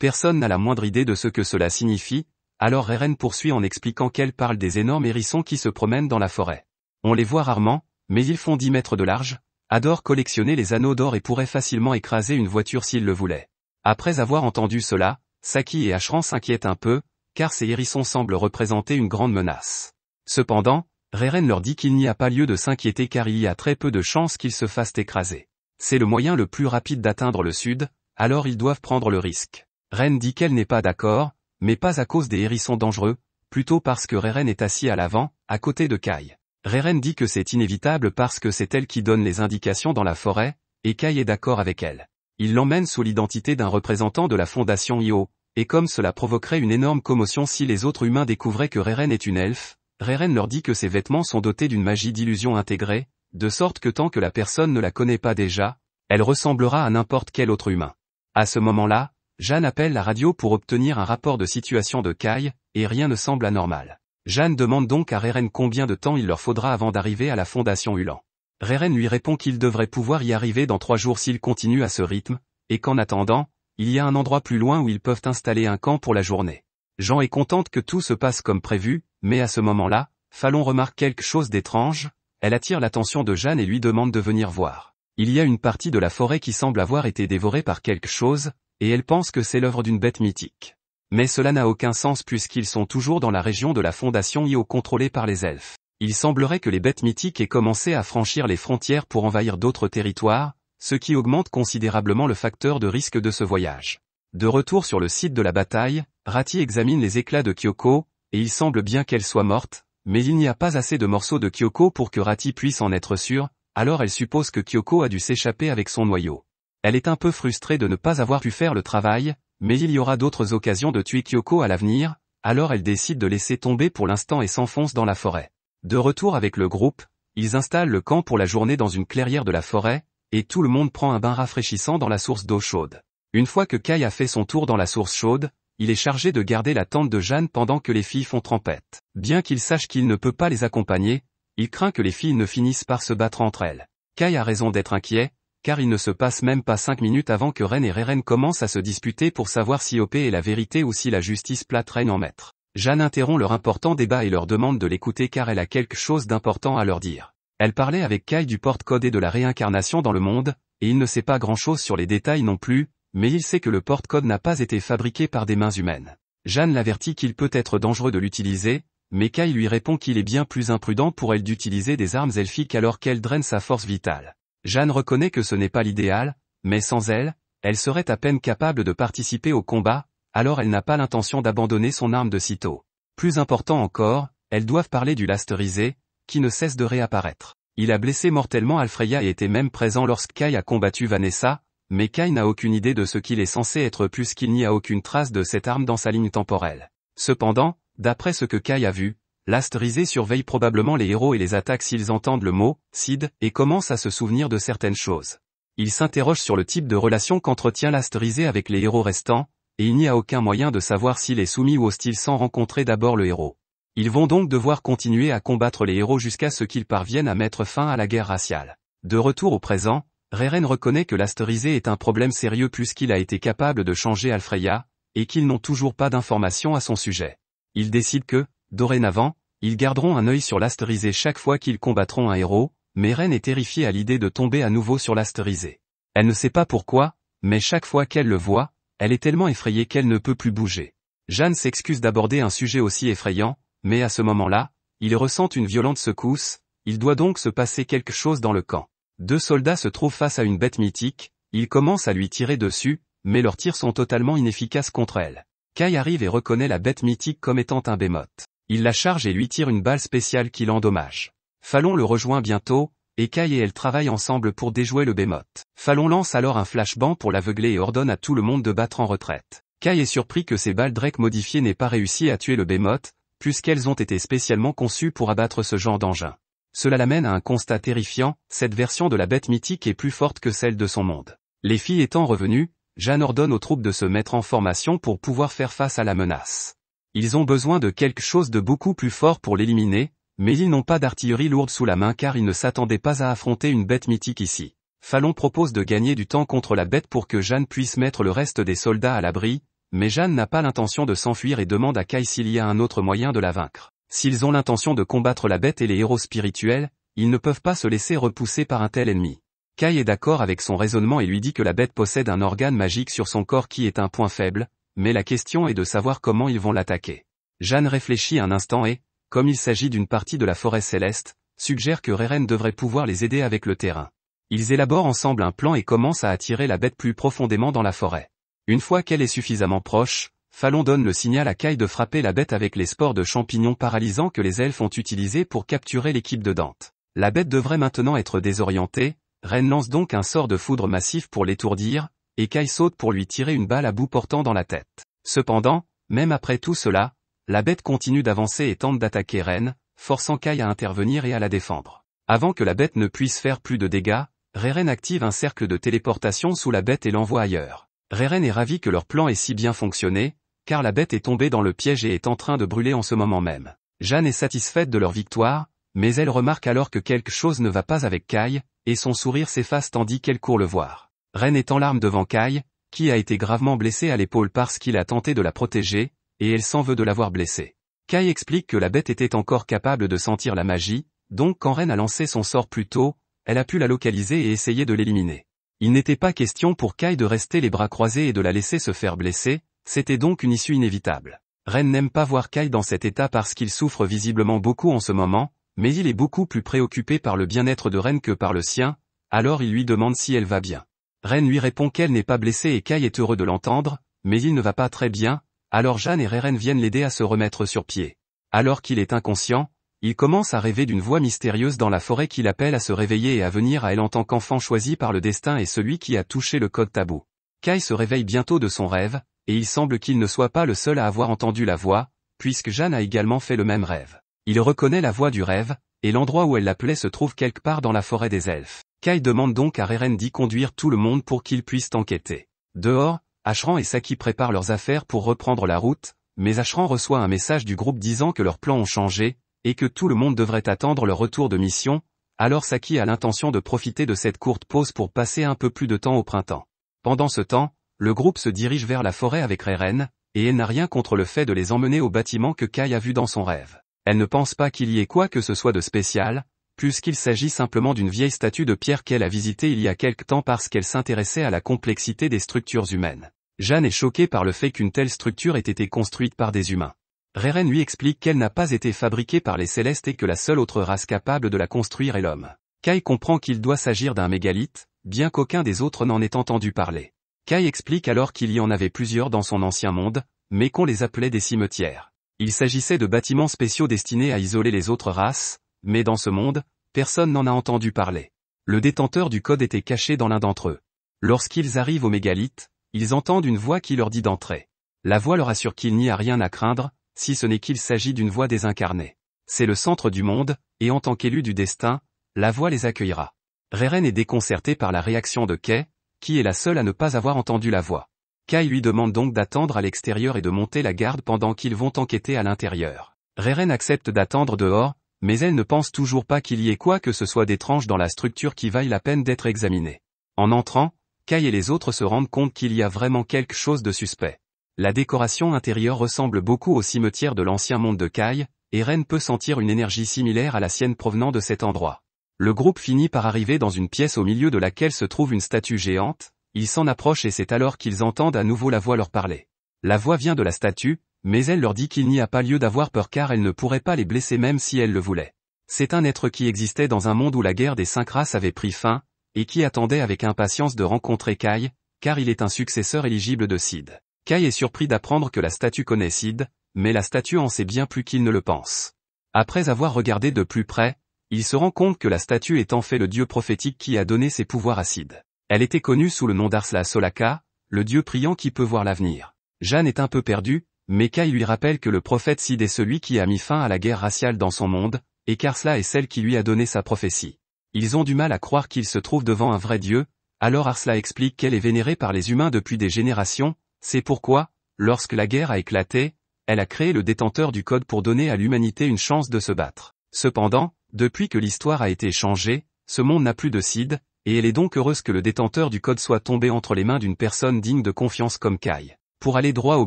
Personne n'a la moindre idée de ce que cela signifie, alors Reren poursuit en expliquant qu'elle parle des énormes hérissons qui se promènent dans la forêt. On les voit rarement, mais ils font 10 mètres de large, adorent collectionner les anneaux d'or et pourraient facilement écraser une voiture s'ils le voulaient. Après avoir entendu cela, Saki et Ashran s'inquiètent un peu, car ces hérissons semblent représenter une grande menace. Cependant, Reren leur dit qu'il n'y a pas lieu de s'inquiéter car il y a très peu de chances qu'ils se fassent écraser. C'est le moyen le plus rapide d'atteindre le sud, alors ils doivent prendre le risque. Ren dit qu'elle n'est pas d'accord, mais pas à cause des hérissons dangereux, plutôt parce que Reren est assis à l'avant, à côté de Kai. Reren dit que c'est inévitable parce que c'est elle qui donne les indications dans la forêt, et Kai est d'accord avec elle. Il l'emmène sous l'identité d'un représentant de la fondation Io, et comme cela provoquerait une énorme commotion si les autres humains découvraient que Reren est une elfe, Reren leur dit que ses vêtements sont dotés d'une magie d'illusion intégrée, de sorte que tant que la personne ne la connaît pas déjà, elle ressemblera à n'importe quel autre humain. À ce moment-là, Jeanne appelle la radio pour obtenir un rapport de situation de Kai, et rien ne semble anormal. Jeanne demande donc à Reren combien de temps il leur faudra avant d'arriver à la fondation Ulan. Reren lui répond qu'il devrait pouvoir y arriver dans trois jours s'il continue à ce rythme, et qu'en attendant, il y a un endroit plus loin où ils peuvent installer un camp pour la journée. Jean est contente que tout se passe comme prévu, mais à ce moment-là, Fallon remarque quelque chose d'étrange, elle attire l'attention de Jeanne et lui demande de venir voir. Il y a une partie de la forêt qui semble avoir été dévorée par quelque chose, et elle pense que c'est l'œuvre d'une bête mythique. Mais cela n'a aucun sens puisqu'ils sont toujours dans la région de la Fondation Io contrôlée par les elfes. Il semblerait que les bêtes mythiques aient commencé à franchir les frontières pour envahir d'autres territoires, ce qui augmente considérablement le facteur de risque de ce voyage. De retour sur le site de la bataille, Rati examine les éclats de Kyoko, et il semble bien qu'elle soit morte, mais il n'y a pas assez de morceaux de Kyoko pour que Rati puisse en être sûr, alors elle suppose que Kyoko a dû s'échapper avec son noyau. Elle est un peu frustrée de ne pas avoir pu faire le travail, mais il y aura d'autres occasions de tuer Kyoko à l'avenir, alors elle décide de laisser tomber pour l'instant et s'enfonce dans la forêt. De retour avec le groupe, ils installent le camp pour la journée dans une clairière de la forêt, et tout le monde prend un bain rafraîchissant dans la source d'eau chaude. Une fois que Kai a fait son tour dans la source chaude, il est chargé de garder la tente de Jeanne pendant que les filles font trempette. Bien qu'il sache qu'il ne peut pas les accompagner, il craint que les filles ne finissent par se battre entre elles. Kai a raison d'être inquiet, car il ne se passe même pas cinq minutes avant que Ren et Reren commencent à se disputer pour savoir si OP est la vérité ou si la justice plate règne en maître. Jeanne interrompt leur important débat et leur demande de l'écouter car elle a quelque chose d'important à leur dire. Elle parlait avec Kai du porte-code et de la réincarnation dans le monde, et il ne sait pas grand-chose sur les détails non plus, mais il sait que le porte-code n'a pas été fabriqué par des mains humaines. Jeanne l'avertit qu'il peut être dangereux de l'utiliser, mais Kai lui répond qu'il est bien plus imprudent pour elle d'utiliser des armes elfiques alors qu'elle draine sa force vitale. Jeanne reconnaît que ce n'est pas l'idéal, mais sans elle, elle serait à peine capable de participer au combat, alors elle n'a pas l'intention d'abandonner son arme de sitôt. Plus important encore, elles doivent parler du lasterisé, qui ne cesse de réapparaître. Il a blessé mortellement Alfreya et était même présent lorsque Kai a combattu Vanessa, mais Kai n'a aucune idée de ce qu'il est censé être puisqu'il n'y a aucune trace de cette arme dans sa ligne temporelle. Cependant, d'après ce que Kai a vu, L'astérisé surveille probablement les héros et les attaque s'ils entendent le mot « Cid » et commence à se souvenir de certaines choses. Il s'interroge sur le type de relation qu'entretient l'Asterisé avec les héros restants, et il n'y a aucun moyen de savoir s'il est soumis ou hostile sans rencontrer d'abord le héros. Ils vont donc devoir continuer à combattre les héros jusqu'à ce qu'ils parviennent à mettre fin à la guerre raciale. De retour au présent, Reren reconnaît que l'astérisé est un problème sérieux puisqu'il a été capable de changer Alfreya, et qu'ils n'ont toujours pas d'informations à son sujet. Il décide que, Dorénavant, ils garderont un œil sur l'asterisé chaque fois qu'ils combattront un héros, mais Ren est terrifiée à l'idée de tomber à nouveau sur l'asterisé. Elle ne sait pas pourquoi, mais chaque fois qu'elle le voit, elle est tellement effrayée qu'elle ne peut plus bouger. Jeanne s'excuse d'aborder un sujet aussi effrayant, mais à ce moment-là, il ressent une violente secousse, il doit donc se passer quelque chose dans le camp. Deux soldats se trouvent face à une bête mythique, ils commencent à lui tirer dessus, mais leurs tirs sont totalement inefficaces contre elle. Kai arrive et reconnaît la bête mythique comme étant un bémote. Il la charge et lui tire une balle spéciale qui l'endommage. Fallon le rejoint bientôt, et Kai et elle travaillent ensemble pour déjouer le bémote. Fallon lance alors un flashbang pour l'aveugler et ordonne à tout le monde de battre en retraite. Kai est surpris que ces balles Drake modifiées n'aient pas réussi à tuer le bémote, puisqu'elles ont été spécialement conçues pour abattre ce genre d'engin. Cela l'amène à un constat terrifiant, cette version de la bête mythique est plus forte que celle de son monde. Les filles étant revenues, Jeanne ordonne aux troupes de se mettre en formation pour pouvoir faire face à la menace. Ils ont besoin de quelque chose de beaucoup plus fort pour l'éliminer, mais ils n'ont pas d'artillerie lourde sous la main car ils ne s'attendaient pas à affronter une bête mythique ici. Fallon propose de gagner du temps contre la bête pour que Jeanne puisse mettre le reste des soldats à l'abri, mais Jeanne n'a pas l'intention de s'enfuir et demande à Kai s'il y a un autre moyen de la vaincre. S'ils ont l'intention de combattre la bête et les héros spirituels, ils ne peuvent pas se laisser repousser par un tel ennemi. Kai est d'accord avec son raisonnement et lui dit que la bête possède un organe magique sur son corps qui est un point faible, mais la question est de savoir comment ils vont l'attaquer. Jeanne réfléchit un instant et, comme il s'agit d'une partie de la forêt céleste, suggère que Reren devrait pouvoir les aider avec le terrain. Ils élaborent ensemble un plan et commencent à attirer la bête plus profondément dans la forêt. Une fois qu'elle est suffisamment proche, Fallon donne le signal à Kai de frapper la bête avec les spores de champignons paralysants que les elfes ont utilisés pour capturer l'équipe de Dante. La bête devrait maintenant être désorientée, Ren lance donc un sort de foudre massif pour l'étourdir, et Kai saute pour lui tirer une balle à bout portant dans la tête. Cependant, même après tout cela, la bête continue d'avancer et tente d'attaquer Ren, forçant Kai à intervenir et à la défendre. Avant que la bête ne puisse faire plus de dégâts, Reren active un cercle de téléportation sous la bête et l'envoie ailleurs. Reren est ravi que leur plan ait si bien fonctionné, car la bête est tombée dans le piège et est en train de brûler en ce moment même. Jeanne est satisfaite de leur victoire, mais elle remarque alors que quelque chose ne va pas avec Kai, et son sourire s'efface tandis qu'elle court le voir. Ren est en larmes devant Kai, qui a été gravement blessé à l'épaule parce qu'il a tenté de la protéger, et elle s'en veut de l'avoir blessée. Kai explique que la bête était encore capable de sentir la magie, donc quand Ren a lancé son sort plus tôt, elle a pu la localiser et essayer de l'éliminer. Il n'était pas question pour Kai de rester les bras croisés et de la laisser se faire blesser, c'était donc une issue inévitable. Ren n'aime pas voir Kai dans cet état parce qu'il souffre visiblement beaucoup en ce moment, mais il est beaucoup plus préoccupé par le bien-être de Ren que par le sien, alors il lui demande si elle va bien. Ren lui répond qu'elle n'est pas blessée et Kai est heureux de l'entendre, mais il ne va pas très bien, alors Jeanne et Reren viennent l'aider à se remettre sur pied. Alors qu'il est inconscient, il commence à rêver d'une voix mystérieuse dans la forêt qui l'appelle à se réveiller et à venir à elle en tant qu'enfant choisi par le destin et celui qui a touché le code tabou. Kai se réveille bientôt de son rêve, et il semble qu'il ne soit pas le seul à avoir entendu la voix, puisque Jeanne a également fait le même rêve. Il reconnaît la voix du rêve, et l'endroit où elle l'appelait se trouve quelque part dans la forêt des elfes. Kai demande donc à Reren d'y conduire tout le monde pour qu'ils puissent enquêter. Dehors, Ashran et Saki préparent leurs affaires pour reprendre la route, mais Ashran reçoit un message du groupe disant que leurs plans ont changé, et que tout le monde devrait attendre leur retour de mission, alors Saki a l'intention de profiter de cette courte pause pour passer un peu plus de temps au printemps. Pendant ce temps, le groupe se dirige vers la forêt avec Reren, et elle n'a rien contre le fait de les emmener au bâtiment que Kai a vu dans son rêve. Elle ne pense pas qu'il y ait quoi que ce soit de spécial, puisqu'il s'agit simplement d'une vieille statue de pierre qu'elle a visitée il y a quelque temps parce qu'elle s'intéressait à la complexité des structures humaines. Jeanne est choquée par le fait qu'une telle structure ait été construite par des humains. Reren lui explique qu'elle n'a pas été fabriquée par les célestes et que la seule autre race capable de la construire est l'homme. Kai comprend qu'il doit s'agir d'un mégalithe, bien qu'aucun des autres n'en ait entendu parler. Kai explique alors qu'il y en avait plusieurs dans son ancien monde, mais qu'on les appelait des cimetières. Il s'agissait de bâtiments spéciaux destinés à isoler les autres races, mais dans ce monde, personne n'en a entendu parler. Le détenteur du code était caché dans l'un d'entre eux. Lorsqu'ils arrivent au mégalithe, ils entendent une voix qui leur dit d'entrer. La voix leur assure qu'il n'y a rien à craindre, si ce n'est qu'il s'agit d'une voix désincarnée. C'est le centre du monde, et en tant qu'élu du destin, la voix les accueillera. Reren est déconcerté par la réaction de Kai, qui est la seule à ne pas avoir entendu la voix. Kai lui demande donc d'attendre à l'extérieur et de monter la garde pendant qu'ils vont enquêter à l'intérieur. Reren accepte d'attendre dehors, mais elle ne pense toujours pas qu'il y ait quoi que ce soit d'étrange dans la structure qui vaille la peine d'être examinée. En entrant, Kai et les autres se rendent compte qu'il y a vraiment quelque chose de suspect. La décoration intérieure ressemble beaucoup au cimetière de l'ancien monde de Kai, et Ren peut sentir une énergie similaire à la sienne provenant de cet endroit. Le groupe finit par arriver dans une pièce au milieu de laquelle se trouve une statue géante, ils s'en approchent et c'est alors qu'ils entendent à nouveau la voix leur parler. La voix vient de la statue, mais elle leur dit qu'il n'y a pas lieu d'avoir peur car elle ne pourrait pas les blesser même si elle le voulait. C'est un être qui existait dans un monde où la guerre des cinq races avait pris fin, et qui attendait avec impatience de rencontrer Kai, car il est un successeur éligible de Sid. Kai est surpris d'apprendre que la statue connaît Sid, mais la statue en sait bien plus qu'il ne le pense. Après avoir regardé de plus près, il se rend compte que la statue est en fait le dieu prophétique qui a donné ses pouvoirs à Sid. Elle était connue sous le nom d'Arsla Solaka, le dieu priant qui peut voir l'avenir. Jeanne est un peu perdue, Kai lui rappelle que le prophète Sid est celui qui a mis fin à la guerre raciale dans son monde, et qu'Arsla est celle qui lui a donné sa prophétie. Ils ont du mal à croire qu'ils se trouvent devant un vrai Dieu, alors Arsla explique qu'elle est vénérée par les humains depuis des générations, c'est pourquoi, lorsque la guerre a éclaté, elle a créé le détenteur du code pour donner à l'humanité une chance de se battre. Cependant, depuis que l'histoire a été changée, ce monde n'a plus de Cid, et elle est donc heureuse que le détenteur du code soit tombé entre les mains d'une personne digne de confiance comme Kai. Pour aller droit au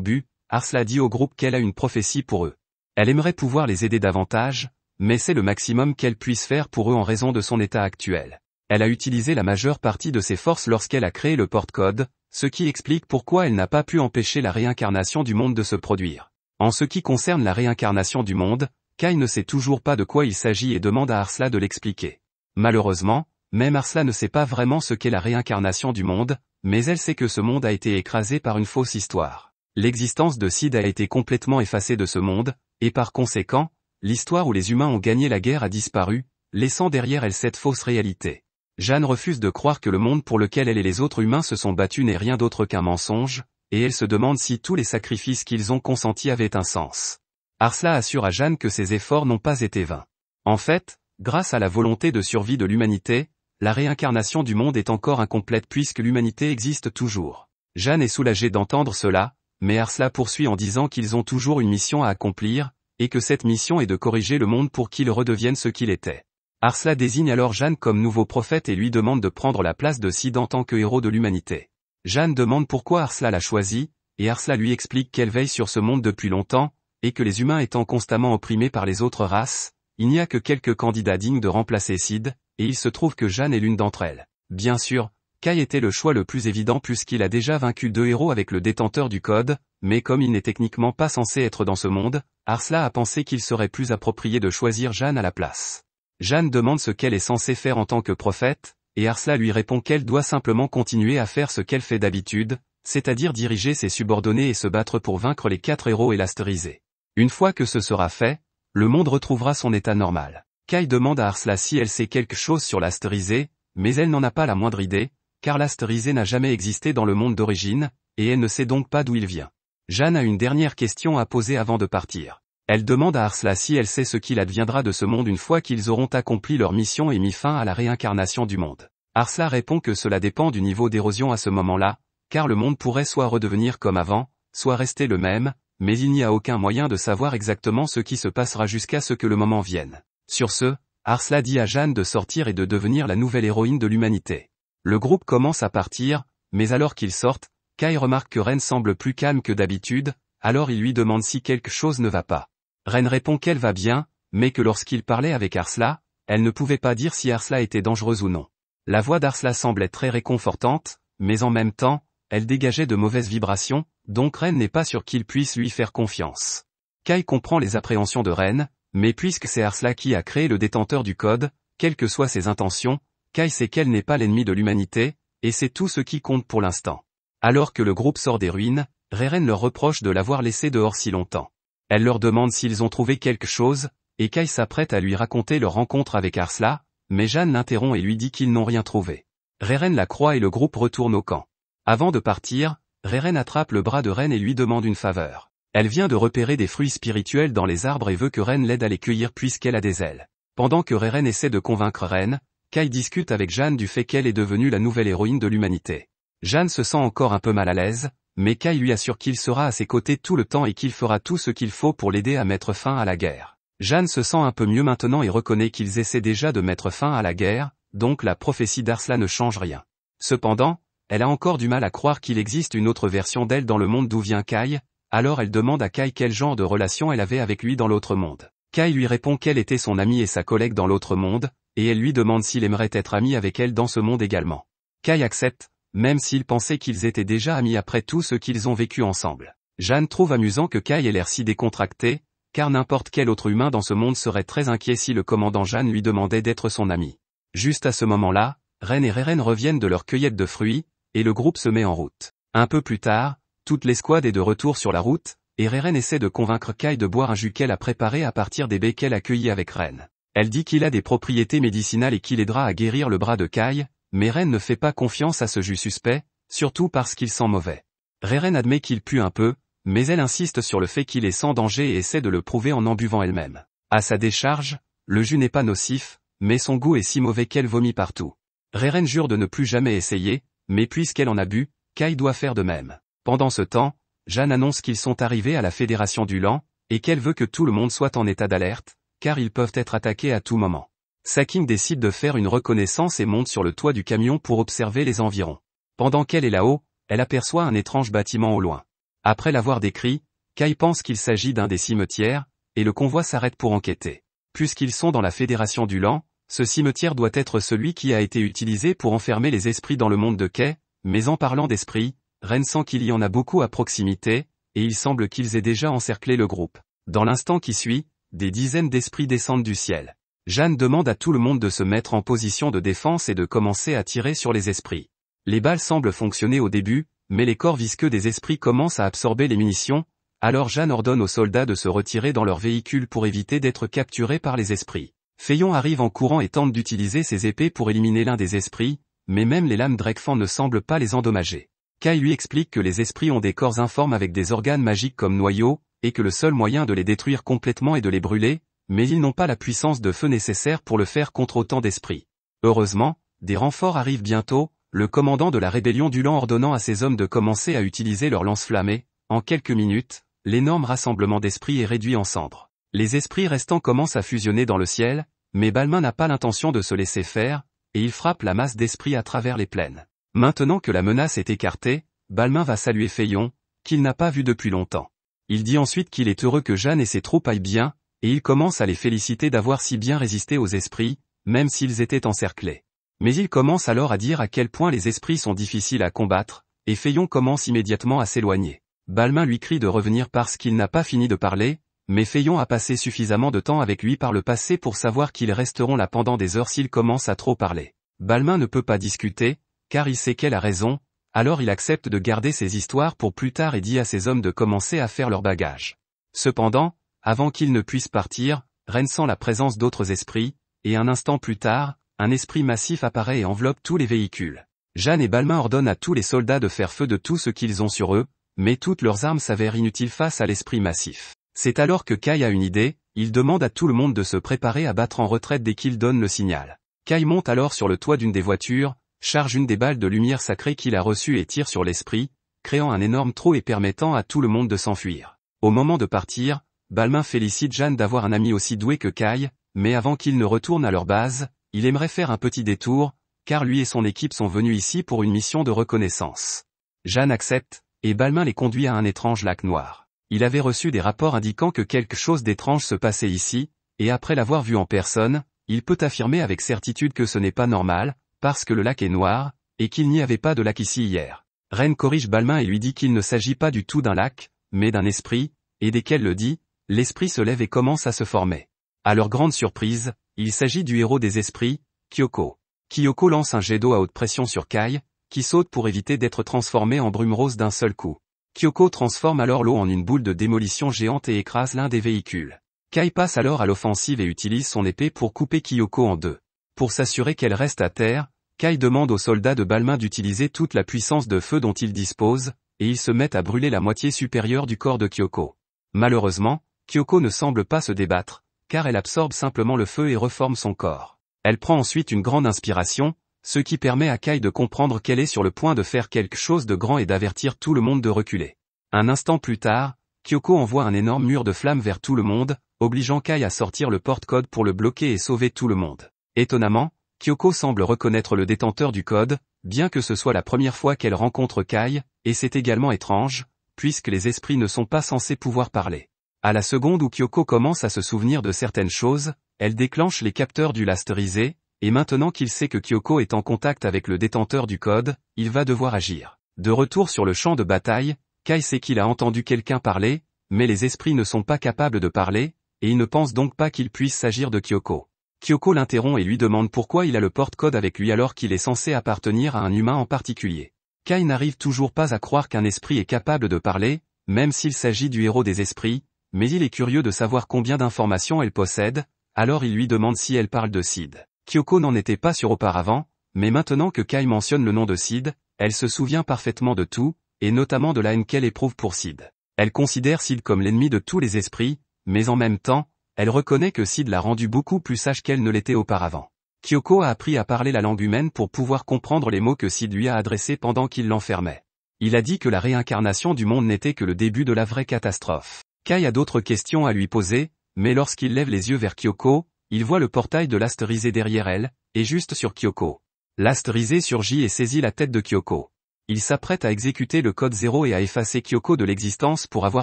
but, Arsla dit au groupe qu'elle a une prophétie pour eux. Elle aimerait pouvoir les aider davantage, mais c'est le maximum qu'elle puisse faire pour eux en raison de son état actuel. Elle a utilisé la majeure partie de ses forces lorsqu'elle a créé le porte-code, ce qui explique pourquoi elle n'a pas pu empêcher la réincarnation du monde de se produire. En ce qui concerne la réincarnation du monde, Kai ne sait toujours pas de quoi il s'agit et demande à Arsla de l'expliquer. Malheureusement, même Arsla ne sait pas vraiment ce qu'est la réincarnation du monde, mais elle sait que ce monde a été écrasé par une fausse histoire. L'existence de Sid a été complètement effacée de ce monde, et par conséquent, l'histoire où les humains ont gagné la guerre a disparu, laissant derrière elle cette fausse réalité. Jeanne refuse de croire que le monde pour lequel elle et les autres humains se sont battus n'est rien d'autre qu'un mensonge, et elle se demande si tous les sacrifices qu'ils ont consentis avaient un sens. Arsla assure à Jeanne que ses efforts n'ont pas été vains. En fait, grâce à la volonté de survie de l'humanité, la réincarnation du monde est encore incomplète puisque l'humanité existe toujours. Jeanne est soulagée d'entendre cela, mais Arsla poursuit en disant qu'ils ont toujours une mission à accomplir, et que cette mission est de corriger le monde pour qu'il redevienne ce qu'il était. Arsla désigne alors Jeanne comme nouveau prophète et lui demande de prendre la place de Sid en tant que héros de l'humanité. Jeanne demande pourquoi Arsla l'a choisi, et Arsla lui explique qu'elle veille sur ce monde depuis longtemps, et que les humains étant constamment opprimés par les autres races, il n'y a que quelques candidats dignes de remplacer Sid, et il se trouve que Jeanne est l'une d'entre elles. Bien sûr, Kai était le choix le plus évident puisqu'il a déjà vaincu deux héros avec le détenteur du code, mais comme il n'est techniquement pas censé être dans ce monde, Arsla a pensé qu'il serait plus approprié de choisir Jeanne à la place. Jeanne demande ce qu'elle est censée faire en tant que prophète, et Arsla lui répond qu'elle doit simplement continuer à faire ce qu'elle fait d'habitude, c'est-à-dire diriger ses subordonnés et se battre pour vaincre les quatre héros et l'astériser. Une fois que ce sera fait, le monde retrouvera son état normal. Kai demande à Arsla si elle sait quelque chose sur l'astérisé, mais elle n'en a pas la moindre idée, car n'a jamais existé dans le monde d'origine, et elle ne sait donc pas d'où il vient. Jeanne a une dernière question à poser avant de partir. Elle demande à Arsla si elle sait ce qu'il adviendra de ce monde une fois qu'ils auront accompli leur mission et mis fin à la réincarnation du monde. Arsla répond que cela dépend du niveau d'érosion à ce moment-là, car le monde pourrait soit redevenir comme avant, soit rester le même, mais il n'y a aucun moyen de savoir exactement ce qui se passera jusqu'à ce que le moment vienne. Sur ce, Arsla dit à Jeanne de sortir et de devenir la nouvelle héroïne de l'humanité. Le groupe commence à partir, mais alors qu'ils sortent, Kai remarque que Ren semble plus calme que d'habitude, alors il lui demande si quelque chose ne va pas. Ren répond qu'elle va bien, mais que lorsqu'il parlait avec Arsla, elle ne pouvait pas dire si Arsla était dangereuse ou non. La voix d'Arsla semblait très réconfortante, mais en même temps, elle dégageait de mauvaises vibrations, donc Ren n'est pas sûr qu'il puisse lui faire confiance. Kai comprend les appréhensions de Ren, mais puisque c'est Arsla qui a créé le détenteur du code, quelles que soient ses intentions, Kai sait qu'elle n'est pas l'ennemi de l'humanité, et c'est tout ce qui compte pour l'instant. Alors que le groupe sort des ruines, Reren leur reproche de l'avoir laissé dehors si longtemps. Elle leur demande s'ils ont trouvé quelque chose, et Kai s'apprête à lui raconter leur rencontre avec Arsla, mais Jeanne l'interrompt et lui dit qu'ils n'ont rien trouvé. Reren la croit et le groupe retourne au camp. Avant de partir, Reren attrape le bras de Ren et lui demande une faveur. Elle vient de repérer des fruits spirituels dans les arbres et veut que Ren l'aide à les cueillir puisqu'elle a des ailes. Pendant que Reren essaie de convaincre Ren, Kai discute avec Jeanne du fait qu'elle est devenue la nouvelle héroïne de l'humanité. Jeanne se sent encore un peu mal à l'aise, mais Kai lui assure qu'il sera à ses côtés tout le temps et qu'il fera tout ce qu'il faut pour l'aider à mettre fin à la guerre. Jeanne se sent un peu mieux maintenant et reconnaît qu'ils essaient déjà de mettre fin à la guerre, donc la prophétie d'Arsla ne change rien. Cependant, elle a encore du mal à croire qu'il existe une autre version d'elle dans le monde d'où vient Kai, alors elle demande à Kai quel genre de relation elle avait avec lui dans l'autre monde. Kai lui répond qu'elle était son amie et sa collègue dans l'autre monde, et elle lui demande s'il aimerait être ami avec elle dans ce monde également. Kai accepte, même s'il pensait qu'ils étaient déjà amis après tout ce qu'ils ont vécu ensemble. Jeanne trouve amusant que Kai ait l'air si décontracté, car n'importe quel autre humain dans ce monde serait très inquiet si le commandant Jeanne lui demandait d'être son ami. Juste à ce moment-là, Ren et Reren reviennent de leur cueillette de fruits, et le groupe se met en route. Un peu plus tard, toute l'escouade est de retour sur la route, et Reren essaie de convaincre Kai de boire un jus qu'elle a préparé à partir des baies qu'elle a cueillies avec Ren. Elle dit qu'il a des propriétés médicinales et qu'il aidera à guérir le bras de Kai, mais Ren ne fait pas confiance à ce jus suspect, surtout parce qu'il sent mauvais. Reren admet qu'il pue un peu, mais elle insiste sur le fait qu'il est sans danger et essaie de le prouver en en buvant elle-même. À sa décharge, le jus n'est pas nocif, mais son goût est si mauvais qu'elle vomit partout. Reren jure de ne plus jamais essayer, mais puisqu'elle en a bu, Kai doit faire de même. Pendant ce temps, Jeanne annonce qu'ils sont arrivés à la Fédération du Lan, et qu'elle veut que tout le monde soit en état d'alerte, car ils peuvent être attaqués à tout moment. Saking décide de faire une reconnaissance et monte sur le toit du camion pour observer les environs. Pendant qu'elle est là-haut, elle aperçoit un étrange bâtiment au loin. Après l'avoir décrit, Kai pense qu'il s'agit d'un des cimetières, et le convoi s'arrête pour enquêter. Puisqu'ils sont dans la Fédération du Lan, ce cimetière doit être celui qui a été utilisé pour enfermer les esprits dans le monde de Kai, mais en parlant d'esprits, Ren sent qu'il y en a beaucoup à proximité, et il semble qu'ils aient déjà encerclé le groupe. Dans l'instant qui suit, des dizaines d'esprits descendent du ciel. Jeanne demande à tout le monde de se mettre en position de défense et de commencer à tirer sur les esprits. Les balles semblent fonctionner au début, mais les corps visqueux des esprits commencent à absorber les munitions, alors Jeanne ordonne aux soldats de se retirer dans leur véhicule pour éviter d'être capturés par les esprits. Fayon arrive en courant et tente d'utiliser ses épées pour éliminer l'un des esprits, mais même les lames Drekfan ne semblent pas les endommager. Kai lui explique que les esprits ont des corps informes avec des organes magiques comme noyaux, et que le seul moyen de les détruire complètement est de les brûler, mais ils n'ont pas la puissance de feu nécessaire pour le faire contre autant d'esprits. Heureusement, des renforts arrivent bientôt, le commandant de la rébellion du Lan ordonnant à ses hommes de commencer à utiliser leurs lances flammées, en quelques minutes, l'énorme rassemblement d'esprits est réduit en cendres. Les esprits restants commencent à fusionner dans le ciel, mais Balmain n'a pas l'intention de se laisser faire, et il frappe la masse d'esprits à travers les plaines. Maintenant que la menace est écartée, Balmain va saluer Fayon, qu'il n'a pas vu depuis longtemps. Il dit ensuite qu'il est heureux que Jeanne et ses troupes aillent bien, et il commence à les féliciter d'avoir si bien résisté aux esprits, même s'ils étaient encerclés. Mais il commence alors à dire à quel point les esprits sont difficiles à combattre, et Fayon commence immédiatement à s'éloigner. Balmain lui crie de revenir parce qu'il n'a pas fini de parler, mais Fayon a passé suffisamment de temps avec lui par le passé pour savoir qu'ils resteront là pendant des heures s'il commence à trop parler. Balmain ne peut pas discuter, car il sait qu'elle a raison, alors il accepte de garder ses histoires pour plus tard et dit à ses hommes de commencer à faire leur bagage. Cependant, avant qu'ils ne puissent partir, Rennes sent la présence d'autres esprits, et un instant plus tard, un esprit massif apparaît et enveloppe tous les véhicules. Jeanne et Balmain ordonnent à tous les soldats de faire feu de tout ce qu'ils ont sur eux, mais toutes leurs armes s'avèrent inutiles face à l'esprit massif. C'est alors que Kai a une idée, il demande à tout le monde de se préparer à battre en retraite dès qu'il donne le signal. Kai monte alors sur le toit d'une des voitures, charge une des balles de lumière sacrée qu'il a reçue et tire sur l'esprit, créant un énorme trou et permettant à tout le monde de s'enfuir. Au moment de partir, Balmain félicite Jeanne d'avoir un ami aussi doué que Kai, mais avant qu'il ne retourne à leur base, il aimerait faire un petit détour, car lui et son équipe sont venus ici pour une mission de reconnaissance. Jeanne accepte, et Balmain les conduit à un étrange lac noir. Il avait reçu des rapports indiquant que quelque chose d'étrange se passait ici, et après l'avoir vu en personne, il peut affirmer avec certitude que ce n'est pas normal, parce que le lac est noir, et qu'il n'y avait pas de lac ici hier. Ren corrige Balmain et lui dit qu'il ne s'agit pas du tout d'un lac, mais d'un esprit, et dès qu'elle le dit, l'esprit se lève et commence à se former. À leur grande surprise, il s'agit du héros des esprits, Kyoko. Kyoko lance un jet d'eau à haute pression sur Kai, qui saute pour éviter d'être transformé en brume rose d'un seul coup. Kyoko transforme alors l'eau en une boule de démolition géante et écrase l'un des véhicules. Kai passe alors à l'offensive et utilise son épée pour couper Kyoko en deux. Pour s'assurer qu'elle reste à terre, Kai demande aux soldats de Balmain d'utiliser toute la puissance de feu dont ils disposent, et ils se mettent à brûler la moitié supérieure du corps de Kyoko. Malheureusement, Kyoko ne semble pas se débattre, car elle absorbe simplement le feu et reforme son corps. Elle prend ensuite une grande inspiration, ce qui permet à Kai de comprendre qu'elle est sur le point de faire quelque chose de grand et d'avertir tout le monde de reculer. Un instant plus tard, Kyoko envoie un énorme mur de flammes vers tout le monde, obligeant Kai à sortir le porte-code pour le bloquer et sauver tout le monde. Étonnamment, Kyoko semble reconnaître le détenteur du code, bien que ce soit la première fois qu'elle rencontre Kai, et c'est également étrange, puisque les esprits ne sont pas censés pouvoir parler. À la seconde où Kyoko commence à se souvenir de certaines choses, elle déclenche les capteurs du lasterisé, et maintenant qu'il sait que Kyoko est en contact avec le détenteur du code, il va devoir agir. De retour sur le champ de bataille, Kai sait qu'il a entendu quelqu'un parler, mais les esprits ne sont pas capables de parler, et il ne pense donc pas qu'il puisse s'agir de Kyoko. Kyoko l'interrompt et lui demande pourquoi il a le porte-code avec lui alors qu'il est censé appartenir à un humain en particulier. Kai n'arrive toujours pas à croire qu'un esprit est capable de parler, même s'il s'agit du héros des esprits, mais il est curieux de savoir combien d'informations elle possède, alors il lui demande si elle parle de Sid. Kyoko n'en était pas sûre auparavant, mais maintenant que Kai mentionne le nom de Sid, elle se souvient parfaitement de tout, et notamment de la haine qu'elle éprouve pour Sid. Elle considère Sid comme l'ennemi de tous les esprits, mais en même temps, elle reconnaît que Sid l'a rendue beaucoup plus sage qu'elle ne l'était auparavant. Kyoko a appris à parler la langue humaine pour pouvoir comprendre les mots que Sid lui a adressés pendant qu'il l'enfermait. Il a dit que la réincarnation du monde n'était que le début de la vraie catastrophe. Kai a d'autres questions à lui poser, mais lorsqu'il lève les yeux vers Kyoko, il voit le portail de l'Asterisé derrière elle, et juste sur Kyoko. L'Asterisé surgit et saisit la tête de Kyoko. Il s'apprête à exécuter le code zéro et à effacer Kyoko de l'existence pour avoir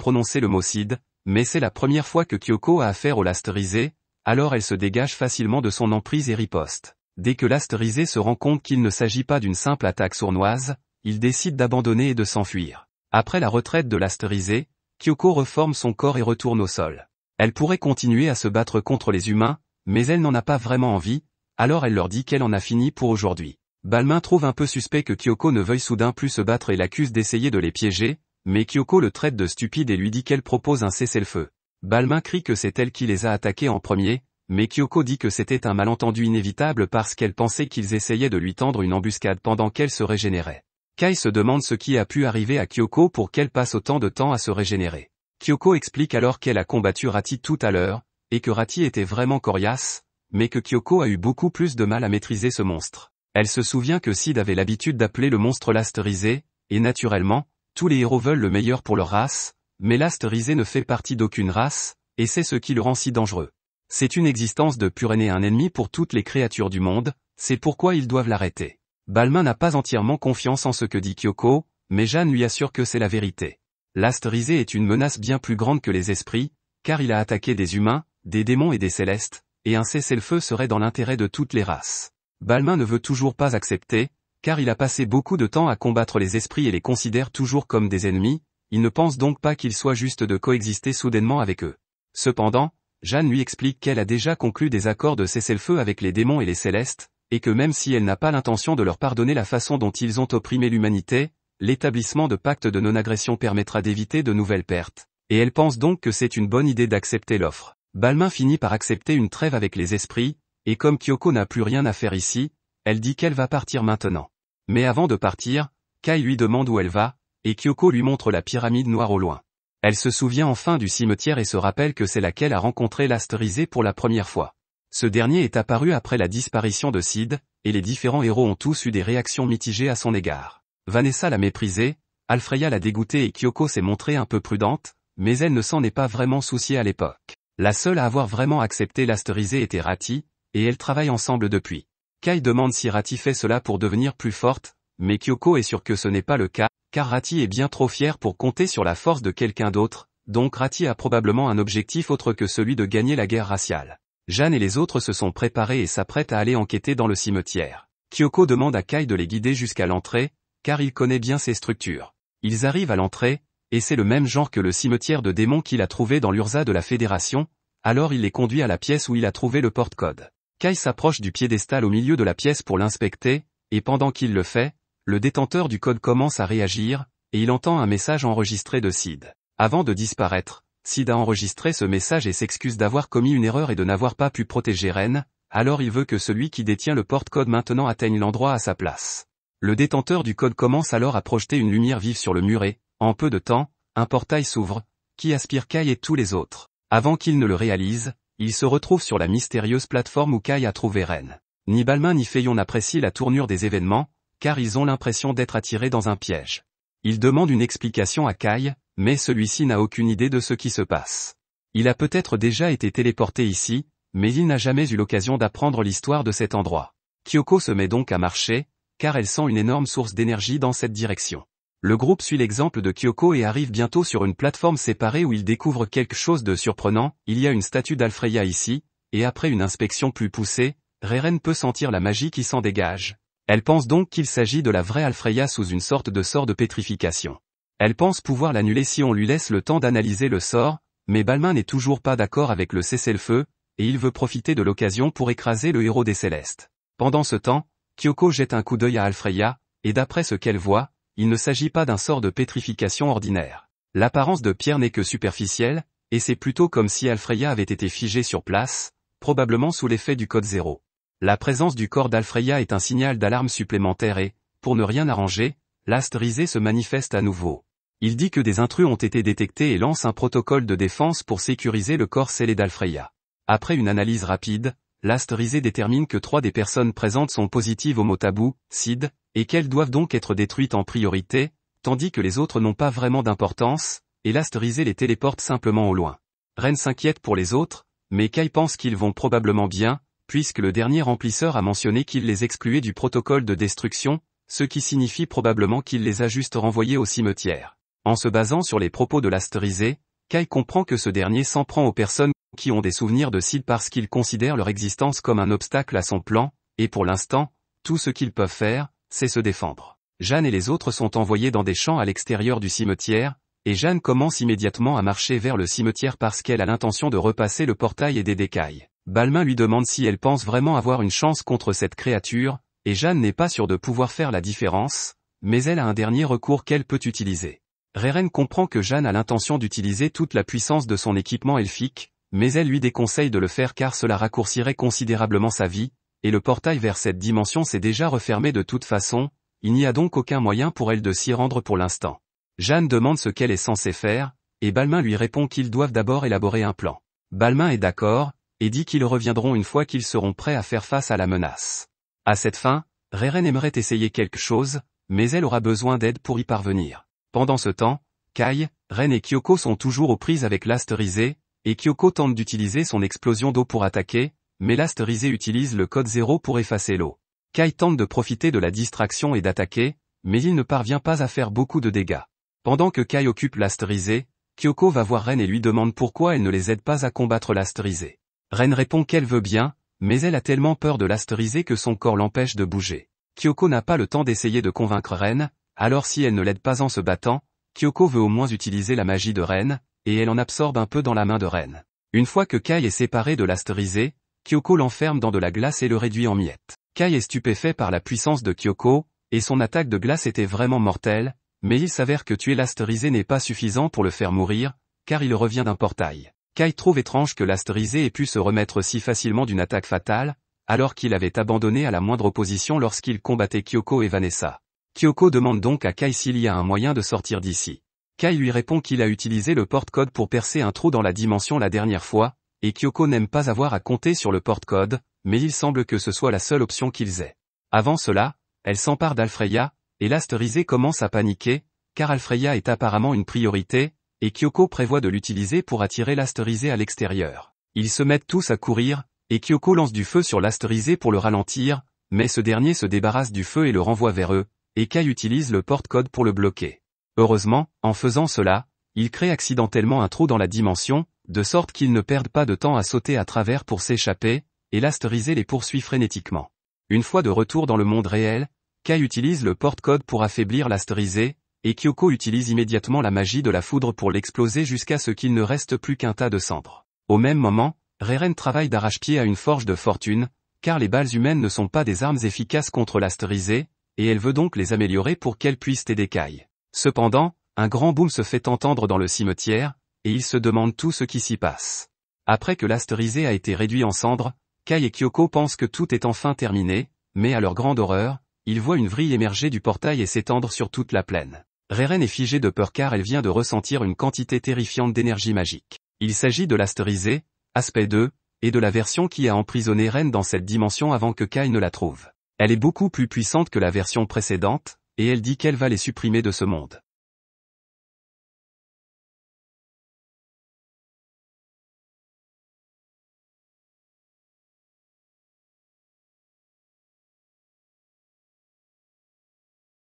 prononcé le mot Sid, mais c'est la première fois que Kyoko a affaire au lasterisé, alors elle se dégage facilement de son emprise et riposte. Dès que l'asterisé se rend compte qu'il ne s'agit pas d'une simple attaque sournoise, il décide d'abandonner et de s'enfuir. Après la retraite de l'asterisé, Kyoko reforme son corps et retourne au sol. Elle pourrait continuer à se battre contre les humains, mais elle n'en a pas vraiment envie, alors elle leur dit qu'elle en a fini pour aujourd'hui. Balmain trouve un peu suspect que Kyoko ne veuille soudain plus se battre et l'accuse d'essayer de les piéger, mais Kyoko le traite de stupide et lui dit qu'elle propose un cessez-le-feu. Balmain crie que c'est elle qui les a attaqués en premier, mais Kyoko dit que c'était un malentendu inévitable parce qu'elle pensait qu'ils essayaient de lui tendre une embuscade pendant qu'elle se régénérait. Kai se demande ce qui a pu arriver à Kyoko pour qu'elle passe autant de temps à se régénérer. Kyoko explique alors qu'elle a combattu Rati tout à l'heure, et que Rati était vraiment coriace, mais que Kyoko a eu beaucoup plus de mal à maîtriser ce monstre. Elle se souvient que Sid avait l'habitude d'appeler le monstre l'asterisé, et naturellement, tous les héros veulent le meilleur pour leur race, mais l'Asterisé ne fait partie d'aucune race, et c'est ce qui le rend si dangereux. C'est une existence de pur un ennemi pour toutes les créatures du monde, c'est pourquoi ils doivent l'arrêter. Balmain n'a pas entièrement confiance en ce que dit Kyoko, mais Jeanne lui assure que c'est la vérité. L'Asterisé est une menace bien plus grande que les esprits, car il a attaqué des humains, des démons et des célestes, et un cessez-le-feu serait dans l'intérêt de toutes les races. Balmain ne veut toujours pas accepter, car il a passé beaucoup de temps à combattre les esprits et les considère toujours comme des ennemis, il ne pense donc pas qu'il soit juste de coexister soudainement avec eux. Cependant, Jeanne lui explique qu'elle a déjà conclu des accords de cessez-le-feu avec les démons et les célestes, et que même si elle n'a pas l'intention de leur pardonner la façon dont ils ont opprimé l'humanité, l'établissement de pactes de non-agression permettra d'éviter de nouvelles pertes. Et elle pense donc que c'est une bonne idée d'accepter l'offre. Balmain finit par accepter une trêve avec les esprits, et comme Kyoko n'a plus rien à faire ici, elle dit qu'elle va partir maintenant. Mais avant de partir, Kai lui demande où elle va, et Kyoko lui montre la pyramide noire au loin. Elle se souvient enfin du cimetière et se rappelle que c'est laquelle a rencontré l'Asterisé pour la première fois. Ce dernier est apparu après la disparition de Sid, et les différents héros ont tous eu des réactions mitigées à son égard. Vanessa l'a méprisé, Alfreya l'a dégoûté et Kyoko s'est montrée un peu prudente, mais elle ne s'en est pas vraiment souciée à l'époque. La seule à avoir vraiment accepté l'Asterisé était Rati, et elles travaillent ensemble depuis. Kai demande si Rati fait cela pour devenir plus forte, mais Kyoko est sûre que ce n'est pas le cas, car Rati est bien trop fière pour compter sur la force de quelqu'un d'autre, donc Rati a probablement un objectif autre que celui de gagner la guerre raciale. Jeanne et les autres se sont préparés et s'apprêtent à aller enquêter dans le cimetière. Kyoko demande à Kai de les guider jusqu'à l'entrée, car il connaît bien ces structures. Ils arrivent à l'entrée, et c'est le même genre que le cimetière de démons qu'il a trouvé dans l'Urza de la Fédération, alors il les conduit à la pièce où il a trouvé le porte-code. Kai s'approche du piédestal au milieu de la pièce pour l'inspecter, et pendant qu'il le fait, le détenteur du code commence à réagir, et il entend un message enregistré de Sid. Avant de disparaître, Sid a enregistré ce message et s'excuse d'avoir commis une erreur et de n'avoir pas pu protéger Ren, alors il veut que celui qui détient le porte-code maintenant atteigne l'endroit à sa place. Le détenteur du code commence alors à projeter une lumière vive sur le mur et, en peu de temps, un portail s'ouvre, qui aspire Kai et tous les autres. Avant qu'il ne le réalise, ils se retrouvent sur la mystérieuse plateforme où Kai a trouvé Ren. Ni Balmain ni Fayon n'apprécient la tournure des événements, car ils ont l'impression d'être attirés dans un piège. Ils demandent une explication à Kai, mais celui-ci n'a aucune idée de ce qui se passe. Il a peut-être déjà été téléporté ici, mais il n'a jamais eu l'occasion d'apprendre l'histoire de cet endroit. Kyoko se met donc à marcher, car elle sent une énorme source d'énergie dans cette direction le groupe suit l'exemple de Kyoko et arrive bientôt sur une plateforme séparée où il découvre quelque chose de surprenant, il y a une statue d'Alfreya ici, et après une inspection plus poussée, Reren peut sentir la magie qui s'en dégage. Elle pense donc qu'il s'agit de la vraie Alfreya sous une sorte de sort de pétrification. Elle pense pouvoir l'annuler si on lui laisse le temps d'analyser le sort, mais Balmain n'est toujours pas d'accord avec le cessez-le-feu, et il veut profiter de l'occasion pour écraser le héros des Célestes. Pendant ce temps, Kyoko jette un coup d'œil à Alfreya, et d'après ce qu'elle voit, il ne s'agit pas d'un sort de pétrification ordinaire. L'apparence de pierre n'est que superficielle, et c'est plutôt comme si Alfreya avait été figée sur place, probablement sous l'effet du code zéro. La présence du corps d'Alfreya est un signal d'alarme supplémentaire et, pour ne rien arranger, l'Astrisé se manifeste à nouveau. Il dit que des intrus ont été détectés et lance un protocole de défense pour sécuriser le corps scellé d'Alfreya. Après une analyse rapide, l'Asterisé détermine que trois des personnes présentes sont positives au mot tabou, SID, et qu'elles doivent donc être détruites en priorité, tandis que les autres n'ont pas vraiment d'importance, et l'astérisé les téléporte simplement au loin. Ren s'inquiète pour les autres, mais Kai pense qu'ils vont probablement bien, puisque le dernier remplisseur a mentionné qu'il les excluait du protocole de destruction, ce qui signifie probablement qu'il les a juste renvoyés au cimetière. En se basant sur les propos de l'astérisé, Kai comprend que ce dernier s'en prend aux personnes qui ont des souvenirs de Sid parce qu'il considère leur existence comme un obstacle à son plan, et pour l'instant, tout ce qu'ils peuvent faire, c'est se défendre. Jeanne et les autres sont envoyés dans des champs à l'extérieur du cimetière, et Jeanne commence immédiatement à marcher vers le cimetière parce qu'elle a l'intention de repasser le portail et des décailles. Balmain lui demande si elle pense vraiment avoir une chance contre cette créature, et Jeanne n'est pas sûre de pouvoir faire la différence, mais elle a un dernier recours qu'elle peut utiliser. Reren comprend que Jeanne a l'intention d'utiliser toute la puissance de son équipement elfique, mais elle lui déconseille de le faire car cela raccourcirait considérablement sa vie, et le portail vers cette dimension s'est déjà refermé de toute façon, il n'y a donc aucun moyen pour elle de s'y rendre pour l'instant. Jeanne demande ce qu'elle est censée faire, et Balmain lui répond qu'ils doivent d'abord élaborer un plan. Balmain est d'accord, et dit qu'ils reviendront une fois qu'ils seront prêts à faire face à la menace. À cette fin, Reren aimerait essayer quelque chose, mais elle aura besoin d'aide pour y parvenir. Pendant ce temps, Kai, Ren et Kyoko sont toujours aux prises avec l'Asterisé, et Kyoko tente d'utiliser son explosion d'eau pour attaquer, mais l'Asterisé utilise le code 0 pour effacer l'eau. Kai tente de profiter de la distraction et d'attaquer, mais il ne parvient pas à faire beaucoup de dégâts. Pendant que Kai occupe l'Asterisé, Kyoko va voir Ren et lui demande pourquoi elle ne les aide pas à combattre l'Asterisé. Ren répond qu'elle veut bien, mais elle a tellement peur de l'Asterisé que son corps l'empêche de bouger. Kyoko n'a pas le temps d'essayer de convaincre Ren, alors si elle ne l'aide pas en se battant, Kyoko veut au moins utiliser la magie de Ren, et elle en absorbe un peu dans la main de Ren. Une fois que Kai est séparé de l'Asterisé, Kyoko l'enferme dans de la glace et le réduit en miettes. Kai est stupéfait par la puissance de Kyoko, et son attaque de glace était vraiment mortelle, mais il s'avère que tuer l'astérisé n'est pas suffisant pour le faire mourir, car il revient d'un portail. Kai trouve étrange que l'astérisé ait pu se remettre si facilement d'une attaque fatale, alors qu'il avait abandonné à la moindre opposition lorsqu'il combattait Kyoko et Vanessa. Kyoko demande donc à Kai s'il y a un moyen de sortir d'ici. Kai lui répond qu'il a utilisé le porte-code pour percer un trou dans la dimension la dernière fois, et Kyoko n'aime pas avoir à compter sur le porte-code, mais il semble que ce soit la seule option qu'ils aient. Avant cela, elle s'empare d'Alfreya, et l'Asterisé commence à paniquer, car Alfreya est apparemment une priorité, et Kyoko prévoit de l'utiliser pour attirer l'Asterisé à l'extérieur. Ils se mettent tous à courir, et Kyoko lance du feu sur l'Asterisé pour le ralentir, mais ce dernier se débarrasse du feu et le renvoie vers eux, et Kai utilise le porte-code pour le bloquer. Heureusement, en faisant cela, il crée accidentellement un trou dans la dimension, de sorte qu'ils ne perdent pas de temps à sauter à travers pour s'échapper, et l'astérisé les poursuit frénétiquement. Une fois de retour dans le monde réel, Kai utilise le porte-code pour affaiblir l'astérisé, et Kyoko utilise immédiatement la magie de la foudre pour l'exploser jusqu'à ce qu'il ne reste plus qu'un tas de cendres. Au même moment, Reren travaille d'arrache-pied à une forge de fortune, car les balles humaines ne sont pas des armes efficaces contre l'astérisée, et elle veut donc les améliorer pour qu'elles puissent aider Kai. Cependant, un grand boom se fait entendre dans le cimetière, et ils se demandent tout ce qui s'y passe. Après que l'Asterisé a été réduit en cendres, Kai et Kyoko pensent que tout est enfin terminé, mais à leur grande horreur, ils voient une vrille émerger du portail et s'étendre sur toute la plaine. Reren est figée de peur car elle vient de ressentir une quantité terrifiante d'énergie magique. Il s'agit de l'Asterisé, aspect 2, et de la version qui a emprisonné Ren dans cette dimension avant que Kai ne la trouve. Elle est beaucoup plus puissante que la version précédente, et elle dit qu'elle va les supprimer de ce monde.